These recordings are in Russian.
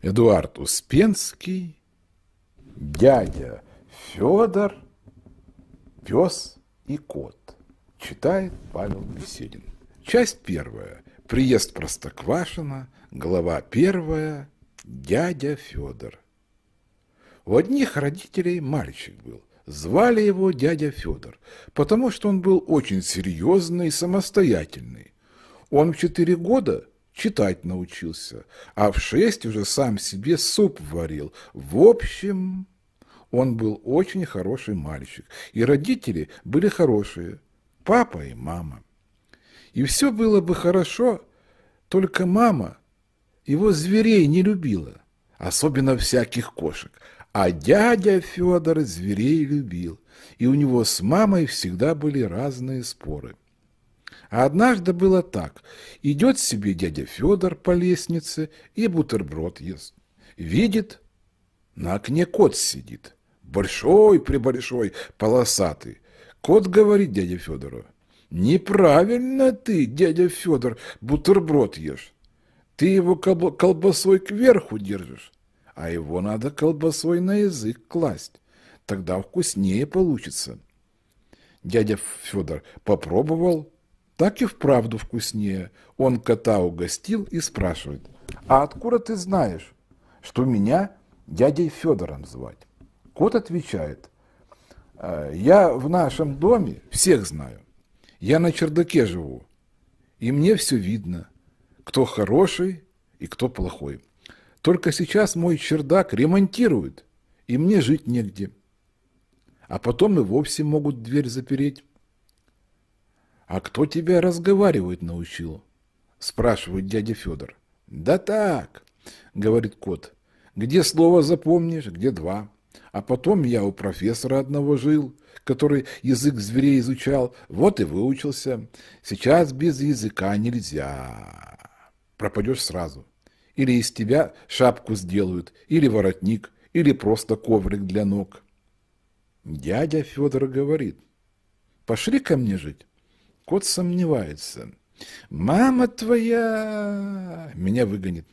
Эдуард Успенский, дядя Федор, пес и кот. Читает Павел Беседин. Часть первая. Приезд Простоквашина. Глава первая. Дядя Федор. У одних родителей мальчик был. Звали его дядя Федор, потому что он был очень серьезный и самостоятельный. Он в четыре года читать научился, а в шесть уже сам себе суп варил. В общем, он был очень хороший мальчик, и родители были хорошие, папа и мама. И все было бы хорошо, только мама его зверей не любила, особенно всяких кошек. А дядя Федор зверей любил, и у него с мамой всегда были разные споры. А однажды было так. Идет себе дядя Федор по лестнице и бутерброд ест. Видит, на окне кот сидит. Большой-пребольшой, полосатый. Кот говорит дяде Федору. Неправильно ты, дядя Федор, бутерброд ешь. Ты его колбасой кверху держишь, а его надо колбасой на язык класть. Тогда вкуснее получится. Дядя Федор попробовал, так и вправду вкуснее. Он кота угостил и спрашивает, а откуда ты знаешь, что меня дядей Федором звать? Кот отвечает, «Э, я в нашем доме всех знаю. Я на чердаке живу, и мне все видно, кто хороший и кто плохой. Только сейчас мой чердак ремонтируют, и мне жить негде. А потом и вовсе могут дверь запереть. «А кто тебя разговаривать научил?» – спрашивает дядя Федор. «Да так», – говорит кот, – «где слово запомнишь, где два». А потом я у профессора одного жил, который язык зверей изучал, вот и выучился. Сейчас без языка нельзя. Пропадешь сразу. Или из тебя шапку сделают, или воротник, или просто коврик для ног. Дядя Федор говорит, пошли ко мне жить. Кот сомневается. «Мама твоя меня выгонит».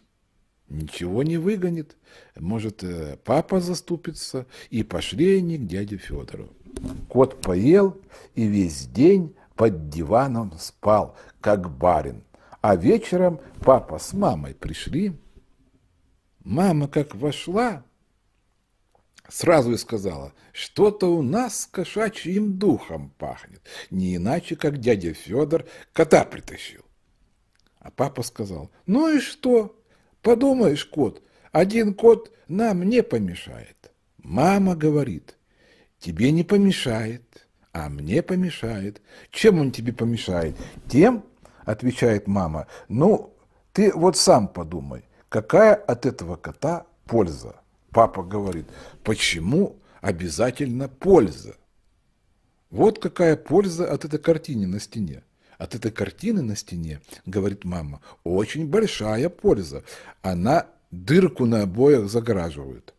Ничего не выгонит. Может, э, папа заступится. И пошли они к дяде Федору. Кот поел и весь день под диваном спал, как барин. А вечером папа с мамой пришли. Мама как вошла, Сразу и сказала, что-то у нас с кошачьим духом пахнет, не иначе, как дядя Федор кота притащил. А папа сказал, ну и что? Подумаешь, кот, один кот нам не помешает. Мама говорит, тебе не помешает, а мне помешает. Чем он тебе помешает? Тем, отвечает мама, ну, ты вот сам подумай, какая от этого кота польза? Папа говорит, почему обязательно польза? Вот какая польза от этой картины на стене. От этой картины на стене, говорит мама, очень большая польза. Она дырку на обоях заграживает.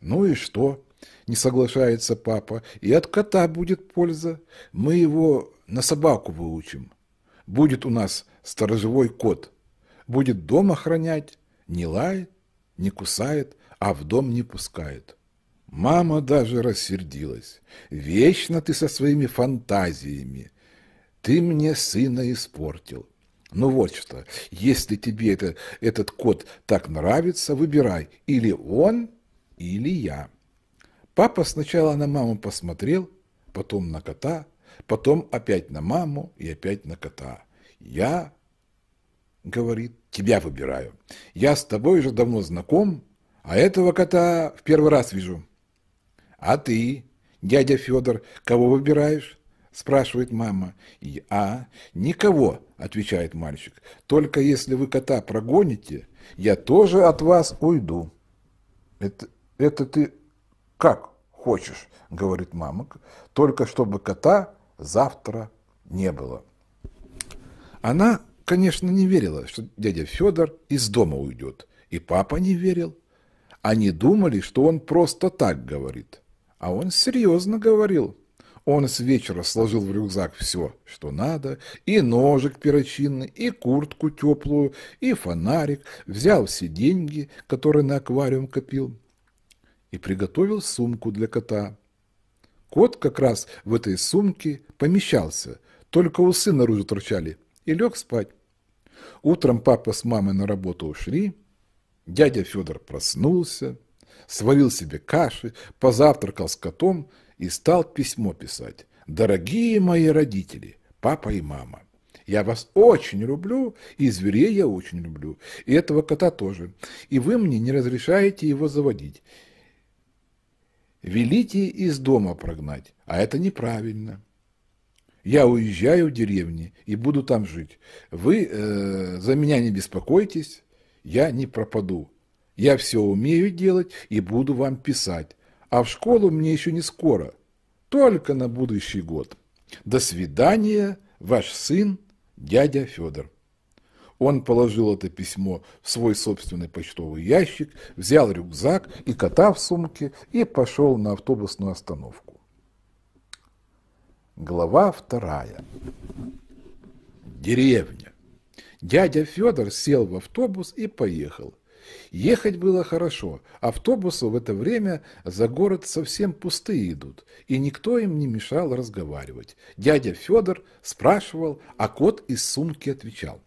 Ну и что? Не соглашается папа. И от кота будет польза. Мы его на собаку выучим. Будет у нас сторожевой кот. Будет дом охранять. Не лает, не кусает, а в дом не пускают. Мама даже рассердилась. Вечно ты со своими фантазиями. Ты мне сына испортил. Ну вот что, если тебе это, этот кот так нравится, выбирай, или он, или я. Папа сначала на маму посмотрел, потом на кота, потом опять на маму и опять на кота. Я, говорит, тебя выбираю. Я с тобой уже давно знаком, а этого кота в первый раз вижу. А ты, дядя Федор, кого выбираешь? Спрашивает мама. И А, никого, отвечает мальчик. Только если вы кота прогоните, я тоже от вас уйду. Это, это ты как хочешь, говорит мама, только чтобы кота завтра не было. Она, конечно, не верила, что дядя Федор из дома уйдет. И папа не верил. Они думали, что он просто так говорит. А он серьезно говорил. Он с вечера сложил в рюкзак все, что надо, и ножик перочинный, и куртку теплую, и фонарик, взял все деньги, которые на аквариум копил, и приготовил сумку для кота. Кот как раз в этой сумке помещался, только усы наружу торчали, и лег спать. Утром папа с мамой на работу ушли, Дядя Федор проснулся, сварил себе каши, позавтракал с котом и стал письмо писать. «Дорогие мои родители, папа и мама, я вас очень люблю, и зверей я очень люблю, и этого кота тоже, и вы мне не разрешаете его заводить. Велите из дома прогнать, а это неправильно». Я уезжаю в деревню и буду там жить. Вы э, за меня не беспокойтесь, я не пропаду. Я все умею делать и буду вам писать, а в школу мне еще не скоро, только на будущий год. До свидания, ваш сын, дядя Федор. Он положил это письмо в свой собственный почтовый ящик, взял рюкзак и кота в сумке и пошел на автобусную остановку. Глава вторая. Деревня. Дядя Федор сел в автобус и поехал. Ехать было хорошо, автобусы в это время за город совсем пустые идут, и никто им не мешал разговаривать. Дядя Федор спрашивал, а кот из сумки отвечал.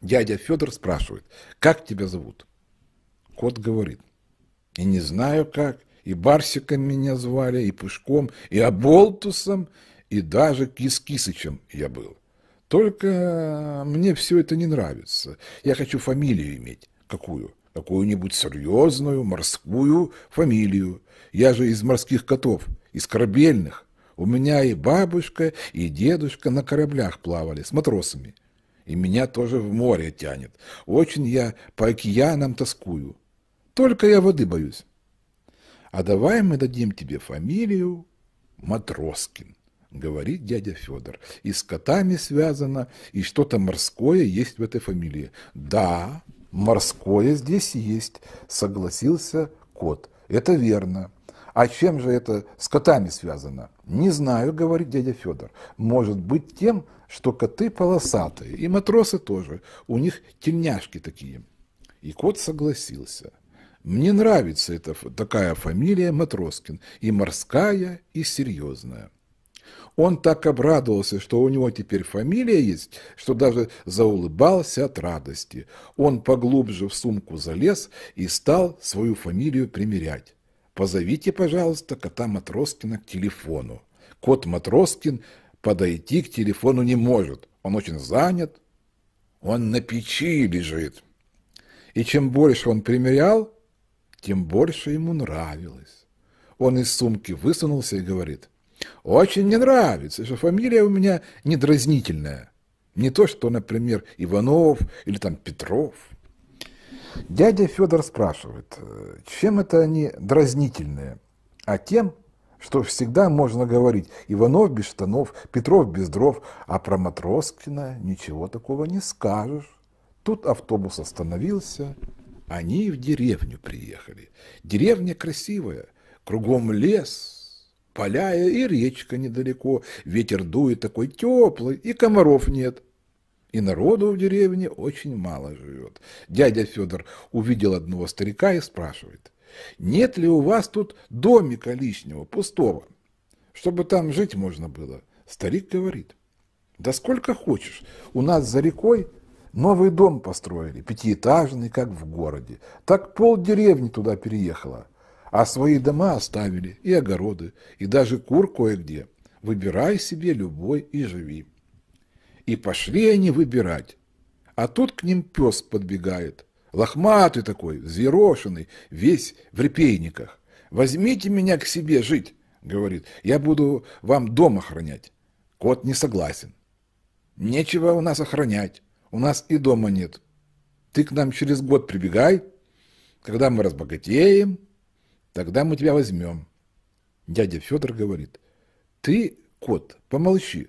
Дядя Федор спрашивает, как тебя зовут? Кот говорит, и не знаю как, и Барсиком меня звали, и Пышком, и Оболтусом, и даже кис я был. Только мне все это не нравится. Я хочу фамилию иметь. Какую? Какую-нибудь серьезную морскую фамилию. Я же из морских котов, из корабельных. У меня и бабушка, и дедушка на кораблях плавали с матросами. И меня тоже в море тянет. Очень я по океанам тоскую. Только я воды боюсь. А давай мы дадим тебе фамилию Матроскин говорит дядя Федор. И с котами связано, и что-то морское есть в этой фамилии. Да, морское здесь есть, согласился кот. Это верно. А чем же это с котами связано? Не знаю, говорит дядя Федор. Может быть тем, что коты полосатые, и матросы тоже. У них тельняшки такие. И кот согласился. Мне нравится эта такая фамилия Матроскин, и морская, и серьезная. Он так обрадовался, что у него теперь фамилия есть, что даже заулыбался от радости. Он поглубже в сумку залез и стал свою фамилию примерять. «Позовите, пожалуйста, кота Матроскина к телефону». Кот Матроскин подойти к телефону не может. Он очень занят, он на печи лежит. И чем больше он примерял, тем больше ему нравилось. Он из сумки высунулся и говорит – очень не нравится, что фамилия у меня недразнительная. Не то, что, например, Иванов или там Петров. Дядя Федор спрашивает, э, чем это они дразнительные? А тем, что всегда можно говорить Иванов без штанов, Петров без дров, а про Матроскина ничего такого не скажешь. Тут автобус остановился, они в деревню приехали. Деревня красивая, кругом лес – поля и речка недалеко, ветер дует такой теплый, и комаров нет. И народу в деревне очень мало живет. Дядя Федор увидел одного старика и спрашивает, нет ли у вас тут домика лишнего, пустого, чтобы там жить можно было? Старик говорит, да сколько хочешь, у нас за рекой новый дом построили, пятиэтажный, как в городе. Так пол деревни туда переехала а свои дома оставили, и огороды, и даже кур кое-где. Выбирай себе любой и живи. И пошли они выбирать. А тут к ним пес подбегает, лохматый такой, зверошенный, весь в репейниках. «Возьмите меня к себе жить», — говорит, — «я буду вам дом охранять». Кот не согласен. «Нечего у нас охранять, у нас и дома нет. Ты к нам через год прибегай, когда мы разбогатеем, Тогда мы тебя возьмем. Дядя Федор говорит, ты, кот, помолчи.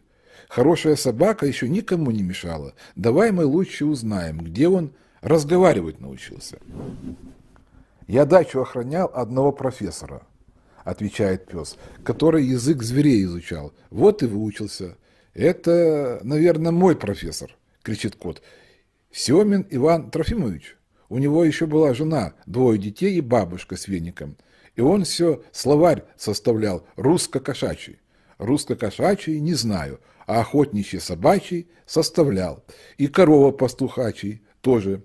Хорошая собака еще никому не мешала. Давай мы лучше узнаем, где он разговаривать научился. Я дачу охранял одного профессора, отвечает пес, который язык зверей изучал. Вот и выучился. Это, наверное, мой профессор, кричит кот. Семин Иван Трофимович. У него еще была жена, двое детей и бабушка с веником. И он все словарь составлял русско-кошачий. Русско-кошачий не знаю, а охотничий собачий составлял. И корова пастухачий тоже.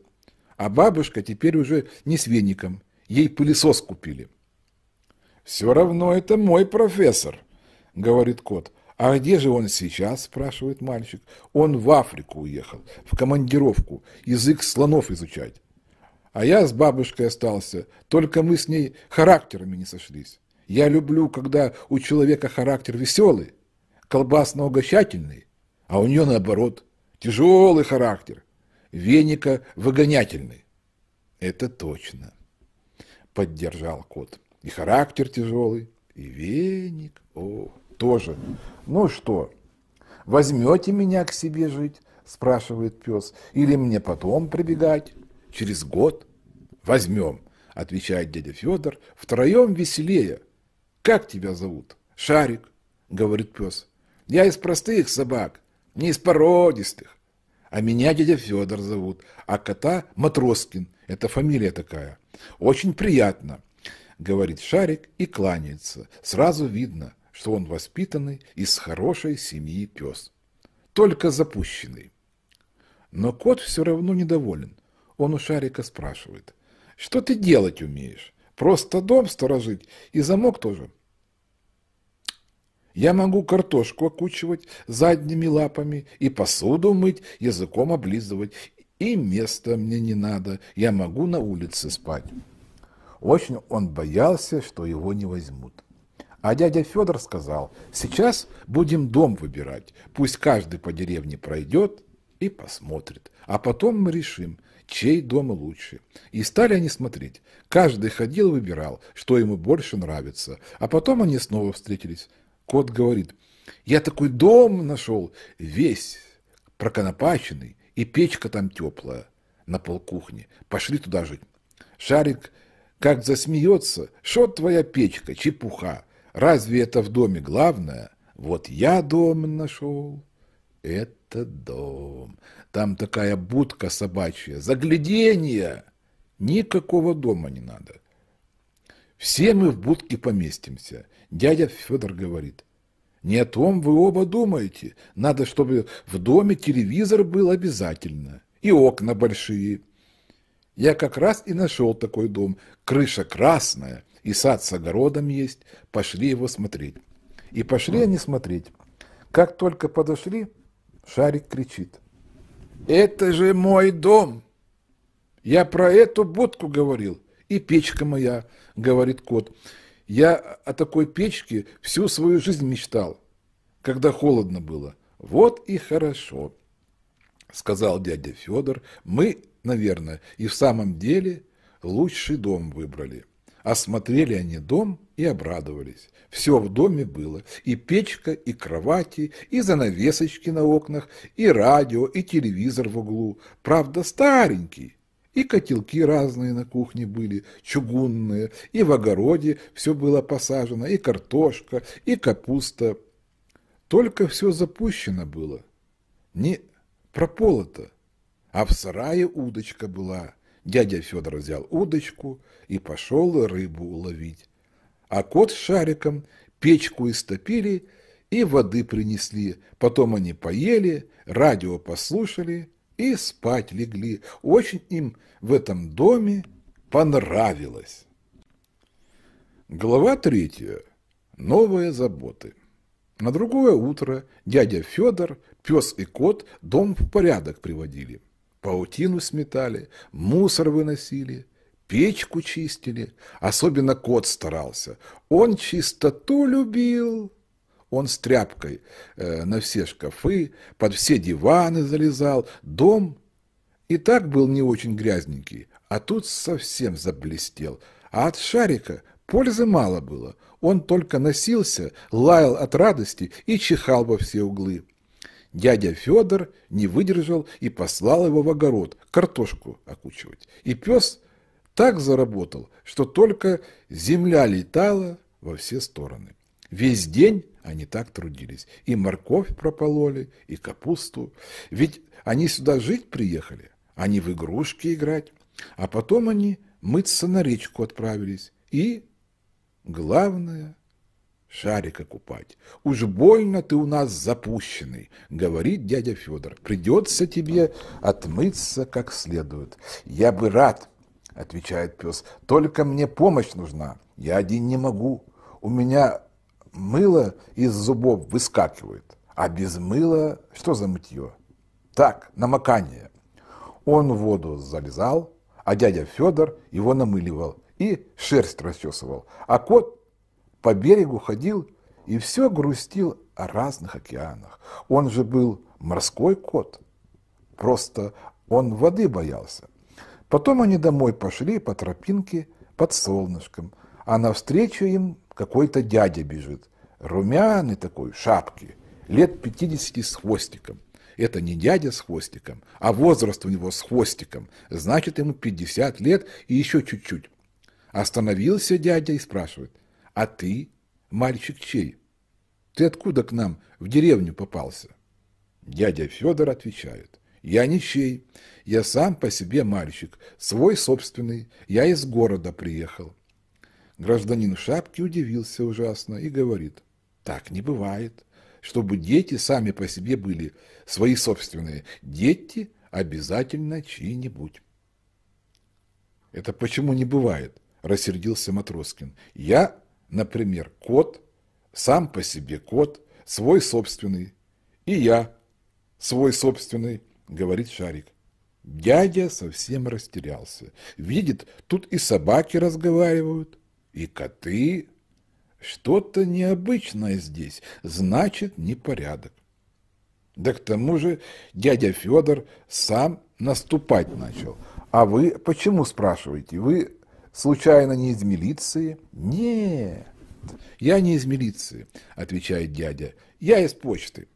А бабушка теперь уже не с веником, ей пылесос купили. «Все равно это мой профессор», — говорит кот. «А где же он сейчас?» – спрашивает мальчик. «Он в Африку уехал, в командировку, язык слонов изучать». А я с бабушкой остался, только мы с ней характерами не сошлись. Я люблю, когда у человека характер веселый, колбасно-угощательный, а у нее наоборот, тяжелый характер, веника-выгонятельный. Это точно, поддержал кот. И характер тяжелый, и веник, о, тоже. Ну что, возьмете меня к себе жить, спрашивает пес, или мне потом прибегать? через год возьмем, отвечает дядя Федор, втроем веселее. Как тебя зовут? Шарик, говорит пес. Я из простых собак, не из породистых. А меня дядя Федор зовут, а кота Матроскин. Это фамилия такая. Очень приятно, говорит Шарик и кланяется. Сразу видно, что он воспитанный из хорошей семьи пес. Только запущенный. Но кот все равно недоволен. Он у Шарика спрашивает. Что ты делать умеешь? Просто дом сторожить и замок тоже. Я могу картошку окучивать задними лапами и посуду мыть, языком облизывать. И места мне не надо, я могу на улице спать. Очень он боялся, что его не возьмут. А дядя Федор сказал, сейчас будем дом выбирать, пусть каждый по деревне пройдет и посмотрит, а потом мы решим – чей дом лучше. И стали они смотреть. Каждый ходил и выбирал, что ему больше нравится. А потом они снова встретились. Кот говорит, я такой дом нашел, весь проконопаченный, и печка там теплая на полкухни. Пошли туда жить. Шарик как засмеется, что твоя печка, чепуха. Разве это в доме главное? Вот я дом нашел. Это дом. Там такая будка собачья, загляденье. Никакого дома не надо. Все мы в будке поместимся. Дядя Федор говорит, не о том вы оба думаете. Надо, чтобы в доме телевизор был обязательно. И окна большие. Я как раз и нашел такой дом. Крыша красная, и сад с огородом есть. Пошли его смотреть. И пошли они смотреть. Как только подошли, Шарик кричит. Это же мой дом. Я про эту будку говорил. И печка моя, говорит кот. Я о такой печке всю свою жизнь мечтал, когда холодно было. Вот и хорошо, сказал дядя Федор. Мы, наверное, и в самом деле лучший дом выбрали. Осмотрели они дом и обрадовались. Все в доме было. И печка, и кровати, и занавесочки на окнах, и радио, и телевизор в углу. Правда, старенький. И котелки разные на кухне были, чугунные, и в огороде все было посажено, и картошка, и капуста. Только все запущено было. Не прополото, а в сарае удочка была. Дядя Федор взял удочку и пошел рыбу ловить. А кот с шариком печку истопили и воды принесли. Потом они поели, радио послушали и спать легли. Очень им в этом доме понравилось. Глава третья. Новые заботы. На другое утро дядя Федор, пес и кот дом в порядок приводили. Паутину сметали, мусор выносили, печку чистили. Особенно кот старался. Он чистоту любил. Он с тряпкой э, на все шкафы, под все диваны залезал. Дом и так был не очень грязненький, а тут совсем заблестел. А от шарика пользы мало было. Он только носился, лаял от радости и чихал во все углы. Дядя Федор не выдержал и послал его в огород картошку окучивать. И пес так заработал, что только земля летала во все стороны. Весь день они так трудились. И морковь пропололи, и капусту. Ведь они сюда жить приехали, а не в игрушки играть. А потом они мыться на речку отправились. И, главное, шарика купать. Уж больно ты у нас запущенный, говорит дядя Федор. Придется тебе отмыться как следует. Я бы рад, отвечает пес, только мне помощь нужна. Я один не могу. У меня мыло из зубов выскакивает, а без мыла что за мытье? Так, намокание. Он в воду залезал, а дядя Федор его намыливал и шерсть расчесывал, а кот по берегу ходил и все грустил о разных океанах. Он же был морской кот, просто он воды боялся. Потом они домой пошли по тропинке под солнышком, а навстречу им какой-то дядя бежит, румяный такой, шапки, лет 50 с хвостиком. Это не дядя с хвостиком, а возраст у него с хвостиком, значит ему 50 лет и еще чуть-чуть. Остановился дядя и спрашивает, а ты, мальчик чей? Ты откуда к нам в деревню попался? Дядя Федор отвечает. Я ничей. Я сам по себе мальчик, свой собственный. Я из города приехал. Гражданин Шапки удивился ужасно и говорит. Так не бывает. Чтобы дети сами по себе были свои собственные. Дети обязательно чьи-нибудь. Это почему не бывает? Рассердился Матроскин. Я Например, кот, сам по себе кот, свой собственный, и я свой собственный, говорит Шарик. Дядя совсем растерялся. Видит, тут и собаки разговаривают, и коты. Что-то необычное здесь, значит, непорядок. Да к тому же дядя Федор сам наступать начал. А вы почему спрашиваете? Вы случайно не из милиции? Нет, я не из милиции, отвечает дядя. Я из почты.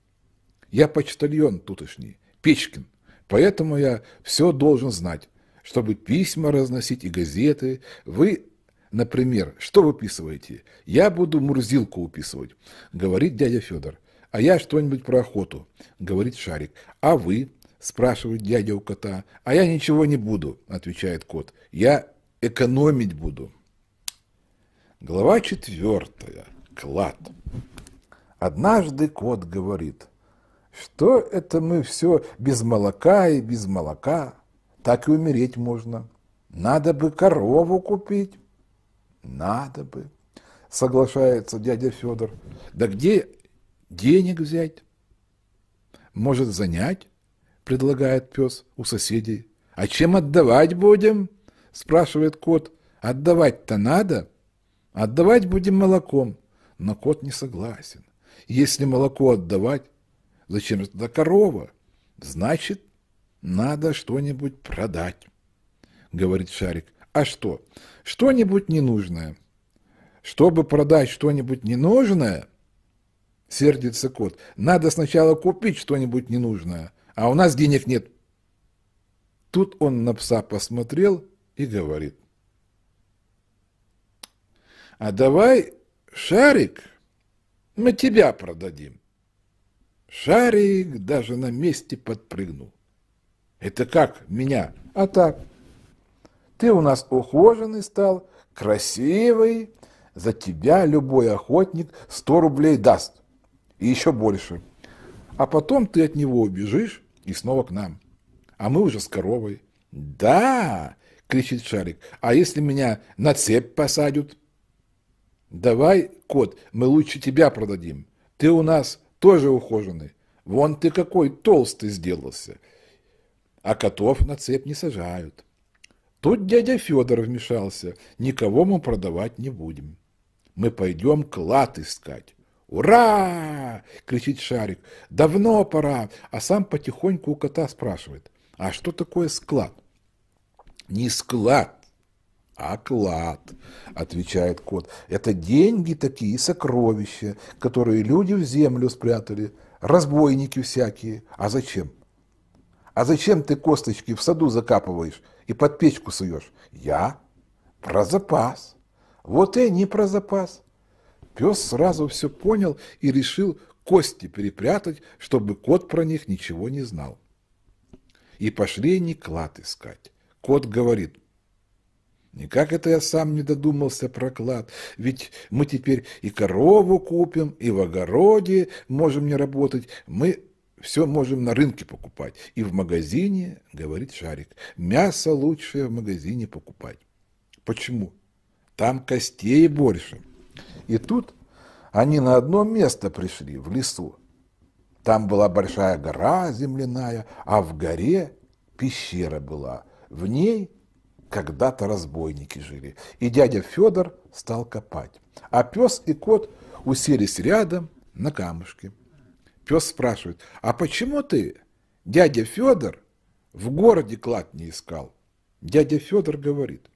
Я почтальон тутошний, Печкин. Поэтому я все должен знать, чтобы письма разносить и газеты. Вы, например, что выписываете? Я буду мурзилку уписывать, говорит дядя Федор. А я что-нибудь про охоту, говорит Шарик. А вы, спрашивает дядя у кота. А я ничего не буду, отвечает кот. Я экономить буду. Глава четвертая. Клад. Однажды кот говорит, что это мы все без молока и без молока, так и умереть можно. Надо бы корову купить. Надо бы, соглашается дядя Федор. Да где денег взять? Может, занять, предлагает пес у соседей. А чем отдавать будем? Спрашивает кот, отдавать-то надо? Отдавать будем молоком. Но кот не согласен. Если молоко отдавать, зачем же тогда корова? Значит, надо что-нибудь продать, говорит Шарик. А что? Что-нибудь ненужное. Чтобы продать что-нибудь ненужное, сердится кот, надо сначала купить что-нибудь ненужное, а у нас денег нет. Тут он на пса посмотрел и говорит, а давай шарик мы тебя продадим. Шарик даже на месте подпрыгнул. Это как меня? А так. Ты у нас ухоженный стал, красивый. За тебя любой охотник 100 рублей даст. И еще больше. А потом ты от него убежишь и снова к нам. А мы уже с коровой. Да, – кричит Шарик. «А если меня на цепь посадят?» «Давай, кот, мы лучше тебя продадим. Ты у нас тоже ухоженный. Вон ты какой толстый сделался!» А котов на цепь не сажают. Тут дядя Федор вмешался. Никого мы продавать не будем. Мы пойдем клад искать. «Ура!» – кричит Шарик. «Давно пора!» А сам потихоньку у кота спрашивает. «А что такое склад?» Не склад, а клад, отвечает кот. Это деньги такие, сокровища, которые люди в землю спрятали, разбойники всякие. А зачем? А зачем ты косточки в саду закапываешь и под печку суешь? Я про запас. Вот и не про запас. Пес сразу все понял и решил кости перепрятать, чтобы кот про них ничего не знал. И пошли они клад искать. Кот говорит, никак это я сам не додумался про клад, ведь мы теперь и корову купим, и в огороде можем не работать, мы все можем на рынке покупать. И в магазине, говорит Шарик, мясо лучше в магазине покупать. Почему? Там костей больше. И тут они на одно место пришли, в лесу. Там была большая гора земляная, а в горе пещера была – в ней когда-то разбойники жили. И дядя Федор стал копать. А пес и кот уселись рядом на камушке. Пес спрашивает, а почему ты, дядя Федор, в городе клад не искал? Дядя Федор говорит,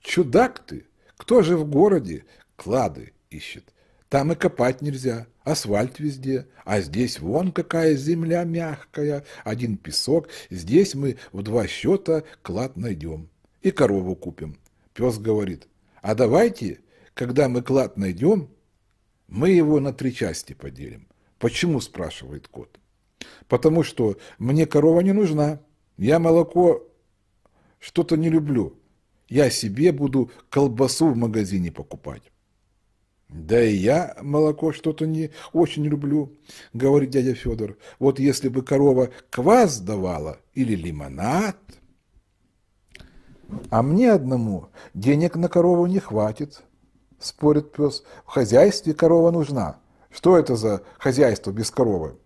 чудак ты, кто же в городе клады ищет? Там и копать нельзя, асфальт везде. А здесь вон какая земля мягкая, один песок. Здесь мы в два счета клад найдем. И корову купим. Пес говорит, а давайте, когда мы клад найдем, мы его на три части поделим. Почему, спрашивает кот. Потому что мне корова не нужна. Я молоко что-то не люблю. Я себе буду колбасу в магазине покупать. Да и я молоко что-то не очень люблю, говорит дядя Федор. Вот если бы корова квас давала или лимонад. А мне одному денег на корову не хватит, спорит пес. В хозяйстве корова нужна. Что это за хозяйство без коровы?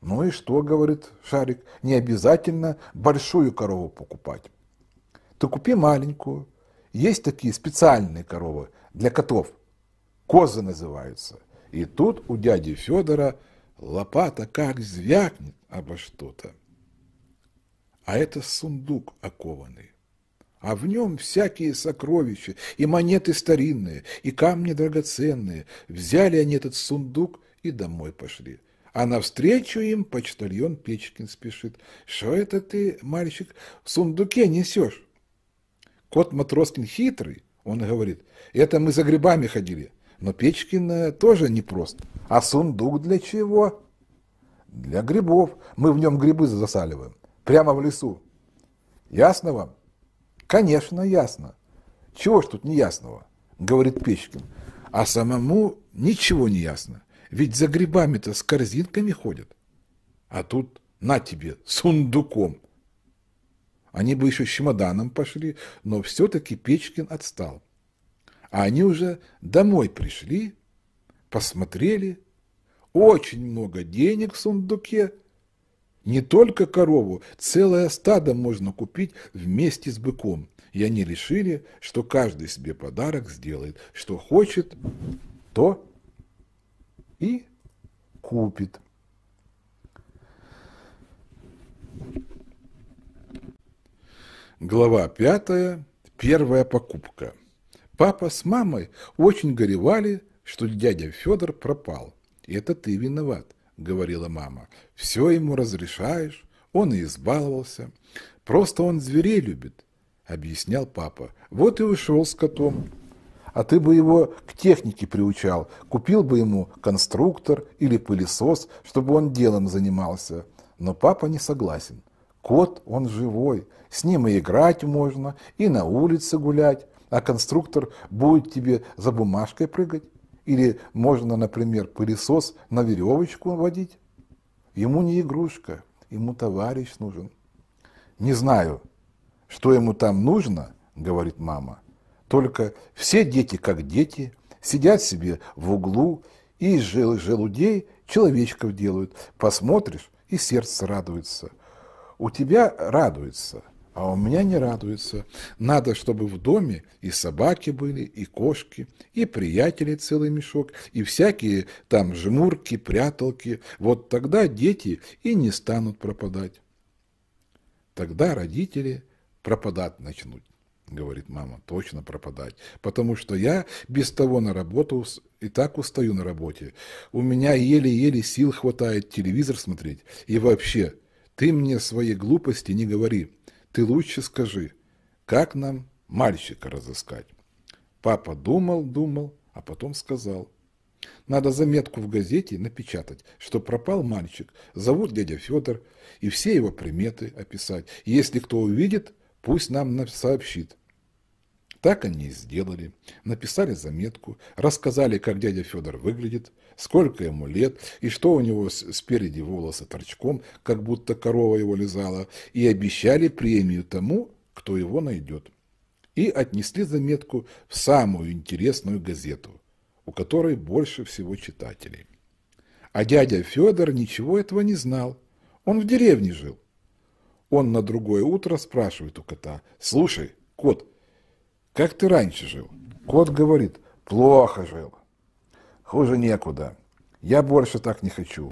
Ну и что, говорит Шарик, не обязательно большую корову покупать. Ты купи маленькую. Есть такие специальные коровы для котов – Козы называются. И тут у дяди Федора лопата как звякнет обо что-то. А это сундук окованный. А в нем всякие сокровища, и монеты старинные, и камни драгоценные. Взяли они этот сундук и домой пошли. А навстречу им почтальон Печкин спешит. «Что это ты, мальчик, в сундуке несешь?» Кот Матроскин хитрый, он говорит, «Это мы за грибами ходили, но Печкин тоже непрост. А сундук для чего? Для грибов. Мы в нем грибы засаливаем. Прямо в лесу. Ясно вам? Конечно, ясно. Чего ж тут неясного? Говорит Печкин. А самому ничего не ясно. Ведь за грибами-то с корзинками ходят. А тут на тебе, сундуком. Они бы еще с чемоданом пошли, но все-таки Печкин отстал. А они уже домой пришли, посмотрели. Очень много денег в сундуке. Не только корову, целое стадо можно купить вместе с быком. И они решили, что каждый себе подарок сделает, что хочет, то и купит. Глава пятая. Первая покупка. Папа с мамой очень горевали, что дядя Федор пропал. «Это ты виноват», — говорила мама. «Все ему разрешаешь, он и избаловался. Просто он зверей любит», — объяснял папа. «Вот и ушел с котом. А ты бы его к технике приучал, купил бы ему конструктор или пылесос, чтобы он делом занимался». Но папа не согласен. Кот, он живой, с ним и играть можно, и на улице гулять а конструктор будет тебе за бумажкой прыгать. Или можно, например, пылесос на веревочку водить. Ему не игрушка, ему товарищ нужен. Не знаю, что ему там нужно, говорит мама. Только все дети как дети, сидят себе в углу и из жел желудей человечков делают. Посмотришь, и сердце радуется. У тебя радуется – а у меня не радуется. Надо, чтобы в доме и собаки были, и кошки, и приятели целый мешок, и всякие там жмурки, пряталки. Вот тогда дети и не станут пропадать. Тогда родители пропадать начнут, говорит мама, точно пропадать. Потому что я без того на работу и так устаю на работе. У меня еле-еле сил хватает телевизор смотреть. И вообще, ты мне своей глупости не говори. Ты лучше скажи, как нам мальчика разыскать? Папа думал, думал, а потом сказал. Надо заметку в газете напечатать, что пропал мальчик, зовут дядя Федор, и все его приметы описать. Если кто увидит, пусть нам сообщит. Так они и сделали. Написали заметку, рассказали, как дядя Федор выглядит, сколько ему лет, и что у него спереди волосы торчком, как будто корова его лизала, и обещали премию тому, кто его найдет. И отнесли заметку в самую интересную газету, у которой больше всего читателей. А дядя Федор ничего этого не знал. Он в деревне жил. Он на другое утро спрашивает у кота, «Слушай, кот, как ты раньше жил? Кот говорит, плохо жил. Хуже некуда. Я больше так не хочу.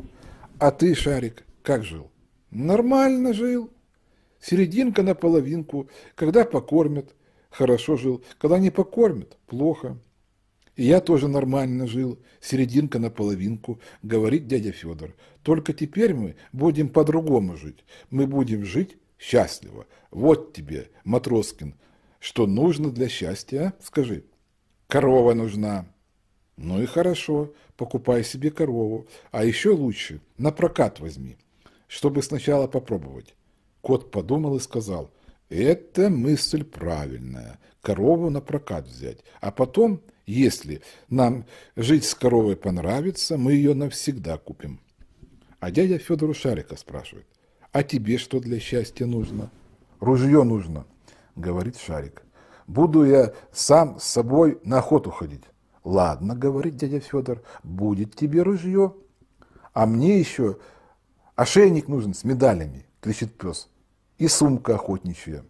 А ты, Шарик, как жил? Нормально жил. Серединка на половинку. Когда покормят, хорошо жил. Когда не покормят, плохо. И я тоже нормально жил, серединка на половинку, говорит дядя Федор. Только теперь мы будем по-другому жить. Мы будем жить счастливо. Вот тебе, Матроскин, что нужно для счастья, скажи? Корова нужна. Ну и хорошо, покупай себе корову. А еще лучше, на прокат возьми, чтобы сначала попробовать. Кот подумал и сказал, это мысль правильная, корову на прокат взять. А потом, если нам жить с коровой понравится, мы ее навсегда купим. А дядя Федору Шарика спрашивает, а тебе что для счастья нужно? Ружье нужно говорит Шарик. Буду я сам с собой на охоту ходить. Ладно, говорит дядя Федор, будет тебе ружье. А мне еще ошейник нужен с медалями, кричит пес. И сумка охотничья.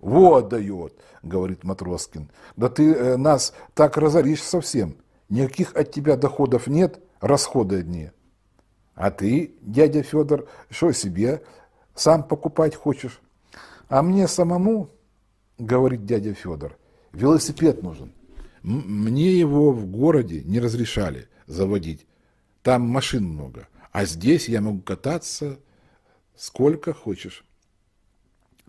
Вот дает, говорит Матроскин. Да ты э, нас так разоришь совсем. Никаких от тебя доходов нет, расходы одни. А ты, дядя Федор, что себе сам покупать хочешь? А мне самому говорит дядя Федор, велосипед нужен. Мне его в городе не разрешали заводить. Там машин много. А здесь я могу кататься сколько хочешь.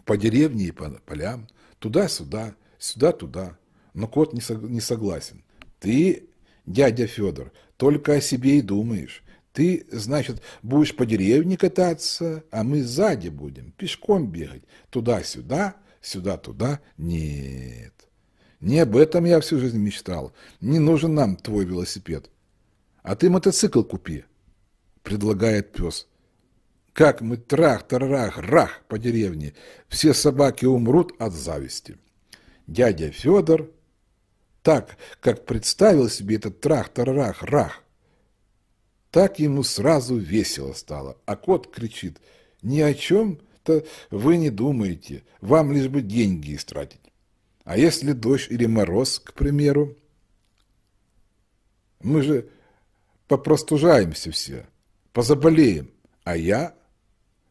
По деревне и по полям. Туда-сюда, сюда-туда. Но кот не, согласен. Ты, дядя Федор, только о себе и думаешь. Ты, значит, будешь по деревне кататься, а мы сзади будем, пешком бегать, туда-сюда, сюда-туда. Нет. Не об этом я всю жизнь мечтал. Не нужен нам твой велосипед. А ты мотоцикл купи, предлагает пес. Как мы трах-тарарах-рах по деревне. Все собаки умрут от зависти. Дядя Федор так, как представил себе этот трах-тарарах-рах, так ему сразу весело стало. А кот кричит, ни о чем что вы не думаете, вам лишь бы деньги истратить. А если дождь или мороз, к примеру? Мы же попростужаемся все, позаболеем, а я,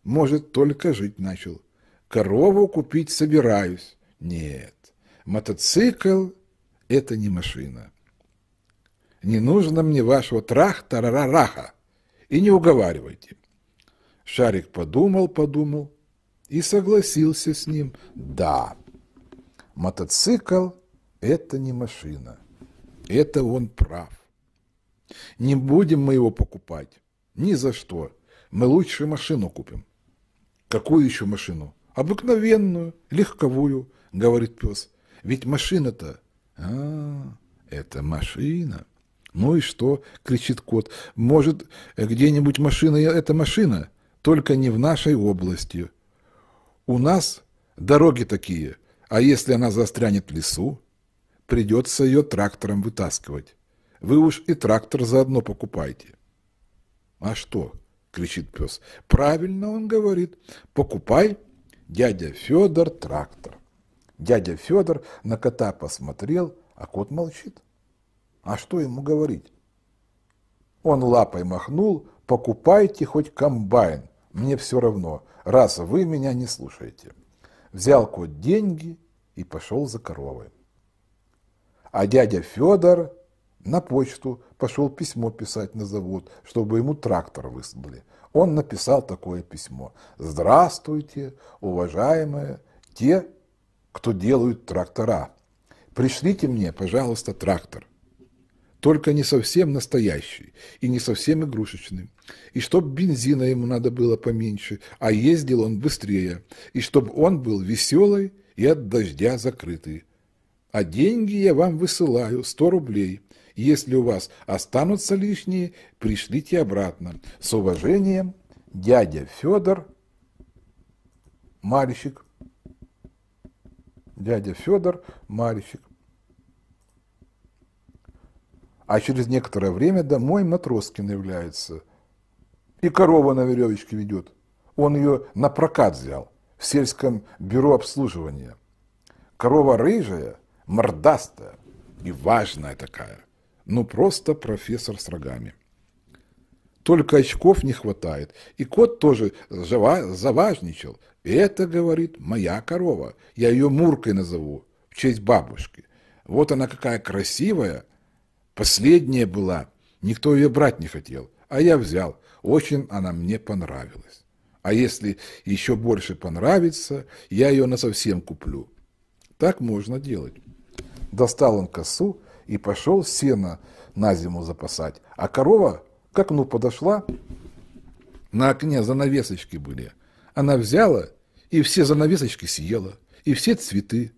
может, только жить начал. Корову купить собираюсь. Нет, мотоцикл – это не машина. Не нужно мне вашего трах-тарарараха. И не уговаривайте. Шарик подумал-подумал и согласился с ним. Да, мотоцикл – это не машина. Это он прав. Не будем мы его покупать. Ни за что. Мы лучше машину купим. Какую еще машину? Обыкновенную, легковую, говорит пес. Ведь машина-то... А, это машина. Ну и что, кричит кот. Может, где-нибудь машина – это машина, только не в нашей области. У нас дороги такие, а если она застрянет в лесу, придется ее трактором вытаскивать. Вы уж и трактор заодно покупайте. А что? кричит пес. Правильно он говорит. Покупай, дядя Федор, трактор. Дядя Федор на кота посмотрел, а кот молчит. А что ему говорить? Он лапой махнул, покупайте хоть комбайн, мне все равно раз вы меня не слушаете. Взял кот деньги и пошел за коровой. А дядя Федор на почту пошел письмо писать на завод, чтобы ему трактор выслали. Он написал такое письмо. «Здравствуйте, уважаемые те, кто делают трактора. Пришлите мне, пожалуйста, трактор только не совсем настоящий и не совсем игрушечный. И чтоб бензина ему надо было поменьше, а ездил он быстрее. И чтоб он был веселый и от дождя закрытый. А деньги я вам высылаю, 100 рублей. Если у вас останутся лишние, пришлите обратно. С уважением, дядя Федор мальчик. Дядя Федор мальчик а через некоторое время домой Матроскин является. И корова на веревочке ведет. Он ее на прокат взял в сельском бюро обслуживания. Корова рыжая, мордастая и важная такая. Ну просто профессор с рогами. Только очков не хватает. И кот тоже заважничал. Это, говорит, моя корова. Я ее Муркой назову в честь бабушки. Вот она какая красивая, Последняя была, никто ее брать не хотел, а я взял. Очень она мне понравилась. А если еще больше понравится, я ее насовсем куплю. Так можно делать. Достал он косу и пошел сено на зиму запасать. А корова к окну подошла, на окне занавесочки были. Она взяла и все занавесочки съела, и все цветы,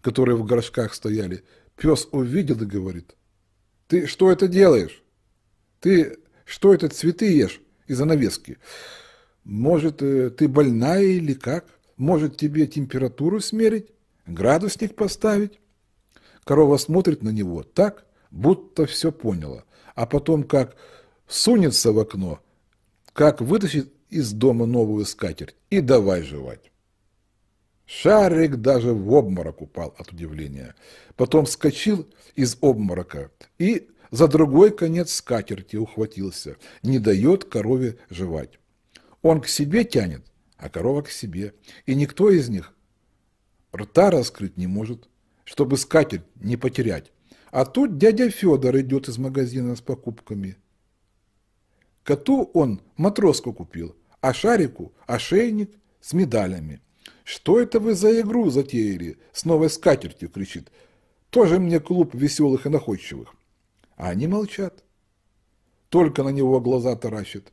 которые в горшках стояли. Пес увидел и говорит – ты что это делаешь? Ты что это цветы ешь и навески? Может, э, ты больная или как? Может, тебе температуру смерить? Градусник поставить? Корова смотрит на него так, будто все поняла. А потом как сунется в окно, как вытащит из дома новую скатерть и давай жевать. Шарик даже в обморок упал от удивления. Потом вскочил из обморока и за другой конец скатерти ухватился. Не дает корове жевать. Он к себе тянет, а корова к себе. И никто из них рта раскрыть не может, чтобы скатерть не потерять. А тут дядя Федор идет из магазина с покупками. Коту он матроску купил, а шарику ошейник с медалями. «Что это вы за игру затеяли?» – с новой скатертью кричит. «Тоже мне клуб веселых и находчивых». А они молчат. Только на него глаза таращат.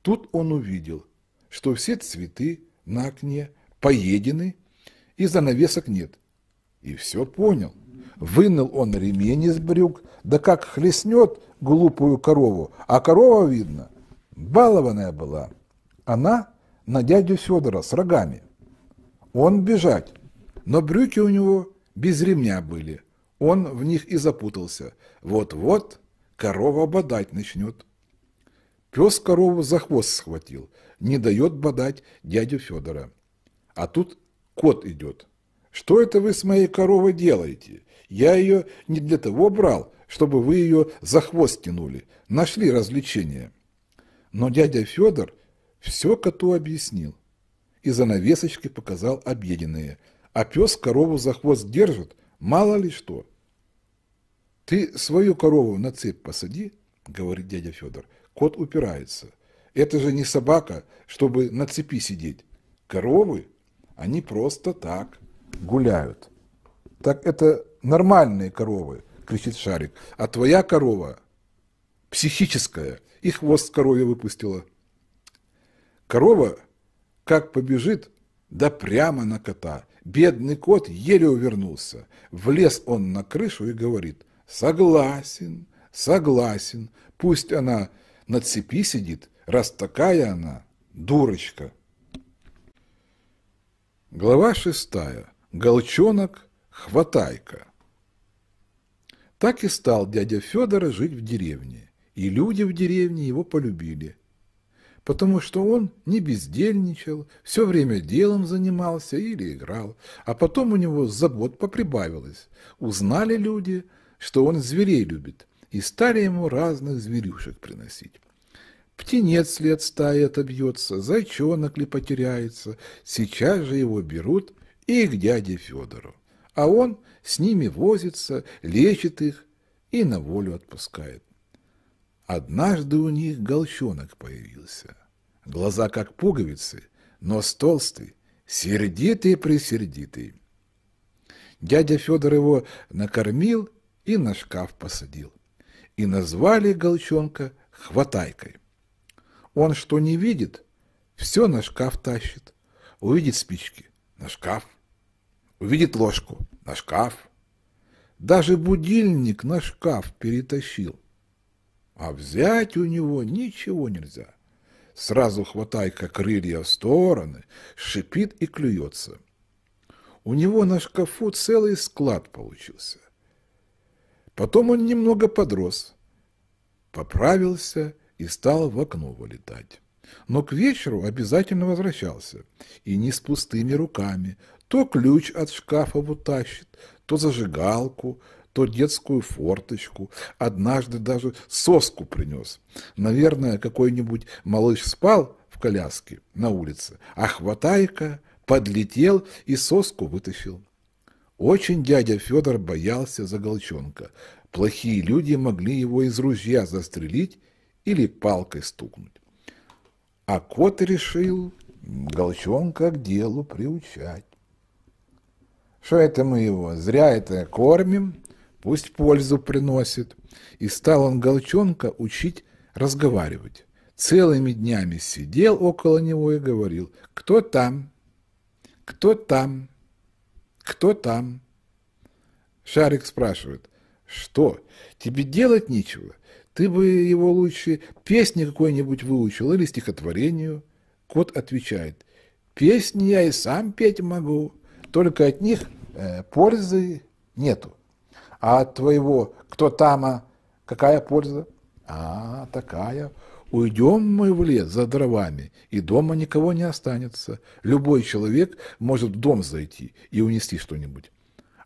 Тут он увидел, что все цветы на окне поедены и занавесок нет. И все понял. Вынул он ремень из брюк, да как хлестнет глупую корову, а корова, видно, балованная была. Она на дядю Федора с рогами. Он бежать. Но брюки у него без ремня были. Он в них и запутался. Вот-вот корова бодать начнет. Пес корову за хвост схватил. Не дает бодать дядю Федора. А тут кот идет. Что это вы с моей коровой делаете? Я ее не для того брал, чтобы вы ее за хвост тянули. Нашли развлечение. Но дядя Федор все коту объяснил и за навесочкой показал обеденные. А пес корову за хвост держит, мало ли что. «Ты свою корову на цепь посади», — говорит дядя Федор. Кот упирается. «Это же не собака, чтобы на цепи сидеть. Коровы, они просто так гуляют». «Так это нормальные коровы», — кричит Шарик. «А твоя корова психическая, и хвост корове выпустила». Корова как побежит, да прямо на кота. Бедный кот еле увернулся. Влез он на крышу и говорит, согласен, согласен, пусть она на цепи сидит, раз такая она, дурочка. Глава шестая. Голчонок, хватайка. Так и стал дядя Федор жить в деревне, и люди в деревне его полюбили – потому что он не бездельничал, все время делом занимался или играл, а потом у него забот поприбавилось. Узнали люди, что он зверей любит, и стали ему разных зверюшек приносить. Птенец ли от стаи отобьется, зайчонок ли потеряется, сейчас же его берут и к дяде Федору. А он с ними возится, лечит их и на волю отпускает. Однажды у них голчонок появился. Глаза как пуговицы, нос толстый, сердитый-пресердитый. Дядя Федор его накормил и на шкаф посадил. И назвали голчонка хватайкой. Он что не видит, все на шкаф тащит. Увидит спички – на шкаф. Увидит ложку – на шкаф. Даже будильник на шкаф перетащил а взять у него ничего нельзя. Сразу хватай-ка крылья в стороны, шипит и клюется. У него на шкафу целый склад получился. Потом он немного подрос, поправился и стал в окно вылетать. Но к вечеру обязательно возвращался, и не с пустыми руками. То ключ от шкафа вытащит, то зажигалку, то детскую форточку, однажды даже соску принес. Наверное, какой-нибудь малыш спал в коляске на улице, а хватай подлетел и соску вытащил. Очень дядя Федор боялся за голчонка, Плохие люди могли его из ружья застрелить или палкой стукнуть. А кот решил голчонка к делу приучать. Что это мы его зря это кормим, пусть пользу приносит. И стал он Голчонка учить разговаривать. Целыми днями сидел около него и говорил, кто там, кто там, кто там. Шарик спрашивает, что, тебе делать нечего? Ты бы его лучше песни какой-нибудь выучил или стихотворению. Кот отвечает, песни я и сам петь могу, только от них э, пользы нету. А от твоего, кто там, а какая польза? А, такая. Уйдем мы в лес за дровами, и дома никого не останется. Любой человек может в дом зайти и унести что-нибудь.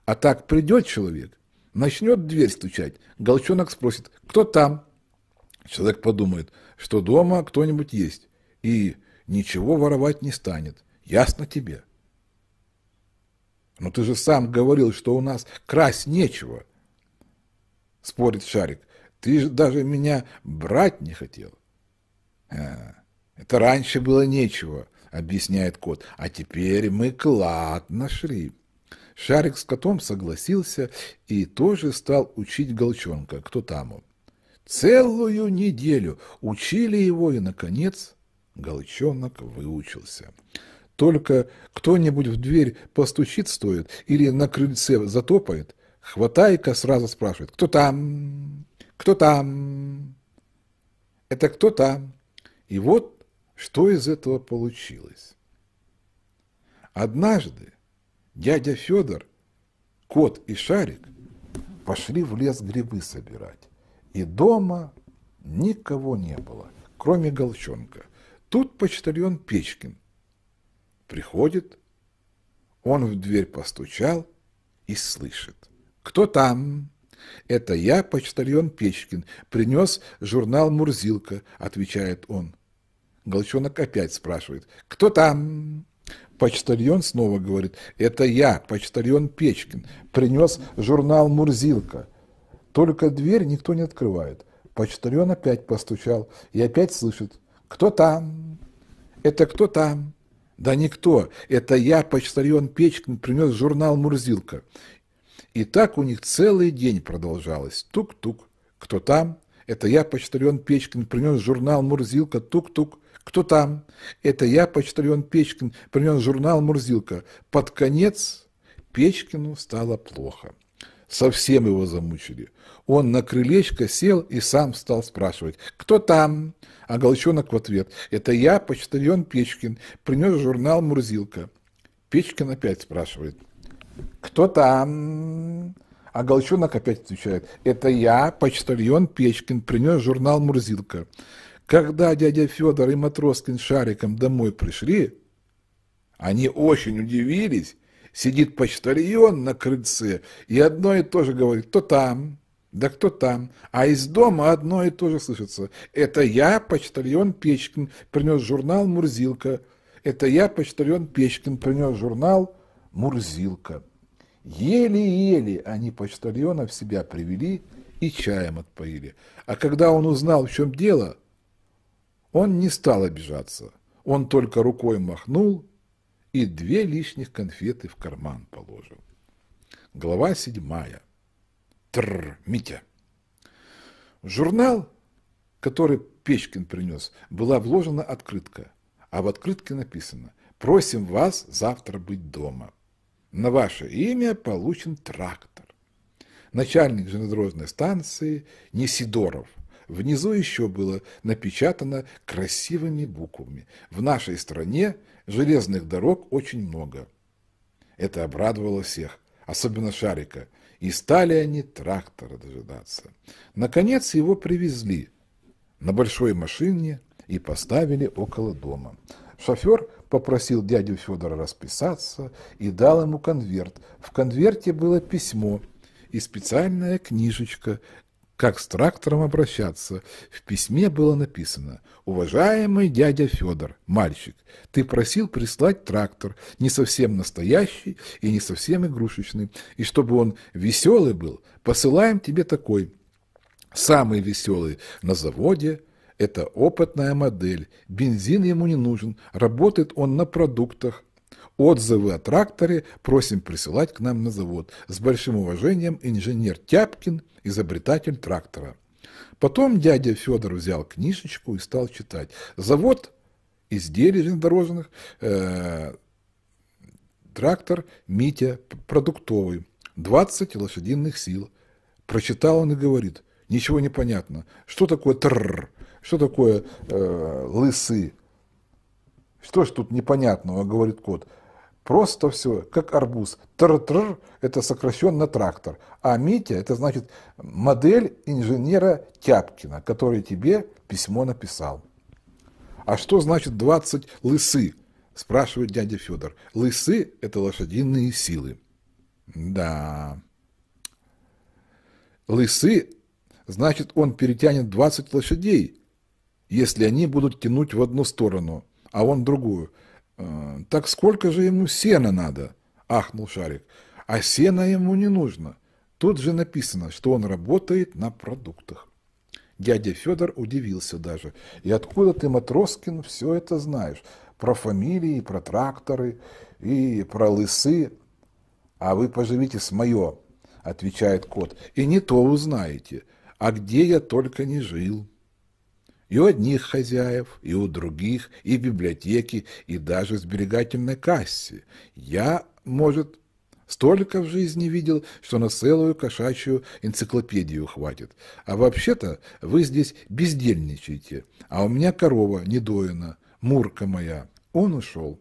А так придет человек, начнет дверь стучать, голчонок спросит, кто там? Человек подумает, что дома кто-нибудь есть, и ничего воровать не станет. Ясно тебе? Но ты же сам говорил, что у нас красть нечего!» Спорит Шарик. «Ты же даже меня брать не хотел!» а, «Это раньше было нечего!» — объясняет кот. «А теперь мы клад нашли!» Шарик с котом согласился и тоже стал учить Голчонка, кто там таму. Целую неделю учили его, и, наконец, Голчонок выучился. Только кто-нибудь в дверь постучит стоит или на крыльце затопает, хватайка сразу спрашивает, кто там, кто там, это кто там. И вот что из этого получилось. Однажды дядя Федор, кот и шарик пошли в лес грибы собирать. И дома никого не было, кроме голчонка. Тут почтальон Печкин Приходит, он в дверь постучал и слышит. «Кто там?» «Это я, почтальон Печкин. Принес журнал «Мурзилка», — отвечает он. Голчонок опять спрашивает. «Кто там?» Почтальон снова говорит. «Это я, почтальон Печкин. Принес журнал «Мурзилка». Только дверь никто не открывает. Почтальон опять постучал и опять слышит. «Кто там?» «Это кто там?» Да никто. Это я, почтальон Печкин, принес журнал «Мурзилка». И так у них целый день продолжалось. Тук-тук. Кто там? Это я, почтальон Печкин, принес журнал «Мурзилка». Тук-тук. Кто там? Это я, почтальон Печкин, принес журнал «Мурзилка». Под конец Печкину стало плохо совсем его замучили. Он на крылечко сел и сам стал спрашивать, кто там? А Галчонок в ответ, это я, почтальон Печкин, принес журнал «Мурзилка». Печкин опять спрашивает, кто там? А Галчонок опять отвечает, это я, почтальон Печкин, принес журнал «Мурзилка». Когда дядя Федор и Матроскин Шариком домой пришли, они очень удивились, Сидит почтальон на крыльце и одно и то же говорит, кто там, да кто там? А из дома одно и то же слышится. Это я, почтальон Печкин, принес журнал «Мурзилка». Это я, почтальон Печкин, принес журнал «Мурзилка». Еле-еле они почтальона в себя привели и чаем отпоили. А когда он узнал, в чем дело, он не стал обижаться. Он только рукой махнул и две лишних конфеты в карман положил. Глава седьмая. Тррр, Митя. журнал, который Печкин принес, была вложена открытка, а в открытке написано «Просим вас завтра быть дома. На ваше имя получен трактор». Начальник железнодорожной станции Несидоров – Внизу еще было напечатано красивыми буквами. В нашей стране Железных дорог очень много. Это обрадовало всех, особенно Шарика, и стали они трактора дожидаться. Наконец его привезли на большой машине и поставили около дома. Шофер попросил дядю Федора расписаться и дал ему конверт. В конверте было письмо и специальная книжечка, как с трактором обращаться. В письме было написано «Уважаемый дядя Федор, мальчик, ты просил прислать трактор, не совсем настоящий и не совсем игрушечный, и чтобы он веселый был, посылаем тебе такой. Самый веселый на заводе, это опытная модель, бензин ему не нужен, работает он на продуктах, Отзывы о тракторе просим присылать к нам на завод. С большим уважением инженер Тяпкин, изобретатель трактора. Потом дядя Федор взял книжечку и стал читать. Завод изделий железнодорожных, э, трактор Митя продуктовый, 20 лошадиных сил. Прочитал он и говорит, ничего не понятно, что такое тррр, что такое э, лысы, что ж тут непонятного, говорит кот. Просто все, как арбуз. Тр-тр – это сокращенно трактор. А Митя – это значит модель инженера Тяпкина, который тебе письмо написал. А что значит 20 лысы? Спрашивает дядя Федор. Лысы – это лошадиные силы. Да. Лысы – значит, он перетянет 20 лошадей, если они будут тянуть в одну сторону, а он другую – Э, «Так сколько же ему сена надо?» – ахнул Шарик. «А сена ему не нужно. Тут же написано, что он работает на продуктах». Дядя Федор удивился даже. «И откуда ты, Матроскин, все это знаешь? Про фамилии, про тракторы и про лысы?» «А вы поживите с мое», – отвечает кот, – «и не то узнаете. А где я только не жил». И у одних хозяев, и у других, и в библиотеке, и даже в сберегательной кассе. Я, может, столько в жизни видел, что на целую кошачью энциклопедию хватит. А вообще-то вы здесь бездельничаете, а у меня корова недоена, мурка моя. Он ушел.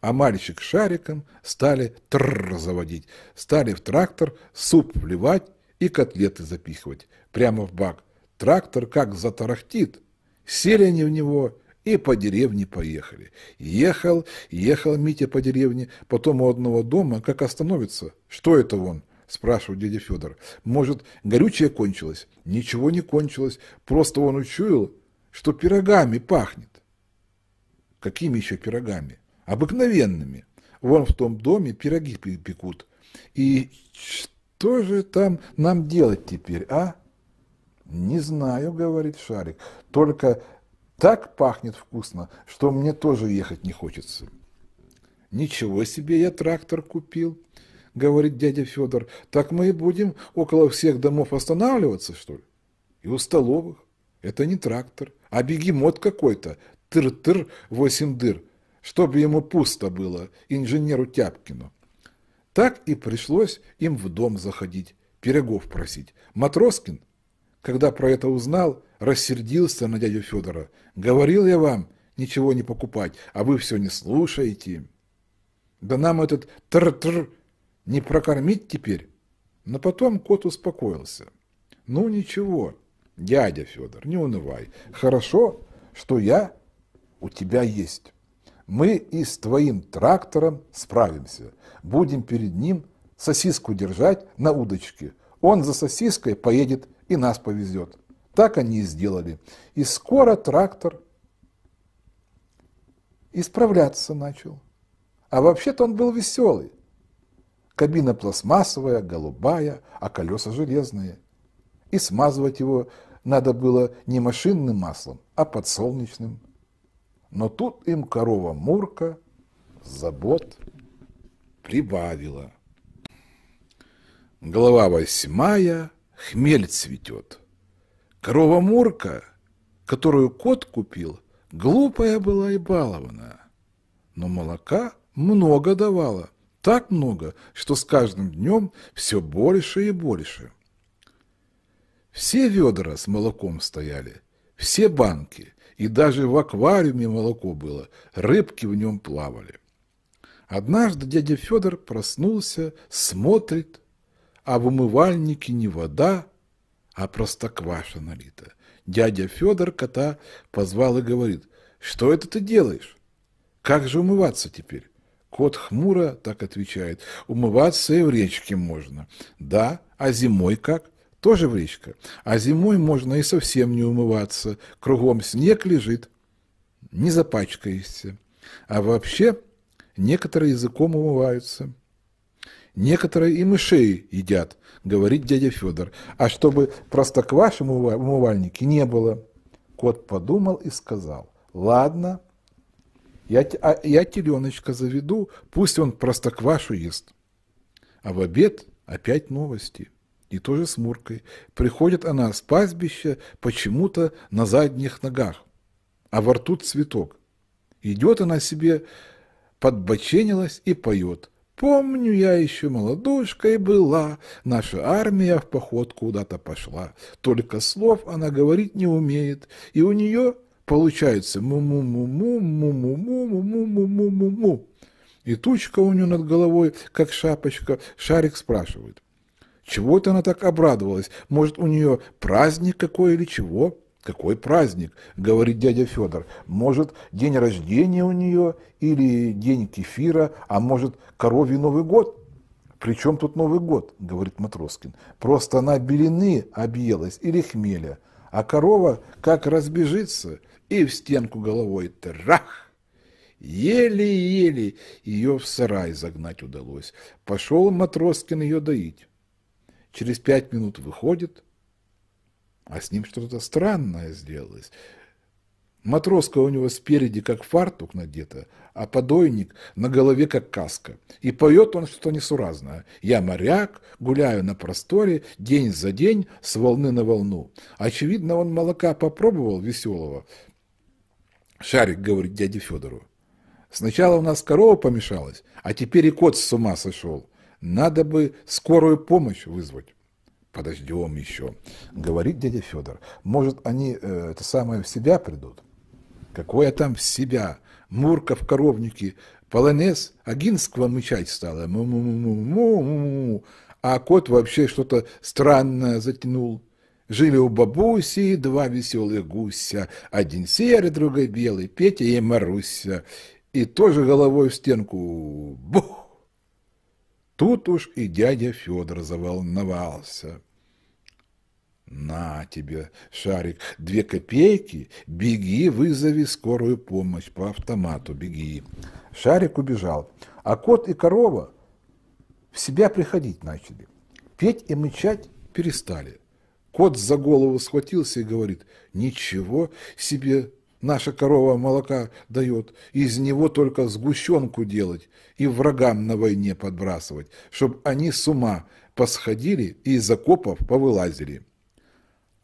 А мальчик шариком стали тррр заводить, стали в трактор суп вливать и котлеты запихивать прямо в бак – Трактор как затарахтит. Сели они в него и по деревне поехали. Ехал, ехал Митя по деревне, потом у одного дома, как остановится. Что это он? спрашивал дядя Федор. Может, горючее кончилось? Ничего не кончилось, просто он учуял, что пирогами пахнет. Какими еще пирогами? Обыкновенными. Вон в том доме пироги пекут. И что же там нам делать теперь, а? Не знаю, говорит Шарик. Только так пахнет вкусно, что мне тоже ехать не хочется. Ничего себе, я трактор купил, говорит дядя Федор. Так мы и будем около всех домов останавливаться, что ли? И у столовых. Это не трактор, а бегемот какой-то. Тыр-тыр, восемь дыр. Чтобы ему пусто было, инженеру Тяпкину. Так и пришлось им в дом заходить, пирогов просить. Матроскин когда про это узнал, рассердился на дядю Федора. «Говорил я вам, ничего не покупать, а вы все не слушаете». «Да нам этот тр-тр не прокормить теперь?» Но потом кот успокоился. «Ну ничего, дядя Федор, не унывай. Хорошо, что я у тебя есть. Мы и с твоим трактором справимся. Будем перед ним сосиску держать на удочке. Он за сосиской поедет и нас повезет. Так они и сделали. И скоро трактор исправляться начал. А вообще-то он был веселый. Кабина пластмассовая, голубая, а колеса железные. И смазывать его надо было не машинным маслом, а подсолнечным. Но тут им корова Мурка забот прибавила. Глава восьмая хмель цветет. Корова Мурка, которую кот купил, глупая была и балована, но молока много давала, так много, что с каждым днем все больше и больше. Все ведра с молоком стояли, все банки, и даже в аквариуме молоко было, рыбки в нем плавали. Однажды дядя Федор проснулся, смотрит, а в умывальнике не вода, а простокваша налита. Дядя Федор кота позвал и говорит, что это ты делаешь? Как же умываться теперь? Кот хмуро так отвечает, умываться и в речке можно. Да, а зимой как? Тоже в речке. А зимой можно и совсем не умываться, кругом снег лежит, не запачкаешься. А вообще некоторые языком умываются. Некоторые и мышей едят, говорит дядя Федор. А чтобы простокваш в умывальнике не было. Кот подумал и сказал, ладно, я, а, я теленочка заведу, пусть он простоквашу ест. А в обед опять новости. И тоже с Муркой. Приходит она с пастбища почему-то на задних ногах, а во рту цветок. Идет она себе, подбоченилась и поет. Помню, я еще молодушкой была, наша армия в поход куда-то пошла. Только слов она говорить не умеет, и у нее получается му-му-му-му-му-му-му-му-му-му-му-му. И тучка у нее над головой, как шапочка. Шарик спрашивает, чего это она так обрадовалась? Может, у нее праздник какой или чего? Какой праздник, говорит дядя Федор. Может, день рождения у нее или день кефира, а может, коровий Новый год? Причем тут Новый год, говорит Матроскин. Просто она белины объелась или хмеля. А корова как разбежится и в стенку головой трах. Еле-еле ее в сарай загнать удалось. Пошел Матроскин ее доить. Через пять минут выходит – а с ним что-то странное сделалось. Матроска у него спереди как фартук надета, а подойник на голове как каска. И поет он что-то несуразное. Я моряк, гуляю на просторе, день за день, с волны на волну. Очевидно, он молока попробовал веселого. Шарик говорит дяде Федору. Сначала у нас корова помешалась, а теперь и кот с ума сошел. Надо бы скорую помощь вызвать подождем еще, говорит дядя Федор. Может, они э, это самое в себя придут? Какое там в себя? Мурка в коровнике, полонез, агинского мычать стало. Му -му -му -му -му -му. А кот вообще что-то странное затянул. Жили у бабуси два веселых гуся, один серый, другой белый, Петя и Маруся. И тоже головой в стенку. Бух! Тут уж и дядя Федор заволновался. «На тебе, Шарик, две копейки, беги, вызови скорую помощь по автомату, беги». Шарик убежал, а кот и корова в себя приходить начали. Петь и мычать перестали. Кот за голову схватился и говорит, «Ничего себе наша корова молока дает, из него только сгущенку делать и врагам на войне подбрасывать, чтобы они с ума посходили и из окопов повылазили.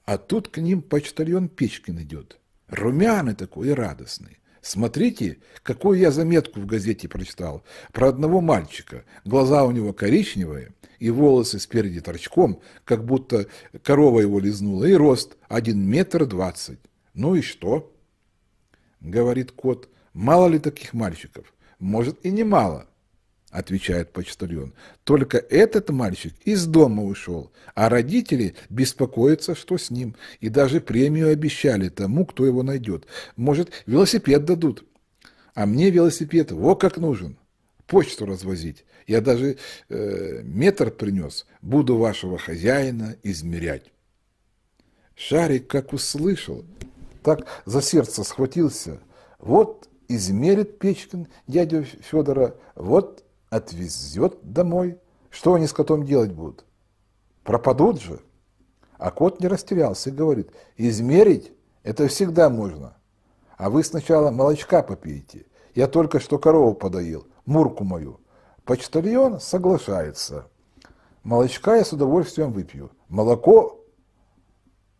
А тут к ним почтальон Печкин идет, румяный такой и радостный. Смотрите, какую я заметку в газете прочитал про одного мальчика. Глаза у него коричневые, и волосы спереди торчком, как будто корова его лизнула, и рост один метр двадцать. Ну и что? — говорит кот. «Мало ли таких мальчиков? Может, и немало». — отвечает почтальон. «Только этот мальчик из дома ушел, а родители беспокоятся, что с ним, и даже премию обещали тому, кто его найдет. Может, велосипед дадут? А мне велосипед во как нужен. Почту развозить. Я даже э, метр принес. Буду вашего хозяина измерять». Шарик, как услышал, так за сердце схватился. Вот измерит Печкин дядю Федора, вот отвезет домой. Что они с котом делать будут? Пропадут же. А кот не растерялся и говорит, измерить это всегда можно. А вы сначала молочка попейте. Я только что корову подоил, мурку мою. Почтальон соглашается. Молочка я с удовольствием выпью. Молоко,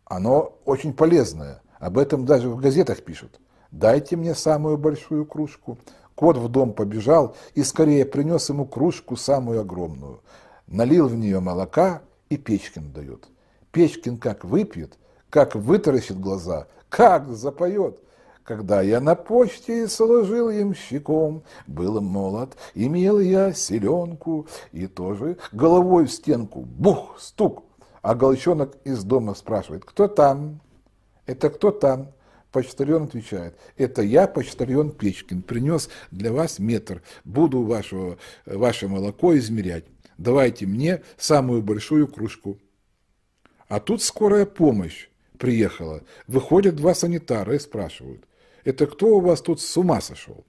оно очень полезное. Об этом даже в газетах пишут. «Дайте мне самую большую кружку». Кот в дом побежал и скорее принес ему кружку самую огромную. Налил в нее молока и Печкин дает. Печкин как выпьет, как вытаращит глаза, как запоет. Когда я на почте служил щеком, был молод, имел я селенку и тоже головой в стенку. Бух, стук. А голчонок из дома спрашивает, кто там? Это кто там? Почтальон отвечает, это я, почтальон Печкин, принес для вас метр, буду вашего, ваше молоко измерять. Давайте мне самую большую кружку. А тут скорая помощь приехала. Выходят два санитара и спрашивают, это кто у вас тут с ума сошел?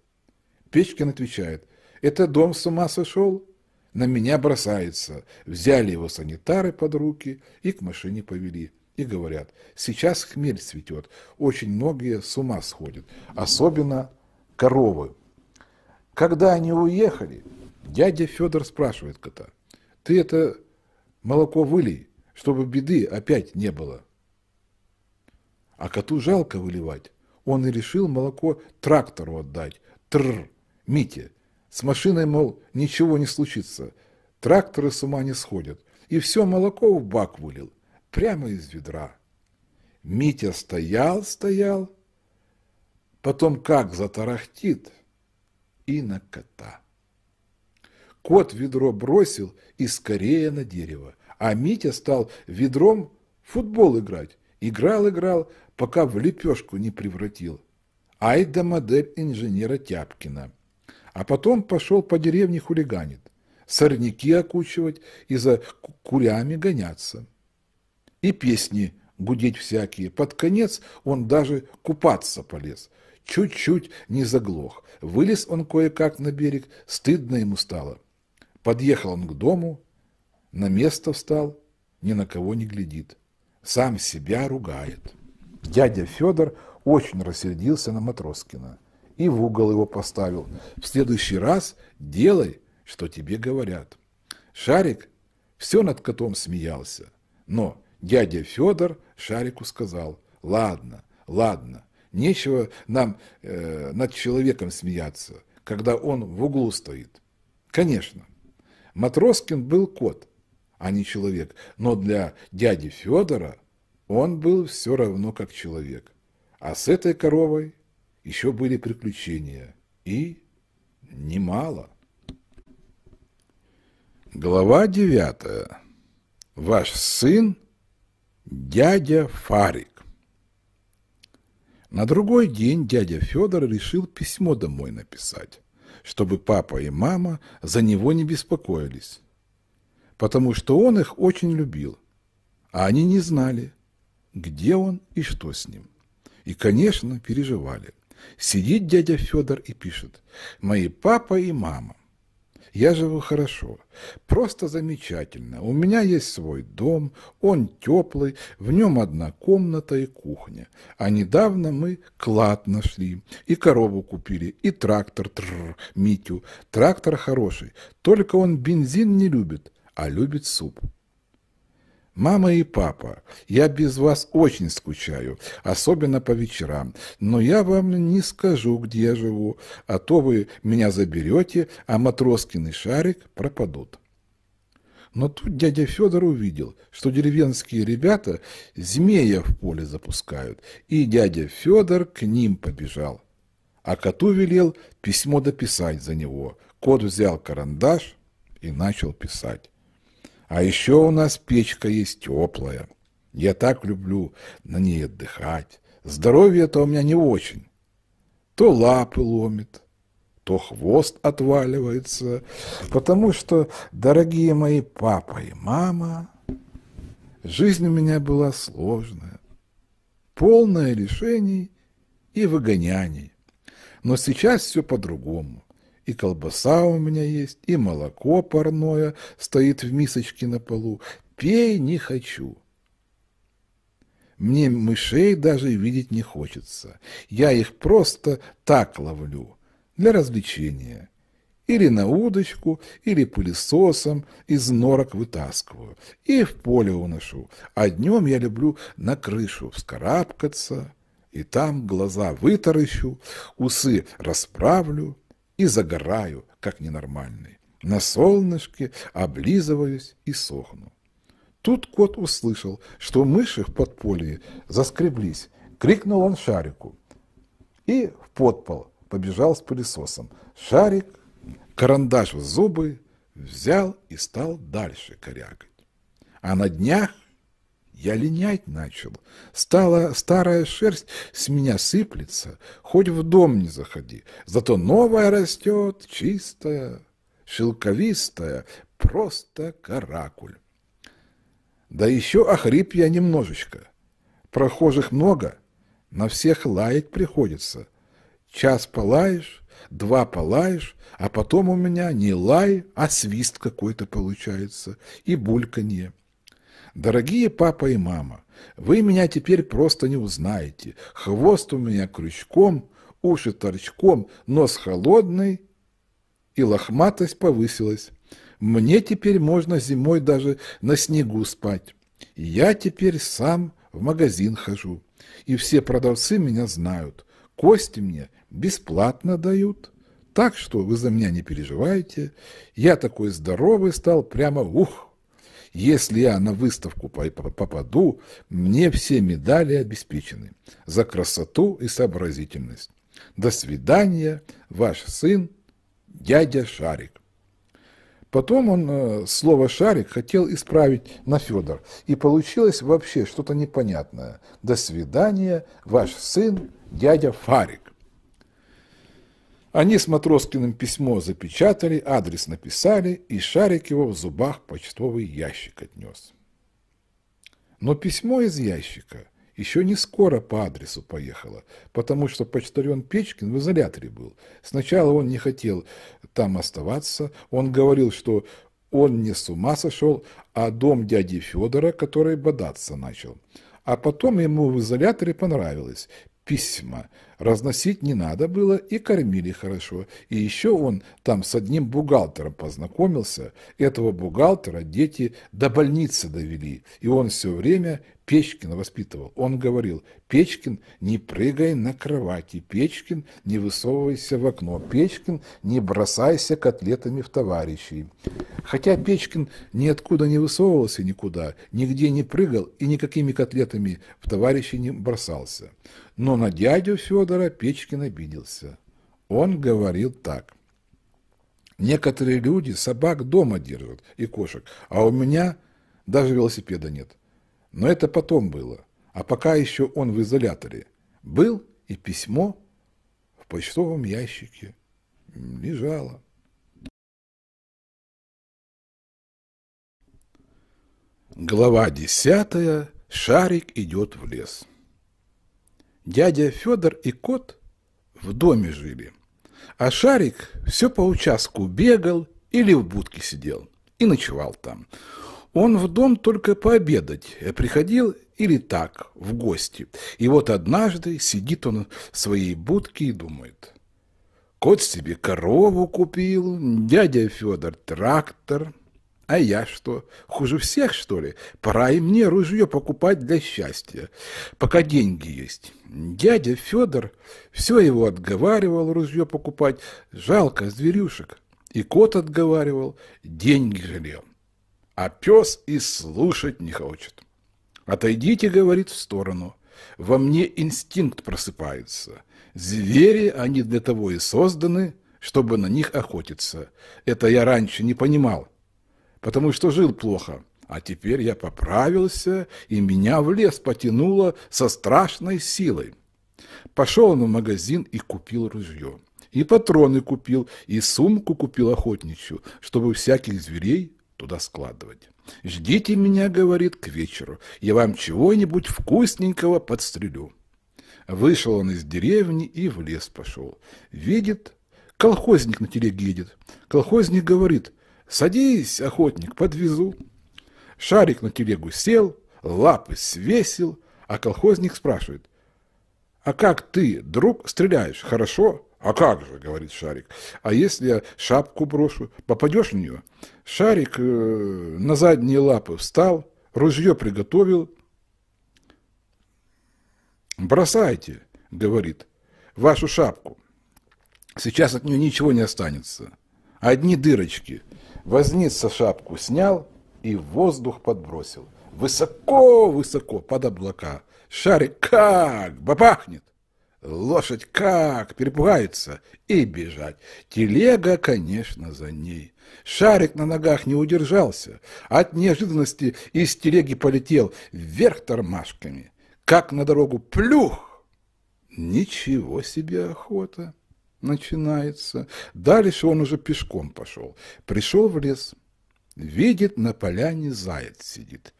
Печкин отвечает, это дом с ума сошел? На меня бросается. Взяли его санитары под руки и к машине повели и говорят, сейчас хмель цветет, очень многие с ума сходят, особенно коровы. Когда они уехали, дядя Федор спрашивает кота, ты это молоко вылей, чтобы беды опять не было. А коту жалко выливать. Он и решил молоко трактору отдать. Тррр, Мите. С машиной, мол, ничего не случится. Тракторы с ума не сходят. И все молоко в бак вылил прямо из ведра. Митя стоял, стоял, потом как затарахтит и на кота. Кот ведро бросил и скорее на дерево, а Митя стал ведром футбол играть. Играл, играл, пока в лепешку не превратил. Айда модель инженера Тяпкина. А потом пошел по деревне хулиганит, сорняки окучивать и за курями гоняться и песни гудеть всякие. Под конец он даже купаться полез. Чуть-чуть не заглох. Вылез он кое-как на берег, стыдно ему стало. Подъехал он к дому, на место встал, ни на кого не глядит. Сам себя ругает. Дядя Федор очень рассердился на Матроскина и в угол его поставил. В следующий раз делай, что тебе говорят. Шарик все над котом смеялся, но Дядя Федор Шарику сказал, «Ладно, ладно, нечего нам э, над человеком смеяться, когда он в углу стоит». Конечно, Матроскин был кот, а не человек, но для дяди Федора он был все равно как человек. А с этой коровой еще были приключения, и немало. Глава девятая. Ваш сын Дядя Фарик. На другой день дядя Федор решил письмо домой написать, чтобы папа и мама за него не беспокоились, потому что он их очень любил, а они не знали, где он и что с ним. И, конечно, переживали. Сидит дядя Федор и пишет «Мои папа и мама». Я живу хорошо, просто замечательно. У меня есть свой дом, он теплый, в нем одна комната и кухня. А недавно мы клад нашли, и корову купили, и трактор, тррр, Митю. Трактор хороший, только он бензин не любит, а любит суп. «Мама и папа, я без вас очень скучаю, особенно по вечерам, но я вам не скажу, где я живу, а то вы меня заберете, а Матроскин и Шарик пропадут». Но тут дядя Федор увидел, что деревенские ребята змея в поле запускают, и дядя Федор к ним побежал. А коту велел письмо дописать за него. Кот взял карандаш и начал писать. А еще у нас печка есть теплая. Я так люблю на ней отдыхать. Здоровье-то у меня не очень. То лапы ломит, то хвост отваливается. Потому что, дорогие мои папа и мама, жизнь у меня была сложная. Полная решений и выгоняний. Но сейчас все по-другому и колбаса у меня есть, и молоко парное стоит в мисочке на полу. Пей не хочу. Мне мышей даже видеть не хочется. Я их просто так ловлю, для развлечения. Или на удочку, или пылесосом из норок вытаскиваю. И в поле уношу. А днем я люблю на крышу вскарабкаться. И там глаза вытаращу, усы расправлю, и загораю, как ненормальный. На солнышке облизываюсь и сохну. Тут кот услышал, что мыши в подполье заскреблись. Крикнул он шарику. И в подпол побежал с пылесосом. Шарик, карандаш в зубы, взял и стал дальше корягать. А на днях я линять начал. Стала старая шерсть с меня сыплется. Хоть в дом не заходи. Зато новая растет, чистая, шелковистая, просто каракуль. Да еще охрип я немножечко. Прохожих много, на всех лаять приходится. Час полаешь, два полаешь, а потом у меня не лай, а свист какой-то получается и бульканье. «Дорогие папа и мама, вы меня теперь просто не узнаете. Хвост у меня крючком, уши торчком, нос холодный, и лохматость повысилась. Мне теперь можно зимой даже на снегу спать. Я теперь сам в магазин хожу, и все продавцы меня знают. Кости мне бесплатно дают. Так что вы за меня не переживайте. Я такой здоровый стал, прямо ух!» Если я на выставку попаду, мне все медали обеспечены за красоту и сообразительность. До свидания, ваш сын, дядя Шарик. Потом он э, слово «шарик» хотел исправить на Федор. И получилось вообще что-то непонятное. «До свидания, ваш сын, дядя Фарик». Они с Матроскиным письмо запечатали, адрес написали, и шарик его в зубах почтовый ящик отнес. Но письмо из ящика еще не скоро по адресу поехало, потому что почтальон Печкин в изоляторе был. Сначала он не хотел там оставаться, он говорил, что он не с ума сошел, а дом дяди Федора, который бодаться начал. А потом ему в изоляторе понравилось письма – Разносить не надо было и кормили хорошо. И еще он там с одним бухгалтером познакомился. Этого бухгалтера дети до больницы довели, и он все время Печкина воспитывал. Он говорил, Печкин, не прыгай на кровати, Печкин, не высовывайся в окно, Печкин, не бросайся котлетами в товарищей. Хотя Печкин ниоткуда не высовывался никуда, нигде не прыгал и никакими котлетами в товарищей не бросался. Но на дядю Федора Печкин обиделся. Он говорил так. Некоторые люди собак дома держат и кошек, а у меня даже велосипеда нет. Но это потом было. А пока еще он в изоляторе. Был и письмо в почтовом ящике. Лежало. Глава десятая. Шарик идет в лес. Дядя Федор и кот в доме жили. А Шарик все по участку бегал или в будке сидел и ночевал там. Он в дом только пообедать э, приходил или так, в гости. И вот однажды сидит он в своей будке и думает. Кот себе корову купил, дядя Федор трактор. А я что, хуже всех, что ли? Пора и мне ружье покупать для счастья, пока деньги есть. Дядя Федор все его отговаривал ружье покупать. Жалко зверюшек. И кот отговаривал, деньги жалел а пес и слушать не хочет. «Отойдите», — говорит, — «в сторону. Во мне инстинкт просыпается. Звери, они для того и созданы, чтобы на них охотиться. Это я раньше не понимал, потому что жил плохо». А теперь я поправился, и меня в лес потянуло со страшной силой. Пошел на магазин и купил ружье. И патроны купил, и сумку купил охотничью, чтобы всяких зверей туда складывать. «Ждите меня, — говорит, — к вечеру. Я вам чего-нибудь вкусненького подстрелю». Вышел он из деревни и в лес пошел. Видит, колхозник на телеге едет. Колхозник говорит, «Садись, охотник, подвезу». Шарик на телегу сел, лапы свесил, а колхозник спрашивает, «А как ты, друг, стреляешь, хорошо?» А как же, говорит шарик. А если я шапку брошу, попадешь в нее? Шарик э, на задние лапы встал, ружье приготовил. Бросайте, говорит, вашу шапку. Сейчас от нее ничего не останется. Одни дырочки. Возница шапку снял и в воздух подбросил. Высоко-высоко под облака. Шарик как бабахнет Лошадь как перепугается и бежать. Телега, конечно, за ней. Шарик на ногах не удержался. От неожиданности из телеги полетел вверх тормашками. Как на дорогу плюх! Ничего себе охота! Начинается. Дальше он уже пешком пошел. Пришел в лес. Видит, на поляне заяц сидит.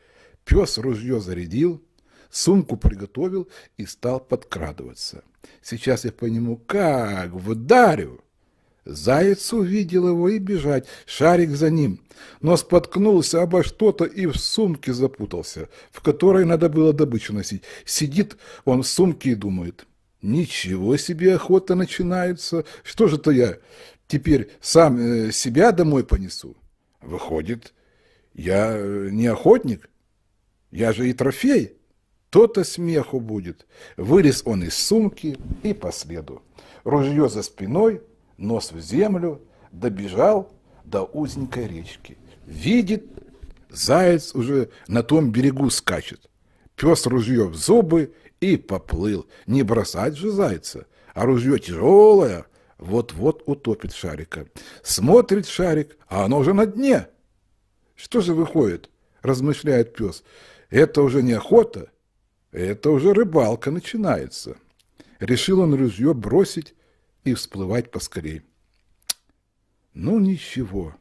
Пес ружье зарядил, сумку приготовил и стал подкрадываться. Сейчас я по нему как вдарю. Заяц увидел его и бежать, шарик за ним, но споткнулся обо что-то и в сумке запутался, в которой надо было добычу носить. Сидит он в сумке и думает, ничего себе охота начинается, что же то я теперь сам э, себя домой понесу? Выходит, я э, не охотник, я же и трофей. То-то смеху будет. Вылез он из сумки и по следу. Ружье за спиной, нос в землю, добежал до узенькой речки. Видит, заяц уже на том берегу скачет. Пес ружье в зубы и поплыл. Не бросать же зайца, а ружье тяжелое. Вот-вот утопит шарика. Смотрит шарик, а оно уже на дне. Что же выходит, размышляет пес. Это уже не охота, это уже рыбалка начинается. Решил он ружье бросить и всплывать поскорей. Ну ничего.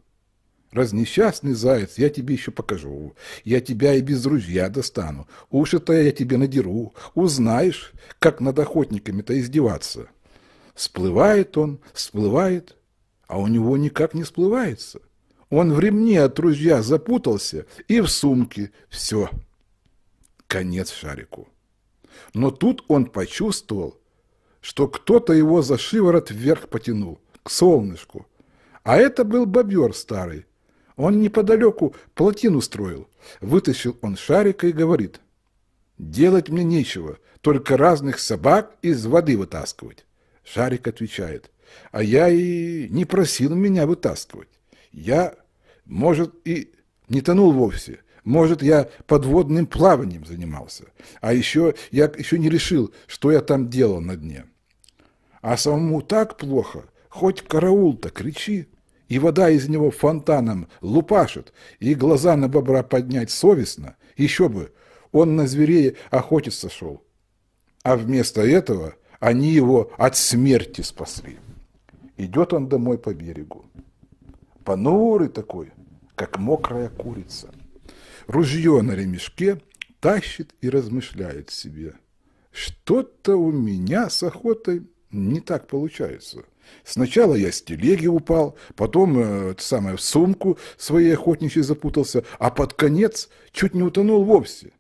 Раз несчастный заяц, я тебе еще покажу. Я тебя и без ружья достану. Уши-то я тебе надеру. Узнаешь, как над охотниками-то издеваться. Всплывает он, всплывает, а у него никак не всплывается. Он в ремне от ружья запутался и в сумке все конец шарику. Но тут он почувствовал, что кто-то его за шиворот вверх потянул, к солнышку. А это был бобер старый. Он неподалеку плотину строил. Вытащил он шарика и говорит, «Делать мне нечего, только разных собак из воды вытаскивать». Шарик отвечает, «А я и не просил меня вытаскивать. Я, может, и не тонул вовсе. Может, я подводным плаванием занимался, а еще я еще не решил, что я там делал на дне. А самому так плохо, хоть караул-то кричи, и вода из него фонтаном лупашит, и глаза на бобра поднять совестно, еще бы, он на зверей охотиться шел. А вместо этого они его от смерти спасли. Идет он домой по берегу. Понурый такой, как мокрая курица ружье на ремешке, тащит и размышляет себе. Что-то у меня с охотой не так получается. Сначала я с телеги упал, потом э, самое, в сумку своей охотничьей запутался, а под конец чуть не утонул вовсе.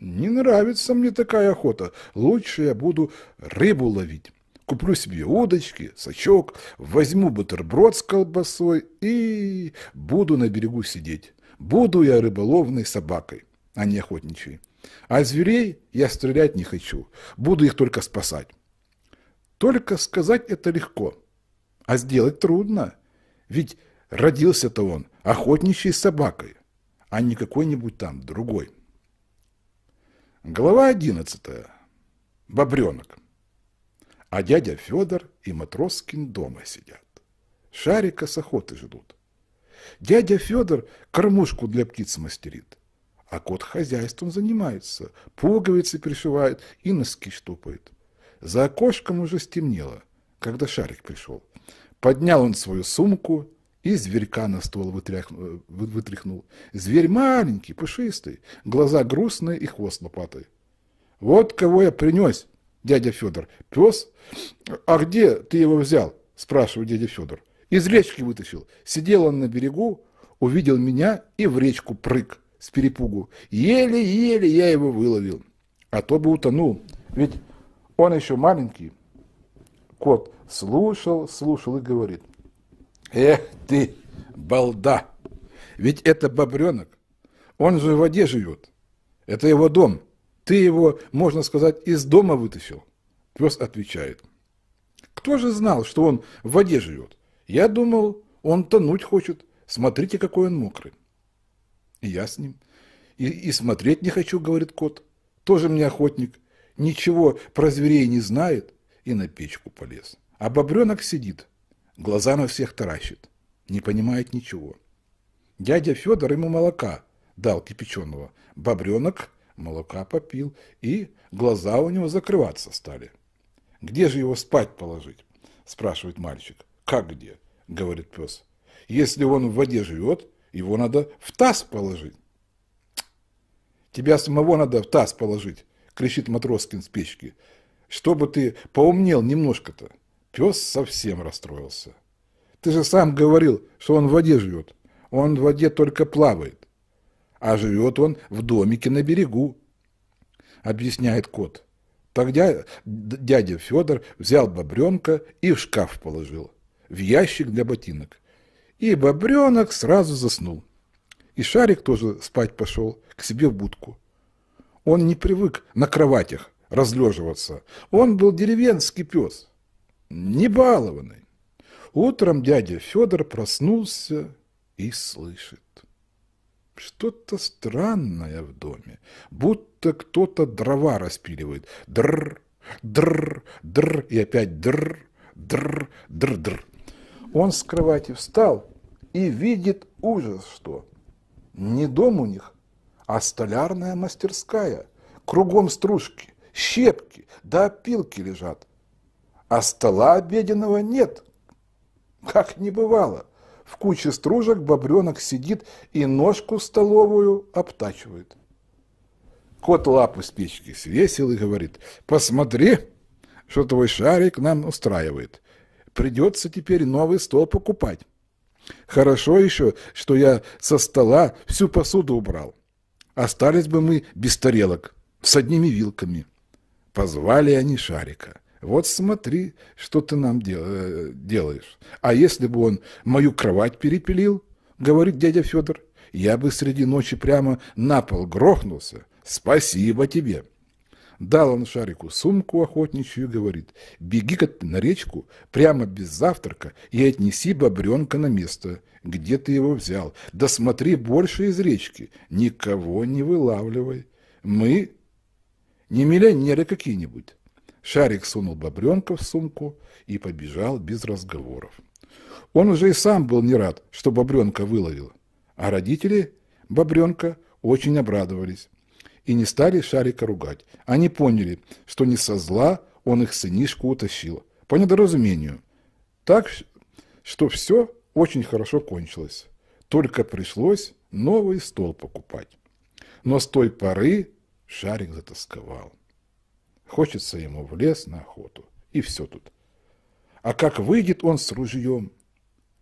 Не нравится мне такая охота. Лучше я буду рыбу ловить. Куплю себе удочки, сачок, возьму бутерброд с колбасой и буду на берегу сидеть. Буду я рыболовной собакой, а не охотничьей. А зверей я стрелять не хочу, буду их только спасать. Только сказать это легко, а сделать трудно, ведь родился-то он охотничьей собакой, а не какой-нибудь там другой. Глава одиннадцатая. Бобренок. А дядя Федор и Матроскин дома сидят. Шарика с охоты ждут. Дядя Федор кормушку для птиц мастерит, а кот хозяйством занимается, пуговицы пришивает и носки штопает. За окошком уже стемнело, когда шарик пришел. Поднял он свою сумку и зверька на ствол э, вытряхнул. Зверь маленький, пушистый, глаза грустные и хвост лопатой. «Вот кого я принес, дядя Федор. Пес? А где ты его взял?» – спрашивает дядя Федор. Из речки вытащил. Сидел он на берегу, увидел меня и в речку прыг с перепугу. Еле-еле я его выловил. А то бы утонул. Ведь он еще маленький. Кот слушал, слушал и говорит. Эх ты, балда! Ведь это бобренок. Он же в воде живет. Это его дом. Ты его, можно сказать, из дома вытащил. Пес отвечает. Кто же знал, что он в воде живет? Я думал, он тонуть хочет. Смотрите, какой он мокрый. И я с ним. И, и смотреть не хочу, говорит кот. Тоже мне охотник. Ничего про зверей не знает. И на печку полез. А бобренок сидит. Глаза на всех таращит. Не понимает ничего. Дядя Федор ему молока дал кипяченого. Бобренок молока попил. И глаза у него закрываться стали. Где же его спать положить? Спрашивает мальчик как где, говорит пес. Если он в воде живет, его надо в таз положить. Тебя самого надо в таз положить, кричит Матроскин с печки. Чтобы ты поумнел немножко-то. Пес совсем расстроился. Ты же сам говорил, что он в воде живет. Он в воде только плавает. А живет он в домике на берегу, объясняет кот. Тогда дядя Федор взял бобренка и в шкаф положил в ящик для ботинок. И бобренок сразу заснул. И шарик тоже спать пошел к себе в будку. Он не привык на кроватях разлеживаться. Он был деревенский пес, небалованный Утром дядя Федор проснулся и слышит. Что-то странное в доме, будто кто-то дрова распиливает. Др, др, др и опять др, др, др, др. Он с кровати встал и видит ужас, что не дом у них, а столярная мастерская. Кругом стружки, щепки, да опилки лежат. А стола обеденного нет, как не бывало. В куче стружек бобренок сидит и ножку столовую обтачивает. Кот лапу с печки свесил и говорит, посмотри, что твой шарик нам устраивает. Придется теперь новый стол покупать. Хорошо еще, что я со стола всю посуду убрал. Остались бы мы без тарелок, с одними вилками. Позвали они Шарика. Вот смотри, что ты нам дел э, делаешь. А если бы он мою кровать перепилил, говорит дядя Федор, я бы среди ночи прямо на пол грохнулся. Спасибо тебе. Дал он Шарику сумку охотничью и говорит, беги-ка на речку прямо без завтрака и отнеси бобренка на место, где ты его взял. Да смотри больше из речки, никого не вылавливай. Мы не миллионеры какие-нибудь. Шарик сунул бобренка в сумку и побежал без разговоров. Он уже и сам был не рад, что бобренка выловил, а родители бобренка очень обрадовались и не стали Шарика ругать. Они поняли, что не со зла он их сынишку утащил. По недоразумению. Так, что все очень хорошо кончилось. Только пришлось новый стол покупать. Но с той поры Шарик затасковал. Хочется ему в лес на охоту. И все тут. А как выйдет он с ружьем,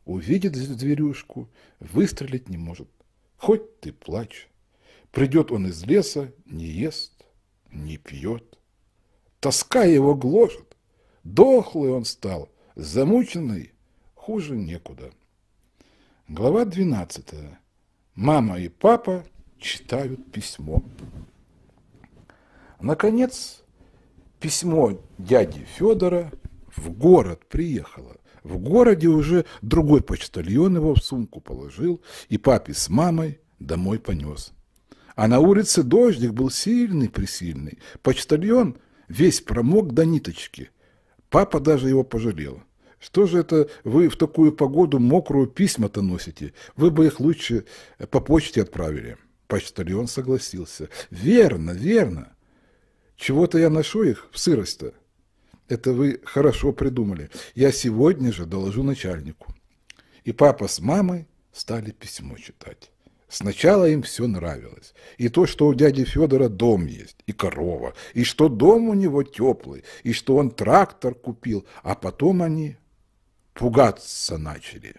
увидит зверюшку, выстрелить не может. Хоть ты плачь. Придет он из леса, не ест, не пьет. Тоска его гложет. Дохлый он стал, замученный, хуже некуда. Глава 12. Мама и папа читают письмо. Наконец, письмо дяди Федора в город приехало. В городе уже другой почтальон его в сумку положил и папе с мамой домой понес. А на улице дождик был сильный-пресильный. Почтальон весь промок до ниточки. Папа даже его пожалел. Что же это вы в такую погоду мокрую письма-то носите? Вы бы их лучше по почте отправили. Почтальон согласился. Верно, верно. Чего-то я ношу их в сырость-то. Это вы хорошо придумали. Я сегодня же доложу начальнику. И папа с мамой стали письмо читать. Сначала им все нравилось. И то, что у дяди Федора дом есть, и корова, и что дом у него теплый, и что он трактор купил, а потом они пугаться начали.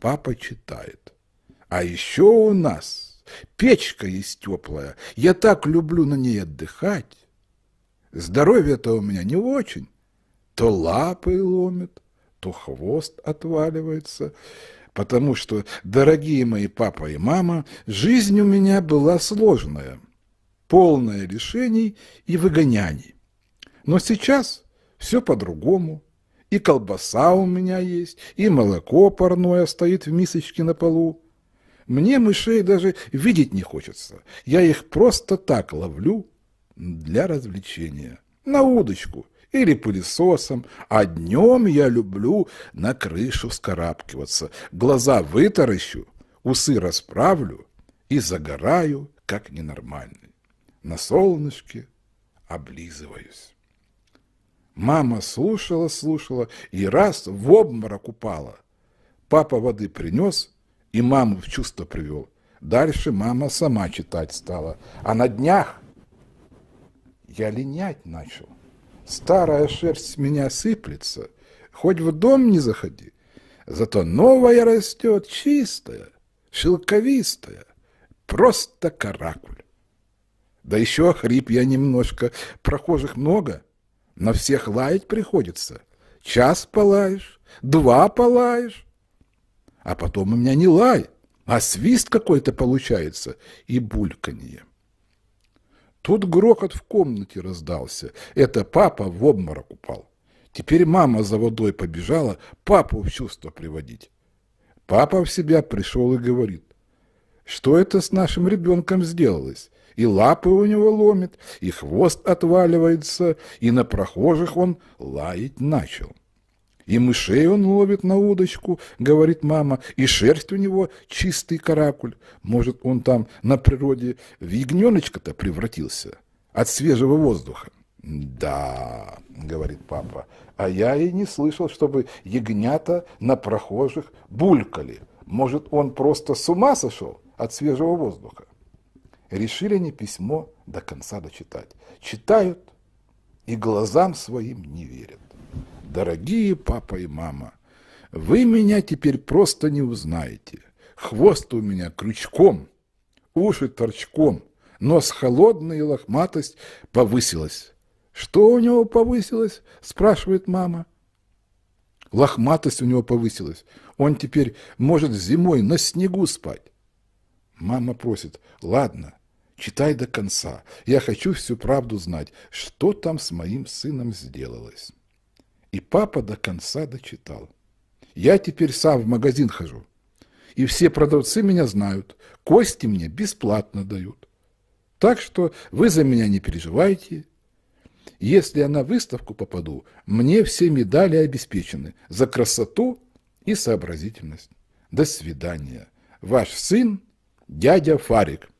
Папа читает. А еще у нас печка есть теплая. Я так люблю на ней отдыхать. Здоровье-то у меня не очень. То лапы ломит, то хвост отваливается потому что, дорогие мои папа и мама, жизнь у меня была сложная, полная решений и выгоняний. Но сейчас все по-другому. И колбаса у меня есть, и молоко парное стоит в мисочке на полу. Мне мышей даже видеть не хочется. Я их просто так ловлю для развлечения. На удочку – или пылесосом, а днем я люблю на крышу скарабкиваться, глаза вытаращу, усы расправлю и загораю, как ненормальный. На солнышке облизываюсь. Мама слушала-слушала и раз в обморок упала. Папа воды принес и маму в чувство привел. Дальше мама сама читать стала. А на днях я линять начал. Старая шерсть с меня сыплется, хоть в дом не заходи. Зато новая растет, чистая, шелковистая, просто каракуль. Да еще хрип я немножко, прохожих много, на всех лаять приходится. Час полаешь, два полаешь, а потом у меня не лай, а свист какой-то получается и бульканье. Тут грохот в комнате раздался. Это папа в обморок упал. Теперь мама за водой побежала папу в чувство приводить. Папа в себя пришел и говорит, что это с нашим ребенком сделалось? И лапы у него ломит, и хвост отваливается, и на прохожих он лаять начал. И мышей он ловит на удочку, говорит мама, и шерсть у него чистый каракуль. Может, он там на природе в ягненочка-то превратился от свежего воздуха. Да, говорит папа, а я и не слышал, чтобы ягнята на прохожих булькали. Может, он просто с ума сошел от свежего воздуха. Решили они письмо до конца дочитать. Читают и глазам своим не верят дорогие папа и мама, вы меня теперь просто не узнаете. Хвост у меня крючком, уши торчком, нос холодный и лохматость повысилась. Что у него повысилось? спрашивает мама. Лохматость у него повысилась. Он теперь может зимой на снегу спать. Мама просит, ладно, читай до конца. Я хочу всю правду знать, что там с моим сыном сделалось. И папа до конца дочитал. Я теперь сам в магазин хожу. И все продавцы меня знают. Кости мне бесплатно дают. Так что вы за меня не переживайте. Если я на выставку попаду, мне все медали обеспечены за красоту и сообразительность. До свидания. Ваш сын, дядя Фарик.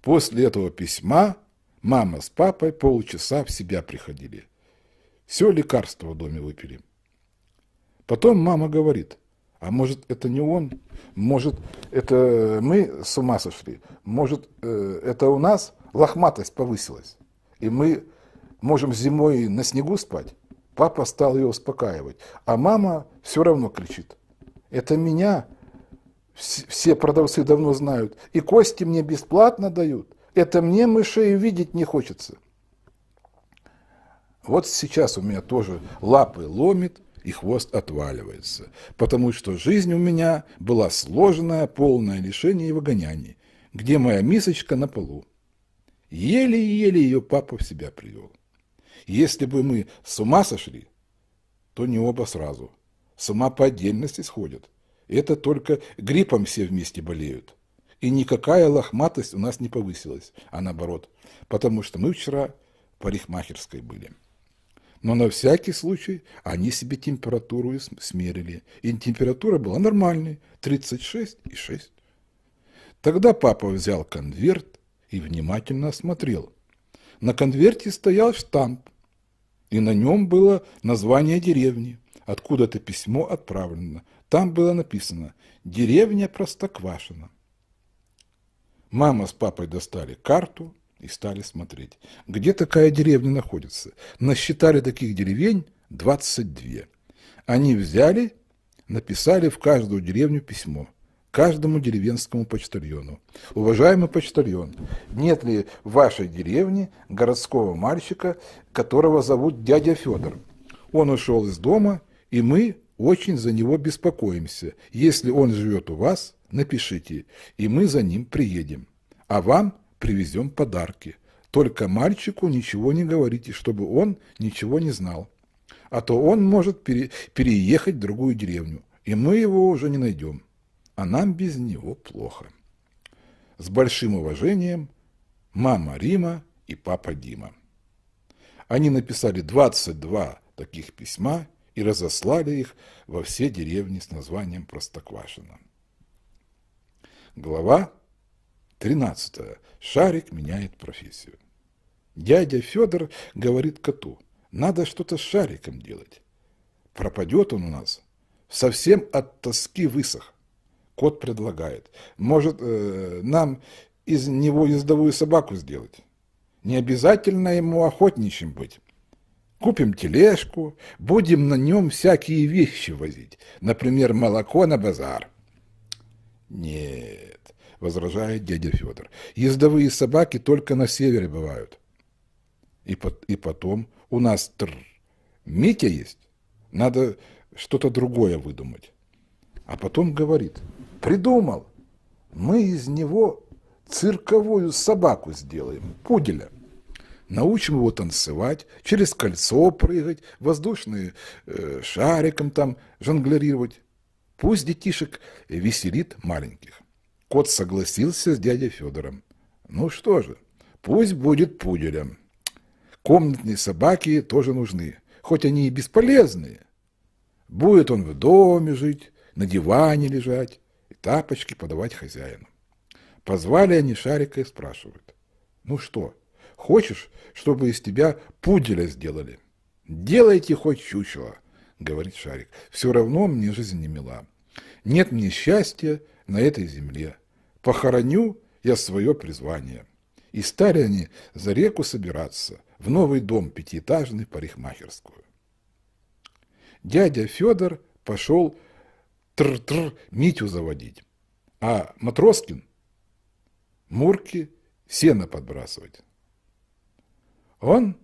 После этого письма мама с папой полчаса в себя приходили. Все лекарство в доме выпили. Потом мама говорит, а может это не он, может это мы с ума сошли, может э, это у нас лохматость повысилась, и мы можем зимой на снегу спать. Папа стал ее успокаивать, а мама все равно кричит. Это меня все продавцы давно знают, и кости мне бесплатно дают, это мне мышей видеть не хочется. Вот сейчас у меня тоже лапы ломит и хвост отваливается, потому что жизнь у меня была сложная, полная лишений и выгоняний, где моя мисочка на полу. Еле-еле ее папа в себя привел. Если бы мы с ума сошли, то не оба сразу. С ума по отдельности сходят. Это только гриппом все вместе болеют. И никакая лохматость у нас не повысилась, а наоборот, потому что мы вчера в парикмахерской были. Но на всякий случай они себе температуру смерили. И температура была нормальной, 36,6. Тогда папа взял конверт и внимательно осмотрел. На конверте стоял штамп, и на нем было название деревни, откуда это письмо отправлено. Там было написано «Деревня Простоквашина». Мама с папой достали карту – и стали смотреть, где такая деревня находится. Насчитали таких деревень 22. Они взяли, написали в каждую деревню письмо, каждому деревенскому почтальону. Уважаемый почтальон, нет ли в вашей деревне городского мальчика, которого зовут дядя Федор? Он ушел из дома, и мы очень за него беспокоимся. Если он живет у вас, напишите, и мы за ним приедем. А вам – привезем подарки. Только мальчику ничего не говорите, чтобы он ничего не знал. А то он может пере, переехать в другую деревню, и мы его уже не найдем. А нам без него плохо. С большим уважением, мама Рима и папа Дима. Они написали 22 таких письма и разослали их во все деревни с названием Простоквашино. Глава 13 Шарик меняет профессию. Дядя Федор говорит коту, надо что-то с шариком делать. Пропадет он у нас. Совсем от тоски высох. Кот предлагает, может, э, нам из него ездовую собаку сделать. Не обязательно ему охотничьим быть. Купим тележку, будем на нем всякие вещи возить. Например, молоко на базар. Нет. – возражает дядя Федор. «Ездовые собаки только на севере бывают». И, по и потом у нас тр... Митя есть. Надо что-то другое выдумать. А потом говорит, придумал, мы из него цирковую собаку сделаем, пуделя. Научим его танцевать, через кольцо прыгать, воздушные э, шариком там жонглерировать. Пусть детишек веселит маленьких. Кот согласился с дядей Федором. Ну что же, пусть будет пуделем. Комнатные собаки тоже нужны, хоть они и бесполезные. Будет он в доме жить, на диване лежать и тапочки подавать хозяину. Позвали они Шарика и спрашивают. Ну что, хочешь, чтобы из тебя пуделя сделали? Делайте хоть чучело, говорит Шарик. Все равно мне жизнь не мила. Нет мне счастья, на этой земле. Похороню я свое призвание. И стали они за реку собираться, в новый дом пятиэтажный парикмахерскую. Дядя Федор пошел тр-тр Митю заводить, а Матроскин Мурки сено подбрасывать. Он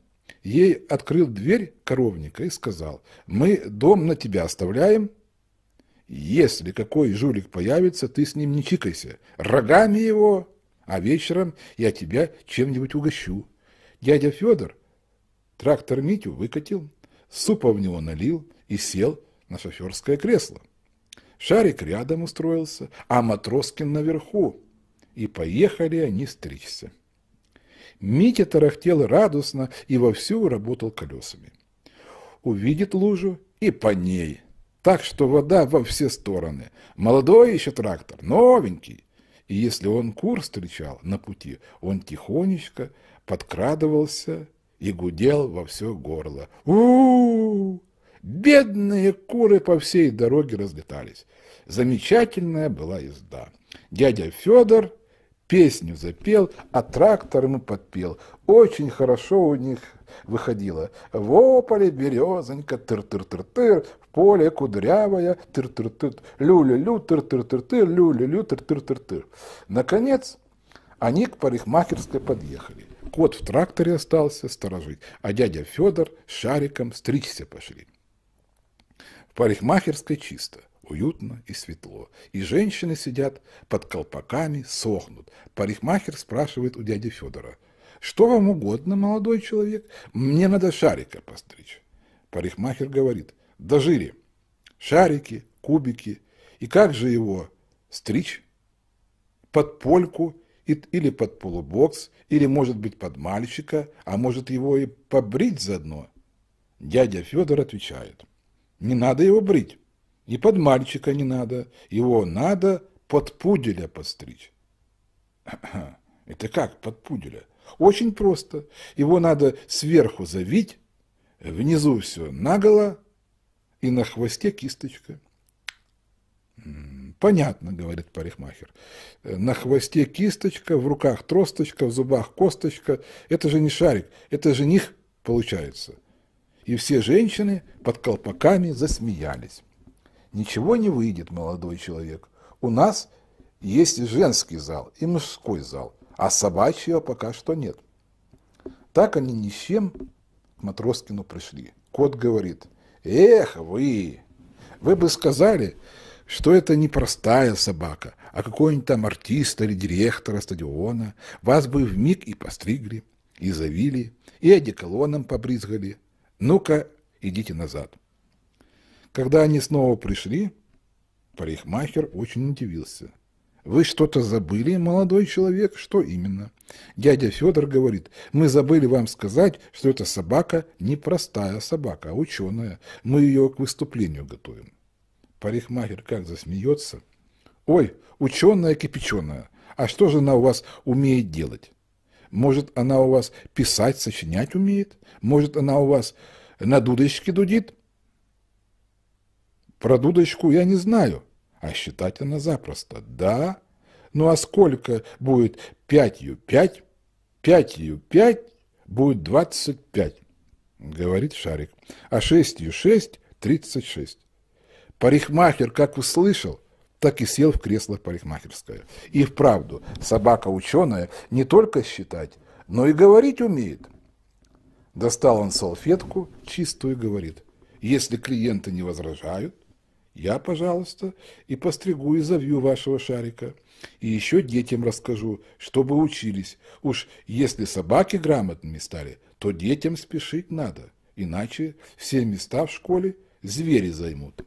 ей открыл дверь коровника и сказал, мы дом на тебя оставляем, если какой жулик появится, ты с ним не чикайся. Рогами его, а вечером я тебя чем-нибудь угощу. Дядя Федор трактор Митю выкатил, супа в него налил и сел на шоферское кресло. Шарик рядом устроился, а Матроскин наверху. И поехали они стричься. Митя тарахтел радостно и вовсю работал колесами. Увидит лужу и по ней так что вода во все стороны. Молодой еще трактор, новенький. И если он кур встречал на пути, он тихонечко подкрадывался и гудел во все горло. у у, -у! Бедные куры по всей дороге разлетались. Замечательная была езда. Дядя Федор песню запел, а трактор ему подпел. Очень хорошо у них выходило. Вопали ополе березонька, тыр-тыр-тыр-тыр, поле кудрявое, тыр тыр тыр люля лю-лю-лю, тыр-тыр-тыр-тыр, лю-лю-лю, тыр-тыр-тыр-тыр. Наконец, они к парикмахерской подъехали. Кот в тракторе остался сторожить, а дядя Федор с шариком стричься пошли. В парикмахерской чисто, уютно и светло. И женщины сидят под колпаками, сохнут. Парикмахер спрашивает у дяди Федора, «Что вам угодно, молодой человек? Мне надо шарика постричь». Парикмахер говорит, дожили. Шарики, кубики. И как же его стричь? Под польку или под полубокс, или, может быть, под мальчика, а может, его и побрить заодно? Дядя Федор отвечает, не надо его брить, и под мальчика не надо, его надо под пуделя постричь. Это как под пуделя? Очень просто. Его надо сверху завить, внизу все наголо, и на хвосте кисточка. Понятно, говорит парикмахер. Э, на хвосте кисточка, в руках тросточка, в зубах косточка. Это же не шарик, это жених получается. И все женщины под колпаками засмеялись. Ничего не выйдет, молодой человек. У нас есть женский зал и мужской зал, а собачьего пока что нет. Так они ни с чем к Матроскину пришли. Кот говорит, Эх вы! Вы бы сказали, что это не простая собака, а какой-нибудь там артист или директора стадиона. Вас бы в миг и постригли, и завили, и одеколоном побрызгали. Ну-ка, идите назад. Когда они снова пришли, парикмахер очень удивился – вы что-то забыли, молодой человек? Что именно? Дядя Федор говорит, мы забыли вам сказать, что эта собака не простая собака, а ученая. Мы ее к выступлению готовим. Парикмахер как засмеется. Ой, ученая кипяченая, а что же она у вас умеет делать? Может, она у вас писать, сочинять умеет? Может, она у вас на дудочке дудит? Про дудочку я не знаю, а считать она запросто. Да. Ну а сколько будет пятью пять? Пятью пять будет двадцать пять, говорит Шарик. А шестью шесть – тридцать шесть. Парикмахер как услышал, так и сел в кресло парикмахерское. И вправду, собака ученая не только считать, но и говорить умеет. Достал он салфетку чистую и говорит, если клиенты не возражают, я, пожалуйста, и постригу и завью вашего шарика. И еще детям расскажу, чтобы учились. Уж если собаки грамотными стали, то детям спешить надо, иначе все места в школе звери займут.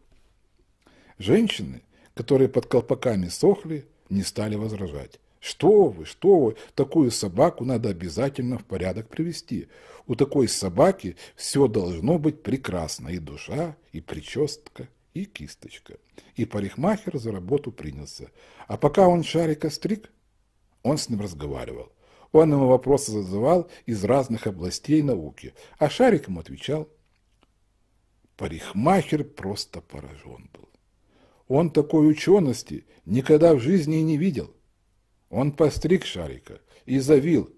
Женщины, которые под колпаками сохли, не стали возражать. Что вы, что вы, такую собаку надо обязательно в порядок привести. У такой собаки все должно быть прекрасно, и душа, и прическа и кисточка. И парикмахер за работу принялся. А пока он шарика стриг, он с ним разговаривал. Он ему вопросы задавал из разных областей науки, а шарик ему отвечал. Парикмахер просто поражен был. Он такой учености никогда в жизни не видел. Он постриг шарика и завил,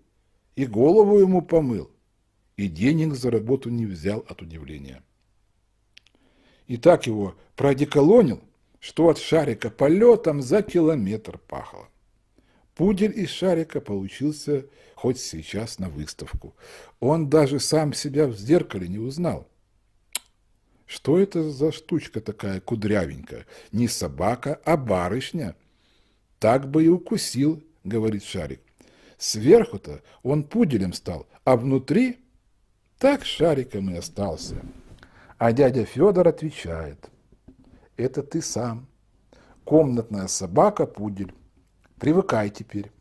и голову ему помыл, и денег за работу не взял от удивления и так его продеколонил, что от шарика полетом за километр пахло. Пудель из шарика получился хоть сейчас на выставку. Он даже сам себя в зеркале не узнал. Что это за штучка такая кудрявенькая? Не собака, а барышня. Так бы и укусил, говорит шарик. Сверху-то он пуделем стал, а внутри так шариком и остался. А дядя Федор отвечает, это ты сам, комнатная собака-пудель, привыкай теперь.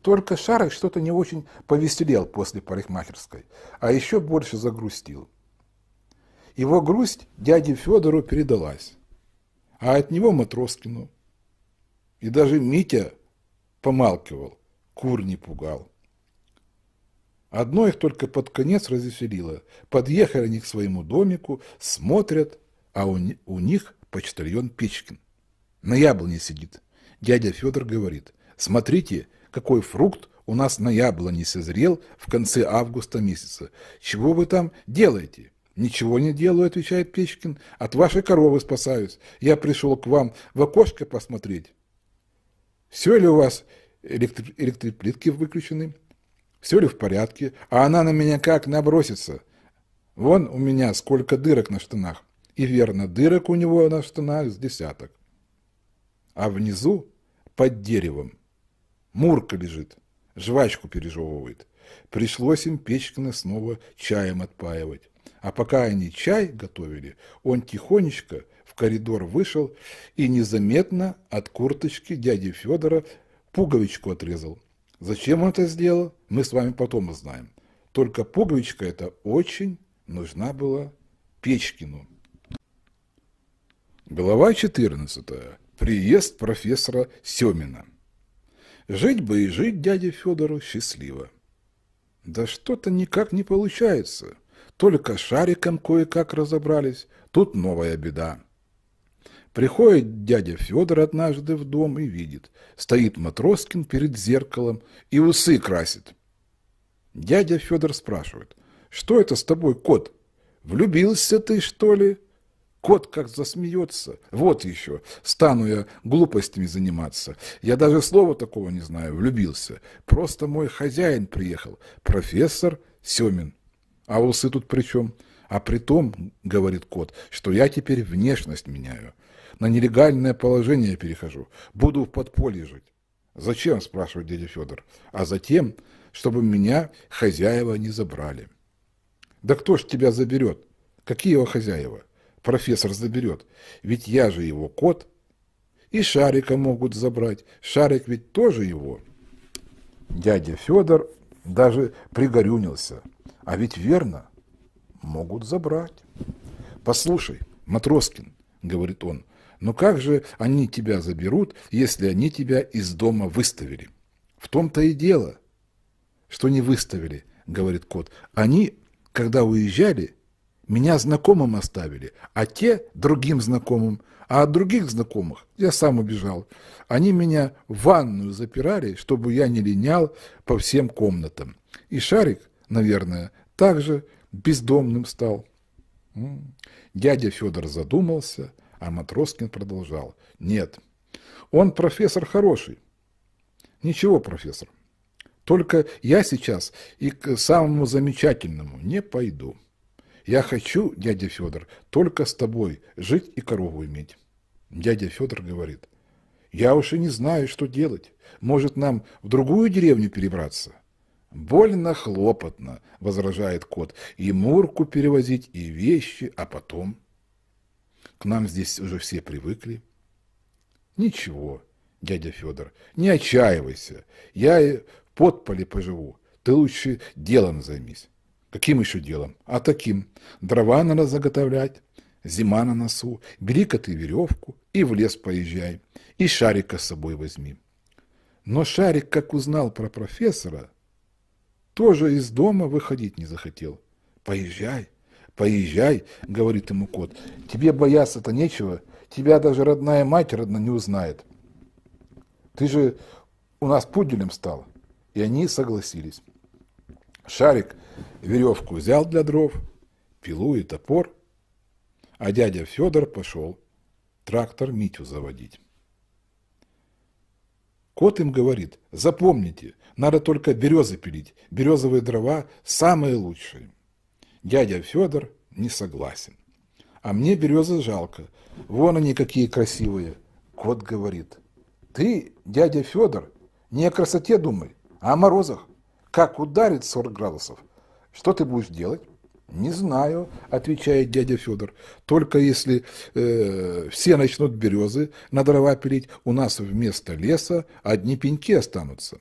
Только Шарик что-то не очень повеселел после парикмахерской, а еще больше загрустил. Его грусть дяде Федору передалась, а от него Матроскину. И даже Митя помалкивал, кур не пугал. Одно их только под конец развеселило. Подъехали они к своему домику, смотрят, а у, у них почтальон Печкин. На яблоне сидит. Дядя Федор говорит, смотрите, какой фрукт у нас на яблоне созрел в конце августа месяца. Чего вы там делаете? «Ничего не делаю», – отвечает Печкин, – «от вашей коровы спасаюсь. Я пришел к вам в окошко посмотреть». «Все ли у вас электрические плитки выключены?» Все ли в порядке? А она на меня как набросится? Вон у меня сколько дырок на штанах. И верно, дырок у него на штанах с десяток. А внизу, под деревом, Мурка лежит, жвачку пережевывает. Пришлось им Печкина снова чаем отпаивать. А пока они чай готовили, он тихонечко в коридор вышел и незаметно от курточки дяди Федора пуговичку отрезал. Зачем он это сделал, мы с вами потом узнаем. Только пуговичка эта очень нужна была Печкину. Глава 14. Приезд профессора Семина. Жить бы и жить дяде Федору счастливо. Да что-то никак не получается. Только шариком кое-как разобрались. Тут новая беда. Приходит дядя Федор однажды в дом и видит. Стоит Матроскин перед зеркалом и усы красит. Дядя Федор спрашивает, что это с тобой, кот? Влюбился ты, что ли? Кот как засмеется. Вот еще, стану я глупостями заниматься. Я даже слова такого не знаю, влюбился. Просто мой хозяин приехал, профессор Семин. А усы тут при чем? А при том, говорит кот, что я теперь внешность меняю на нелегальное положение перехожу. Буду в подполье жить. Зачем, спрашивает дядя Федор. А затем, чтобы меня хозяева не забрали. Да кто ж тебя заберет? Какие его хозяева? Профессор заберет. Ведь я же его кот. И шарика могут забрать. Шарик ведь тоже его. Дядя Федор даже пригорюнился. А ведь верно, могут забрать. Послушай, Матроскин, говорит он, но как же они тебя заберут, если они тебя из дома выставили? В том-то и дело, что не выставили, говорит кот. Они, когда уезжали, меня знакомым оставили, а те другим знакомым, а от других знакомых я сам убежал. Они меня в ванную запирали, чтобы я не линял по всем комнатам. И Шарик, наверное, также бездомным стал. Дядя Федор задумался – а Матроскин продолжал. Нет, он профессор хороший. Ничего, профессор. Только я сейчас и к самому замечательному не пойду. Я хочу, дядя Федор, только с тобой жить и корову иметь. Дядя Федор говорит. Я уж и не знаю, что делать. Может, нам в другую деревню перебраться? Больно хлопотно, возражает кот, и мурку перевозить, и вещи, а потом... К нам здесь уже все привыкли. Ничего, дядя Федор, не отчаивайся. Я в подполе поживу. Ты лучше делом займись. Каким еще делом? А таким. Дрова надо заготовлять. Зима на носу. Бери-ка ты веревку и в лес поезжай. И шарика с собой возьми. Но шарик, как узнал про профессора, тоже из дома выходить не захотел. Поезжай, «Поезжай», — говорит ему кот, — «тебе бояться-то нечего, тебя даже родная мать родно не узнает. Ты же у нас пуделем стал». И они согласились. Шарик веревку взял для дров, пилу и топор, а дядя Федор пошел трактор Митю заводить. Кот им говорит, запомните, надо только березы пилить, березовые дрова самые лучшие. Дядя Федор не согласен. А мне березы жалко. Вон они какие красивые. Кот говорит. Ты, дядя Федор, не о красоте думай, а о морозах. Как ударит 40 градусов. Что ты будешь делать? Не знаю, отвечает дядя Федор. Только если э, все начнут березы на дрова пилить, у нас вместо леса одни пеньки останутся.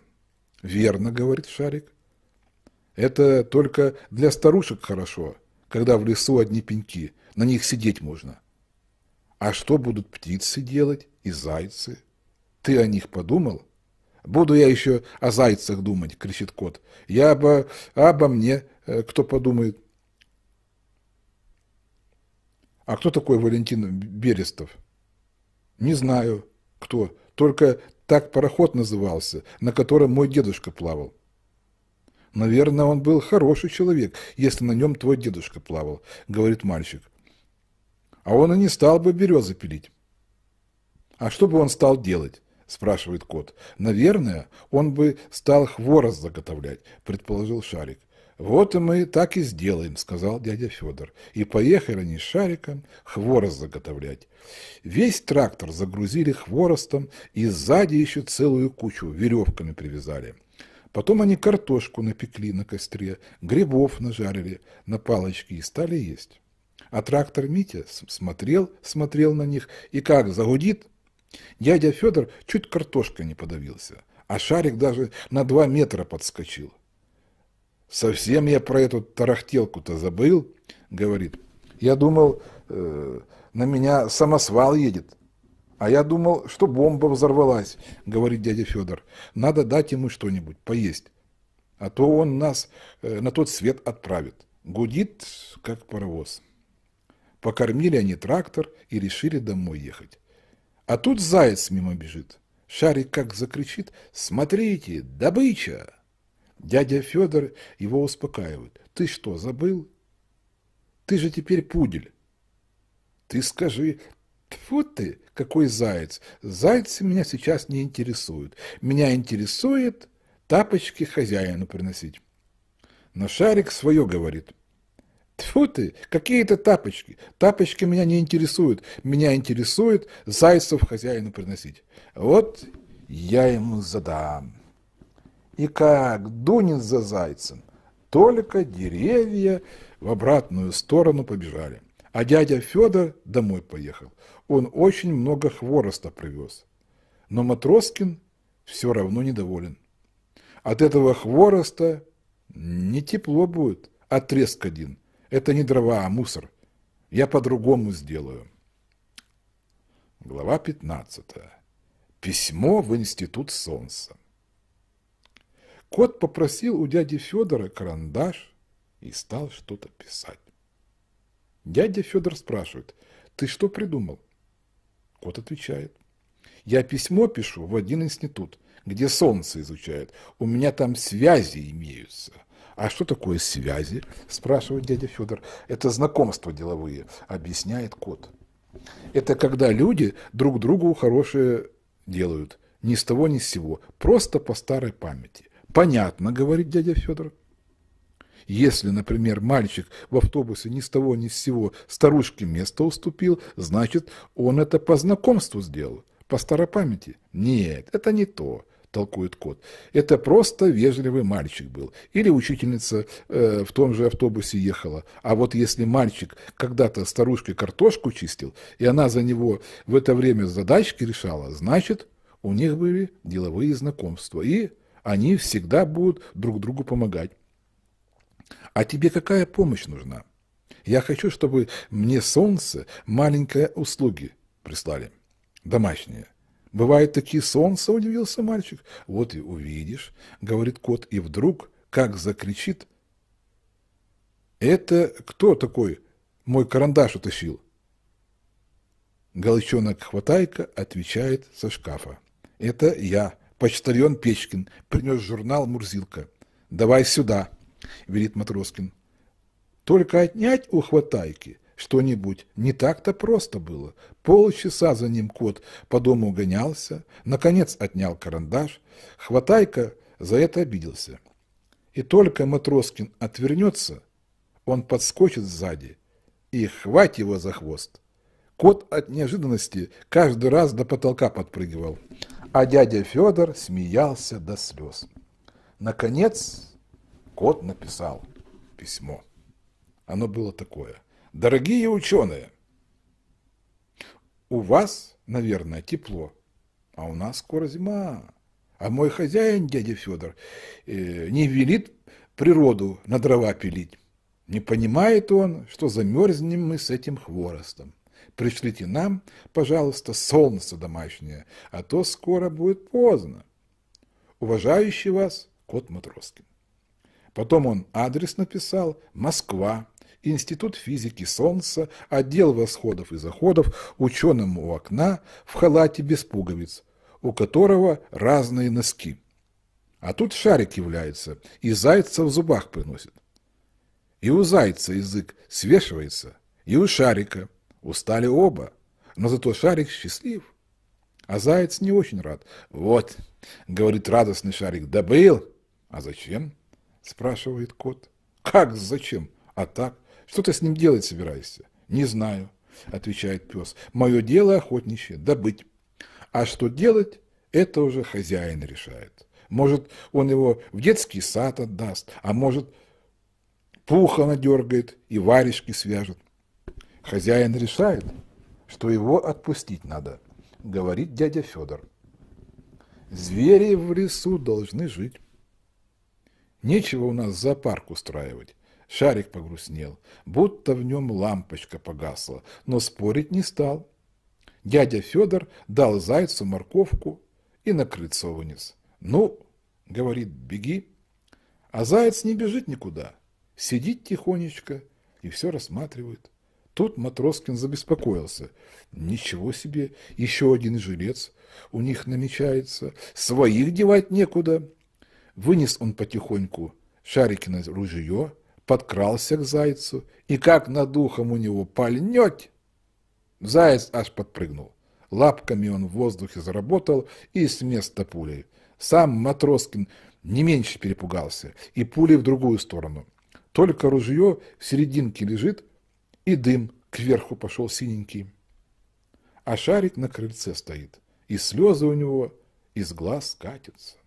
Верно, говорит Шарик. Это только для старушек хорошо, когда в лесу одни пеньки, на них сидеть можно. А что будут птицы делать и зайцы? Ты о них подумал? Буду я еще о зайцах думать, кричит кот. Я обо, обо мне, э, кто подумает. А кто такой Валентин Берестов? Не знаю, кто. Только так пароход назывался, на котором мой дедушка плавал. Наверное, он был хороший человек, если на нем твой дедушка плавал, говорит мальчик. А он и не стал бы березы пилить. А что бы он стал делать? спрашивает кот. Наверное, он бы стал хворост заготовлять, предположил Шарик. Вот и мы так и сделаем, сказал дядя Федор. И поехали они с Шариком хворост заготовлять. Весь трактор загрузили хворостом и сзади еще целую кучу веревками привязали. Потом они картошку напекли на костре, грибов нажарили на палочки и стали есть. А трактор Митя смотрел, смотрел на них, и как загудит. Дядя Федор чуть картошка не подавился, а шарик даже на два метра подскочил. «Совсем я про эту тарахтелку-то забыл», — говорит. «Я думал, э, на меня самосвал едет». А я думал, что бомба взорвалась, говорит дядя Федор. Надо дать ему что-нибудь поесть, а то он нас э, на тот свет отправит. Гудит, как паровоз. Покормили они трактор и решили домой ехать. А тут заяц мимо бежит. Шарик как закричит «Смотрите, добыча!» Дядя Федор его успокаивает. «Ты что, забыл? Ты же теперь пудель. Ты скажи, Тьфу ты, какой заяц! Зайцы меня сейчас не интересуют. Меня интересует тапочки хозяину приносить. Но шарик свое говорит. Тьфу ты, какие это тапочки? Тапочки меня не интересуют. Меня интересует зайцев хозяину приносить. Вот я ему задам. И как дунет за зайцем, только деревья в обратную сторону побежали. А дядя Федор домой поехал. Он очень много хвороста привез. Но Матроскин все равно недоволен. От этого хвороста не тепло будет, а треск один. Это не дрова, а мусор. Я по-другому сделаю. Глава 15. Письмо в Институт Солнца. Кот попросил у дяди Федора карандаш и стал что-то писать. Дядя Федор спрашивает, ты что придумал? Кот отвечает, я письмо пишу в один институт, где солнце изучают. У меня там связи имеются. А что такое связи? спрашивает дядя Федор. Это знакомства деловые, объясняет кот. Это когда люди друг другу хорошее делают. Ни с того, ни с сего. Просто по старой памяти. Понятно, говорит дядя Федор. Если, например, мальчик в автобусе ни с того ни с сего старушке место уступил, значит, он это по знакомству сделал, по старой памяти. Нет, это не то толкует кот. Это просто вежливый мальчик был. Или учительница э, в том же автобусе ехала. А вот если мальчик когда-то старушке картошку чистил, и она за него в это время задачки решала, значит, у них были деловые знакомства. И они всегда будут друг другу помогать. А тебе какая помощь нужна? Я хочу, чтобы мне солнце маленькое услуги прислали. Домашнее. Бывают такие солнца, удивился мальчик. Вот и увидишь, говорит кот, и вдруг как закричит. Это кто такой мой карандаш утащил? Голычонок Хватайка отвечает со шкафа. Это я, почтальон Печкин, принес журнал Мурзилка. Давай сюда верит Матроскин. Только отнять у хватайки что-нибудь не так-то просто было. Полчаса за ним кот по дому гонялся, наконец отнял карандаш. Хватайка за это обиделся. И только Матроскин отвернется, он подскочит сзади и хвать его за хвост. Кот от неожиданности каждый раз до потолка подпрыгивал, а дядя Федор смеялся до слез. Наконец Кот написал письмо. Оно было такое. Дорогие ученые, у вас, наверное, тепло, а у нас скоро зима. А мой хозяин, дядя Федор, э, не велит природу на дрова пилить. Не понимает он, что замерзнем мы с этим хворостом. Пришлите нам, пожалуйста, солнце домашнее, а то скоро будет поздно. Уважающий вас, кот Матроскин. Потом он адрес написал «Москва», Институт физики Солнца, отдел восходов и заходов, ученым у окна, в халате без пуговиц, у которого разные носки. А тут шарик является, и зайца в зубах приносит. И у зайца язык свешивается, и у шарика. Устали оба, но зато шарик счастлив. А заяц не очень рад. «Вот», — говорит радостный шарик, — «добыл». «А зачем?» спрашивает кот. Как? Зачем? А так? Что ты с ним делать собираешься? Не знаю, отвечает пес. Мое дело охотничье – добыть. А что делать, это уже хозяин решает. Может, он его в детский сад отдаст, а может, пухо надергает и варежки свяжет. Хозяин решает, что его отпустить надо, говорит дядя Федор. Звери в лесу должны жить. Нечего у нас зоопарк устраивать. Шарик погрустнел, будто в нем лампочка погасла, но спорить не стал. Дядя Федор дал зайцу морковку и на вниз. «Ну, — говорит, — беги». А заяц не бежит никуда. Сидит тихонечко и все рассматривает. Тут Матроскин забеспокоился. «Ничего себе! Еще один жилец! У них намечается! Своих девать некуда!» Вынес он потихоньку Шарикина ружье, подкрался к зайцу, и как над духом у него пальнет, заяц аж подпрыгнул. Лапками он в воздухе заработал и с места пулей. Сам Матроскин не меньше перепугался, и пули в другую сторону. Только ружье в серединке лежит, и дым кверху пошел синенький. А шарик на крыльце стоит, и слезы у него из глаз катятся.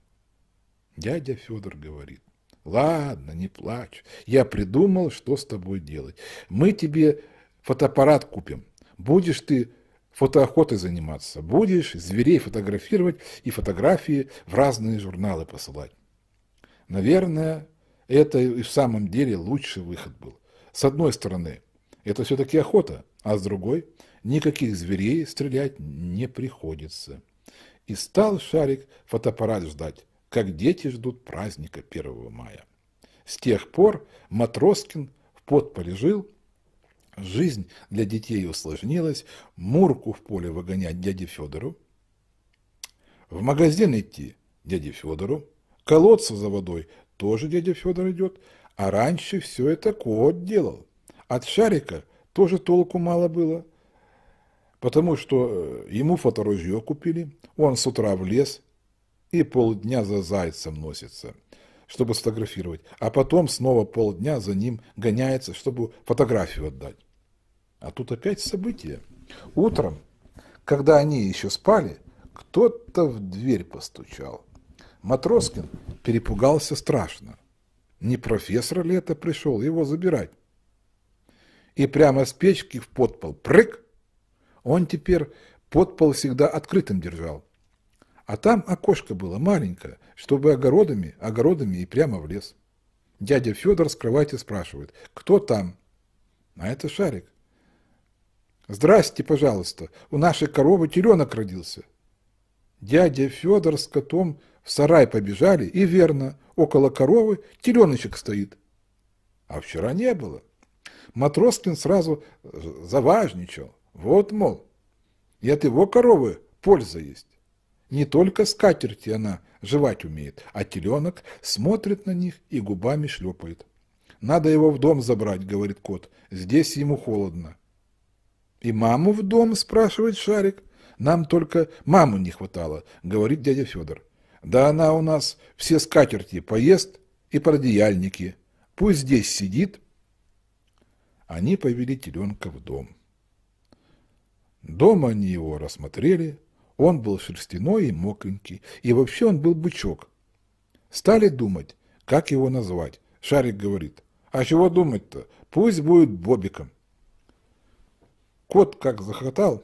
Дядя Федор говорит, ладно, не плачь, я придумал, что с тобой делать. Мы тебе фотоаппарат купим, будешь ты фотоохотой заниматься, будешь зверей фотографировать и фотографии в разные журналы посылать. Наверное, это и в самом деле лучший выход был. С одной стороны, это все-таки охота, а с другой, никаких зверей стрелять не приходится. И стал шарик фотоаппарат ждать как дети ждут праздника 1 мая. С тех пор Матроскин в подполе жил, жизнь для детей усложнилась, мурку в поле выгонять дяде Федору, в магазин идти дяде Федору, колодцу за водой тоже дядя Федор идет, а раньше все это кот делал. От шарика тоже толку мало было, потому что э, ему фоторужье купили, он с утра в лес и полдня за зайцем носится, чтобы сфотографировать, а потом снова полдня за ним гоняется, чтобы фотографию отдать. А тут опять событие. Утром, когда они еще спали, кто-то в дверь постучал. Матроскин перепугался страшно. Не профессор ли это пришел его забирать? И прямо с печки в подпол прыг! Он теперь подпол всегда открытым держал. А там окошко было маленькое, чтобы огородами, огородами и прямо в лес. Дядя Федор с кровати спрашивает, кто там? А это Шарик. Здрасте, пожалуйста, у нашей коровы теленок родился. Дядя Федор с котом в сарай побежали, и верно, около коровы теленочек стоит. А вчера не было. Матроскин сразу э, заважничал. Вот, мол, и от его коровы польза есть. Не только скатерти она жевать умеет, а теленок смотрит на них и губами шлепает. «Надо его в дом забрать», — говорит кот, — «здесь ему холодно». «И маму в дом?» — спрашивает Шарик. «Нам только маму не хватало», — говорит дядя Федор. «Да она у нас все скатерти поест и продеяльники. Пусть здесь сидит». Они повели теленка в дом. Дома они его рассмотрели, он был шерстяной и мокренький, и вообще он был бычок. Стали думать, как его назвать. Шарик говорит, а чего думать-то? Пусть будет Бобиком. Кот как захотал.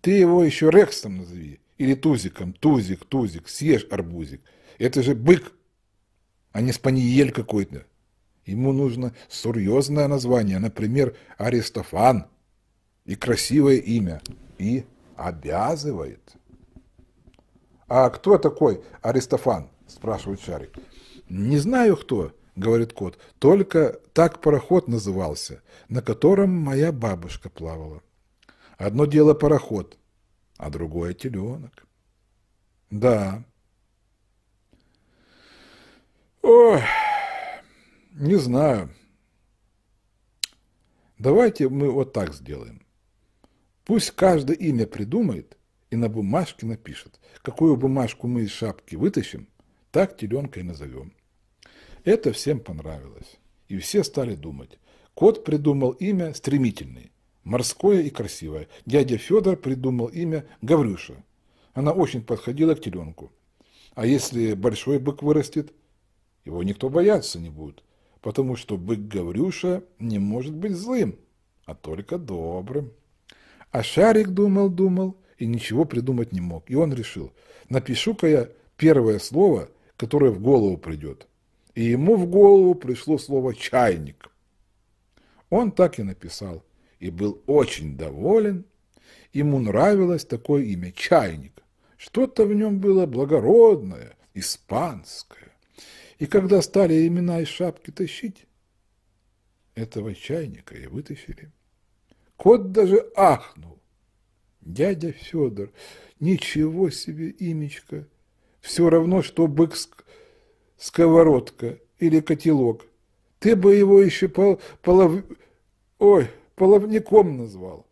Ты его еще Рексом назови. Или Тузиком. Тузик, Тузик, съешь арбузик. Это же бык, а не спаниель какой-то. Ему нужно серьезное название, например, Аристофан. И красивое имя. И Обязывает. А кто такой Аристофан? Спрашивает Шарик. Не знаю кто, говорит кот. Только так пароход назывался, на котором моя бабушка плавала. Одно дело пароход, а другое теленок. Да. Ой, не знаю. Давайте мы вот так сделаем. Пусть каждое имя придумает и на бумажке напишет. Какую бумажку мы из шапки вытащим, так теленка и назовем. Это всем понравилось. И все стали думать. Кот придумал имя «Стремительный», морское и красивое. Дядя Федор придумал имя «Гаврюша». Она очень подходила к теленку. А если большой бык вырастет, его никто бояться не будет, потому что бык Гаврюша не может быть злым, а только добрым. А шарик думал-думал и ничего придумать не мог. И он решил, напишу-ка я первое слово, которое в голову придет. И ему в голову пришло слово «чайник». Он так и написал, и был очень доволен. Ему нравилось такое имя «чайник». Что-то в нем было благородное, испанское. И когда стали имена из шапки тащить, этого чайника и вытащили. Кот даже ахнул. Дядя Федор, ничего себе имечко. Все равно, что бык сковородка или котелок. Ты бы его еще пол, полов... Ой, половником назвал.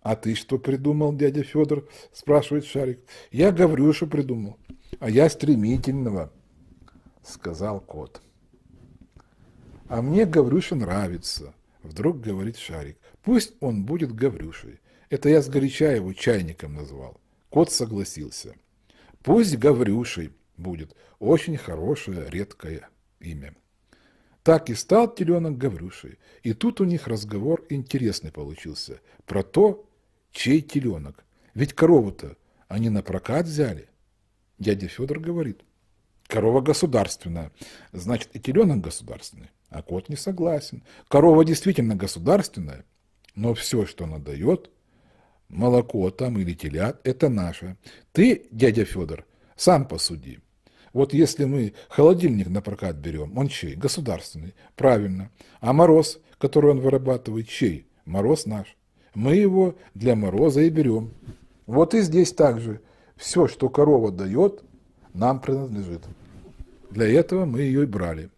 «А ты что придумал, дядя Федор?» – спрашивает Шарик. «Я Гаврюшу придумал, а я стремительного», – сказал кот. «А мне Гаврюша нравится», Вдруг говорит Шарик. Пусть он будет Гаврюшей. Это я сгоряча его чайником назвал. Кот согласился. Пусть Гаврюшей будет. Очень хорошее, редкое имя. Так и стал теленок Гаврюшей. И тут у них разговор интересный получился. Про то, чей теленок. Ведь корову-то они на прокат взяли. Дядя Федор говорит. Корова государственная, значит и теленок государственный а кот не согласен. Корова действительно государственная, но все, что она дает, молоко там или телят, это наше. Ты, дядя Федор, сам посуди. Вот если мы холодильник на прокат берем, он чей? Государственный. Правильно. А мороз, который он вырабатывает, чей? Мороз наш. Мы его для мороза и берем. Вот и здесь также. Все, что корова дает, нам принадлежит. Для этого мы ее и брали.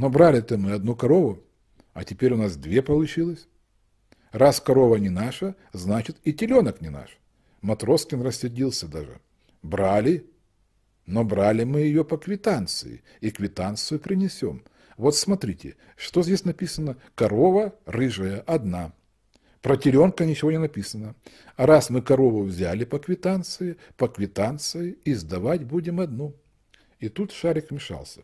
Но брали-то мы одну корову, а теперь у нас две получилось. Раз корова не наша, значит и теленок не наш. Матроскин расстедился даже. Брали, но брали мы ее по квитанции, и квитанцию принесем. Вот смотрите, что здесь написано. Корова рыжая одна. Про теленка ничего не написано. А раз мы корову взяли по квитанции, по квитанции и сдавать будем одну. И тут шарик вмешался.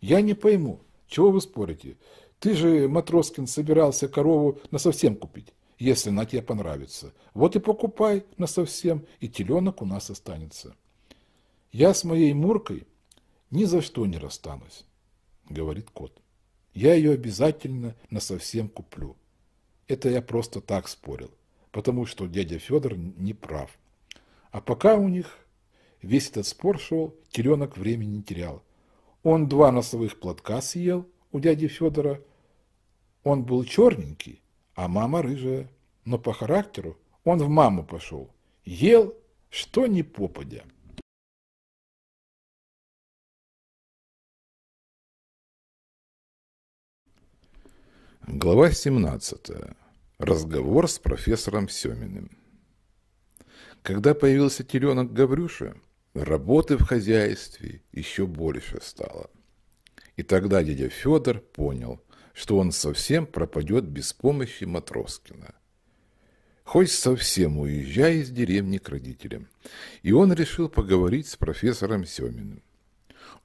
Я не пойму, чего вы спорите? Ты же, Матроскин, собирался корову на совсем купить, если она тебе понравится. Вот и покупай на совсем, и теленок у нас останется. Я с моей Муркой ни за что не расстанусь, говорит кот. Я ее обязательно на совсем куплю. Это я просто так спорил, потому что дядя Федор не прав. А пока у них весь этот спор шел, теленок времени не терял. Он два носовых платка съел у дяди Федора. Он был черненький, а мама рыжая. Но по характеру он в маму пошел. Ел, что ни попадя. Глава 17. Разговор с профессором Семиным. Когда появился теленок Гаврюша, Работы в хозяйстве еще больше стало. И тогда дядя Федор понял, что он совсем пропадет без помощи Матроскина. Хоть совсем уезжая из деревни к родителям. И он решил поговорить с профессором Семиным.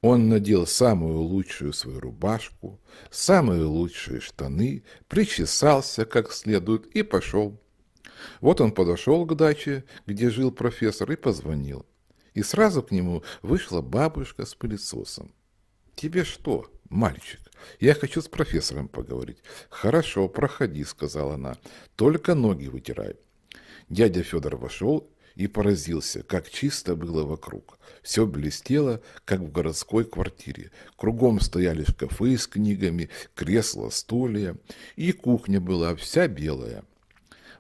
Он надел самую лучшую свою рубашку, самые лучшие штаны, причесался как следует и пошел. Вот он подошел к даче, где жил профессор, и позвонил. И сразу к нему вышла бабушка с пылесосом. «Тебе что, мальчик? Я хочу с профессором поговорить». «Хорошо, проходи», — сказала она. «Только ноги вытирай». Дядя Федор вошел и поразился, как чисто было вокруг. Все блестело, как в городской квартире. Кругом стояли шкафы с книгами, кресла, стулья, и кухня была вся белая.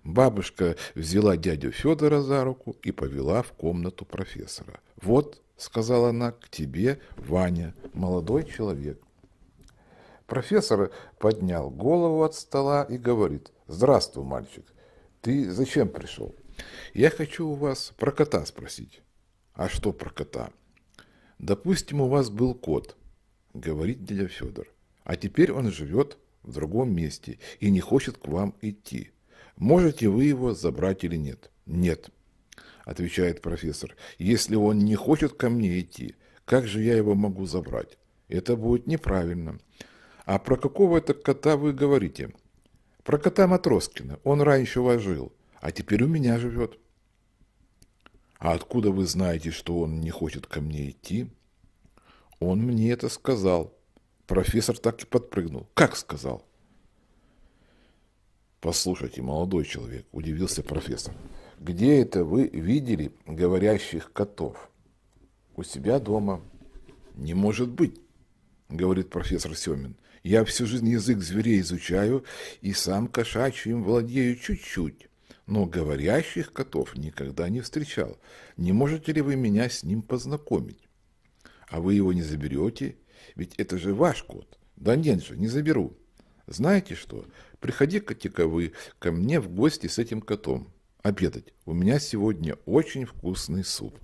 Бабушка взяла дядю Федора за руку и повела в комнату профессора. «Вот», — сказала она, — «к тебе, Ваня, молодой человек». Профессор поднял голову от стола и говорит, «Здравствуй, мальчик, ты зачем пришел?» «Я хочу у вас про кота спросить». «А что про кота?» «Допустим, у вас был кот», — говорит дядя Федор, «а теперь он живет в другом месте и не хочет к вам идти. Можете вы его забрать или нет? Нет, отвечает профессор. Если он не хочет ко мне идти, как же я его могу забрать? Это будет неправильно. А про какого это кота вы говорите? Про кота Матроскина. Он раньше у вас жил, а теперь у меня живет. А откуда вы знаете, что он не хочет ко мне идти? Он мне это сказал. Профессор так и подпрыгнул. Как сказал? Послушайте, молодой человек, удивился профессор. Где это вы видели говорящих котов? У себя дома. Не может быть, говорит профессор Семин. Я всю жизнь язык зверей изучаю и сам кошачьим владею чуть-чуть, но говорящих котов никогда не встречал. Не можете ли вы меня с ним познакомить? А вы его не заберете? Ведь это же ваш кот. Да нет же, не заберу. Знаете что? Приходи-ка вы ко мне в гости с этим котом. Обедать. У меня сегодня очень вкусный суп.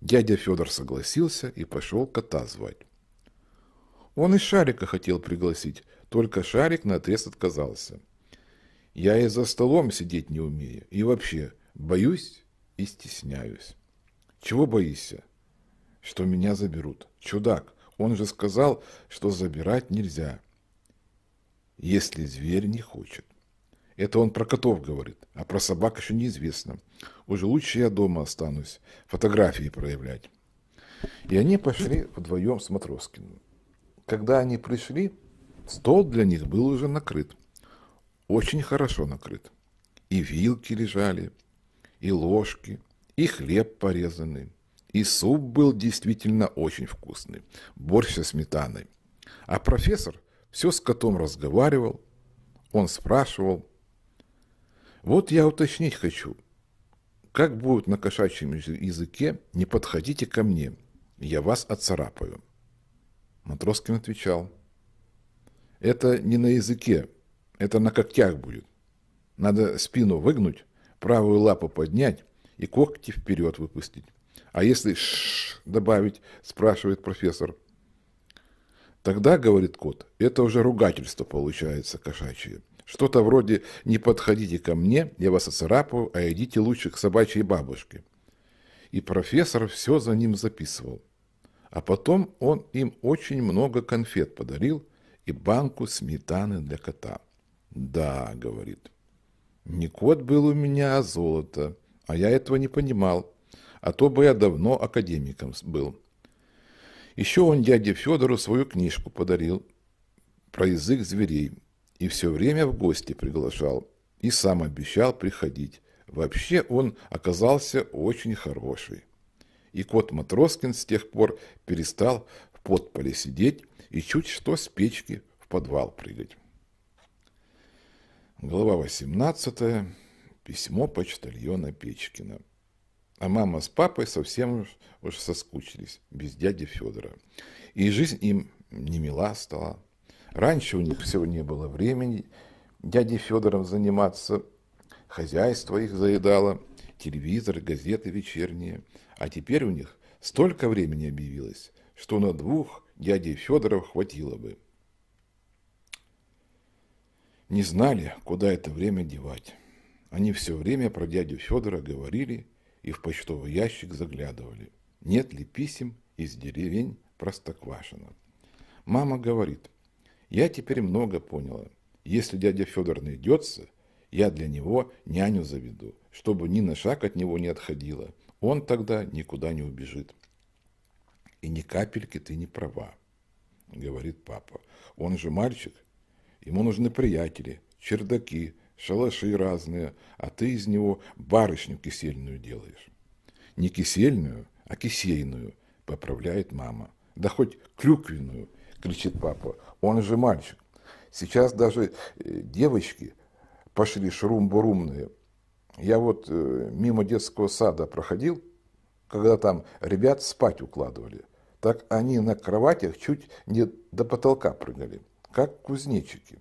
Дядя Федор согласился и пошел кота звать. Он и Шарика хотел пригласить, только Шарик на наотрез отказался. Я и за столом сидеть не умею, и вообще боюсь и стесняюсь. Чего боишься? Что меня заберут. Чудак, он же сказал, что забирать нельзя если зверь не хочет. Это он про котов говорит, а про собак еще неизвестно. Уже лучше я дома останусь, фотографии проявлять. И они пошли вдвоем с Матроскиным. Когда они пришли, стол для них был уже накрыт. Очень хорошо накрыт. И вилки лежали, и ложки, и хлеб порезанный. И суп был действительно очень вкусный. Борщ со сметаной. А профессор все с котом разговаривал, он спрашивал. Вот я уточнить хочу. Как будет на кошачьем языке, не подходите ко мне, я вас отцарапаю. Матроскин отвечал. Это не на языке, это на когтях будет. Надо спину выгнуть, правую лапу поднять и когти вперед выпустить. А если ш, добавить, спрашивает профессор – Тогда, говорит кот, это уже ругательство получается кошачье. Что-то вроде «не подходите ко мне, я вас оцарапаю, а идите лучше к собачьей бабушке». И профессор все за ним записывал. А потом он им очень много конфет подарил и банку сметаны для кота. «Да», — говорит, — «не кот был у меня, а золото, а я этого не понимал, а то бы я давно академиком был». Еще он дяде Федору свою книжку подарил про язык зверей и все время в гости приглашал и сам обещал приходить. Вообще он оказался очень хороший. И кот Матроскин с тех пор перестал в подполе сидеть и чуть что с печки в подвал прыгать. Глава 18. Письмо почтальона Печкина. А мама с папой совсем уж соскучились без дяди Федора. И жизнь им не мила стала. Раньше у них всего не было времени дяди Федором заниматься. Хозяйство их заедало, телевизор, газеты вечерние. А теперь у них столько времени объявилось, что на двух дядей Федоров хватило бы. Не знали, куда это время девать. Они все время про дядю Федора говорили – и в почтовый ящик заглядывали, нет ли писем из деревень Простоквашино. Мама говорит, я теперь много поняла. Если дядя Федор найдется, я для него няню заведу, чтобы ни на шаг от него не отходила. Он тогда никуда не убежит. И ни капельки ты не права, говорит папа. Он же мальчик, ему нужны приятели, чердаки, шалаши разные, а ты из него барышню кисельную делаешь. Не кисельную, а кисейную, поправляет мама. Да хоть клюквенную, кричит папа, он же мальчик. Сейчас даже э, девочки пошли шрум-бурумные. Я вот э, мимо детского сада проходил, когда там ребят спать укладывали. Так они на кроватях чуть не до потолка прыгали, как кузнечики.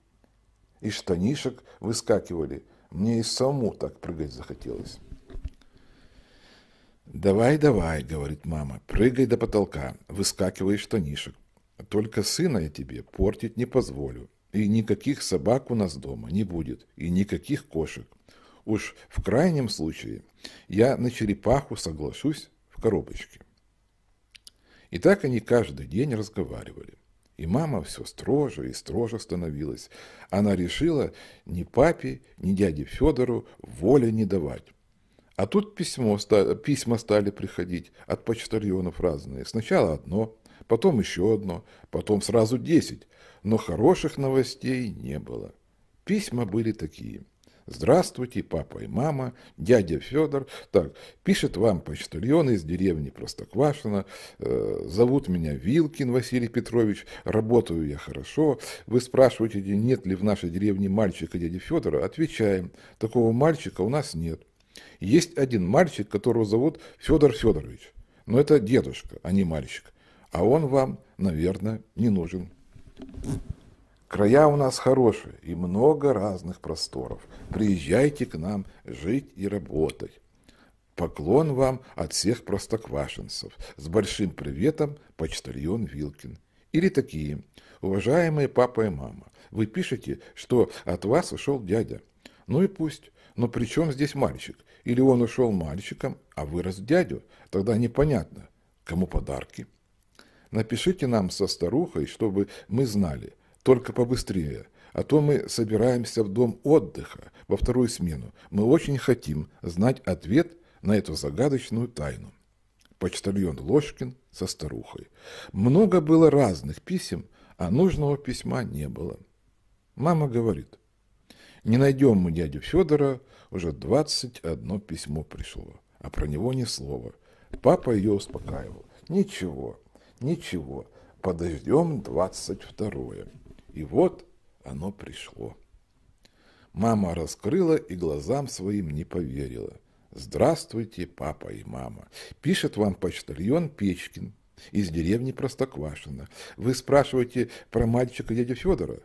И штанишек выскакивали. Мне и саму так прыгать захотелось. «Давай, давай», — говорит мама, — «прыгай до потолка, выскакивай штанишек. Только сына я тебе портить не позволю. И никаких собак у нас дома не будет, и никаких кошек. Уж в крайнем случае я на черепаху соглашусь в коробочке». И так они каждый день разговаривали. И мама все строже и строже становилась. Она решила ни папе, ни дяде Федору воли не давать. А тут письмо, письма стали приходить от почтальонов разные. Сначала одно, потом еще одно, потом сразу десять. Но хороших новостей не было. Письма были такие – Здравствуйте, папа и мама, дядя Федор. Так, пишет вам почтальон из деревни Простоквашино. Э, зовут меня Вилкин Василий Петрович. Работаю я хорошо. Вы спрашиваете, нет ли в нашей деревне мальчика дяди Федора? Отвечаем, такого мальчика у нас нет. Есть один мальчик, которого зовут Федор Федорович. Но это дедушка, а не мальчик. А он вам, наверное, не нужен. Thank you. Края у нас хорошие и много разных просторов. Приезжайте к нам жить и работать. Поклон вам от всех простоквашинцев. С большим приветом, почтальон Вилкин. Или такие. Уважаемые папа и мама, вы пишете, что от вас ушел дядя. Ну и пусть. Но при чем здесь мальчик? Или он ушел мальчиком, а вырос дядю? Тогда непонятно, кому подарки. Напишите нам со старухой, чтобы мы знали – только побыстрее, а то мы собираемся в дом отдыха во вторую смену. Мы очень хотим знать ответ на эту загадочную тайну. Почтальон Ложкин со старухой. Много было разных писем, а нужного письма не было. Мама говорит, не найдем мы дядю Федора, уже 21 письмо пришло, а про него ни слова. Папа ее успокаивал. Ничего, ничего, подождем 22 второе. И вот оно пришло. Мама раскрыла и глазам своим не поверила. «Здравствуйте, папа и мама. Пишет вам почтальон Печкин из деревни Простоквашино. Вы спрашиваете про мальчика дядю Федора?»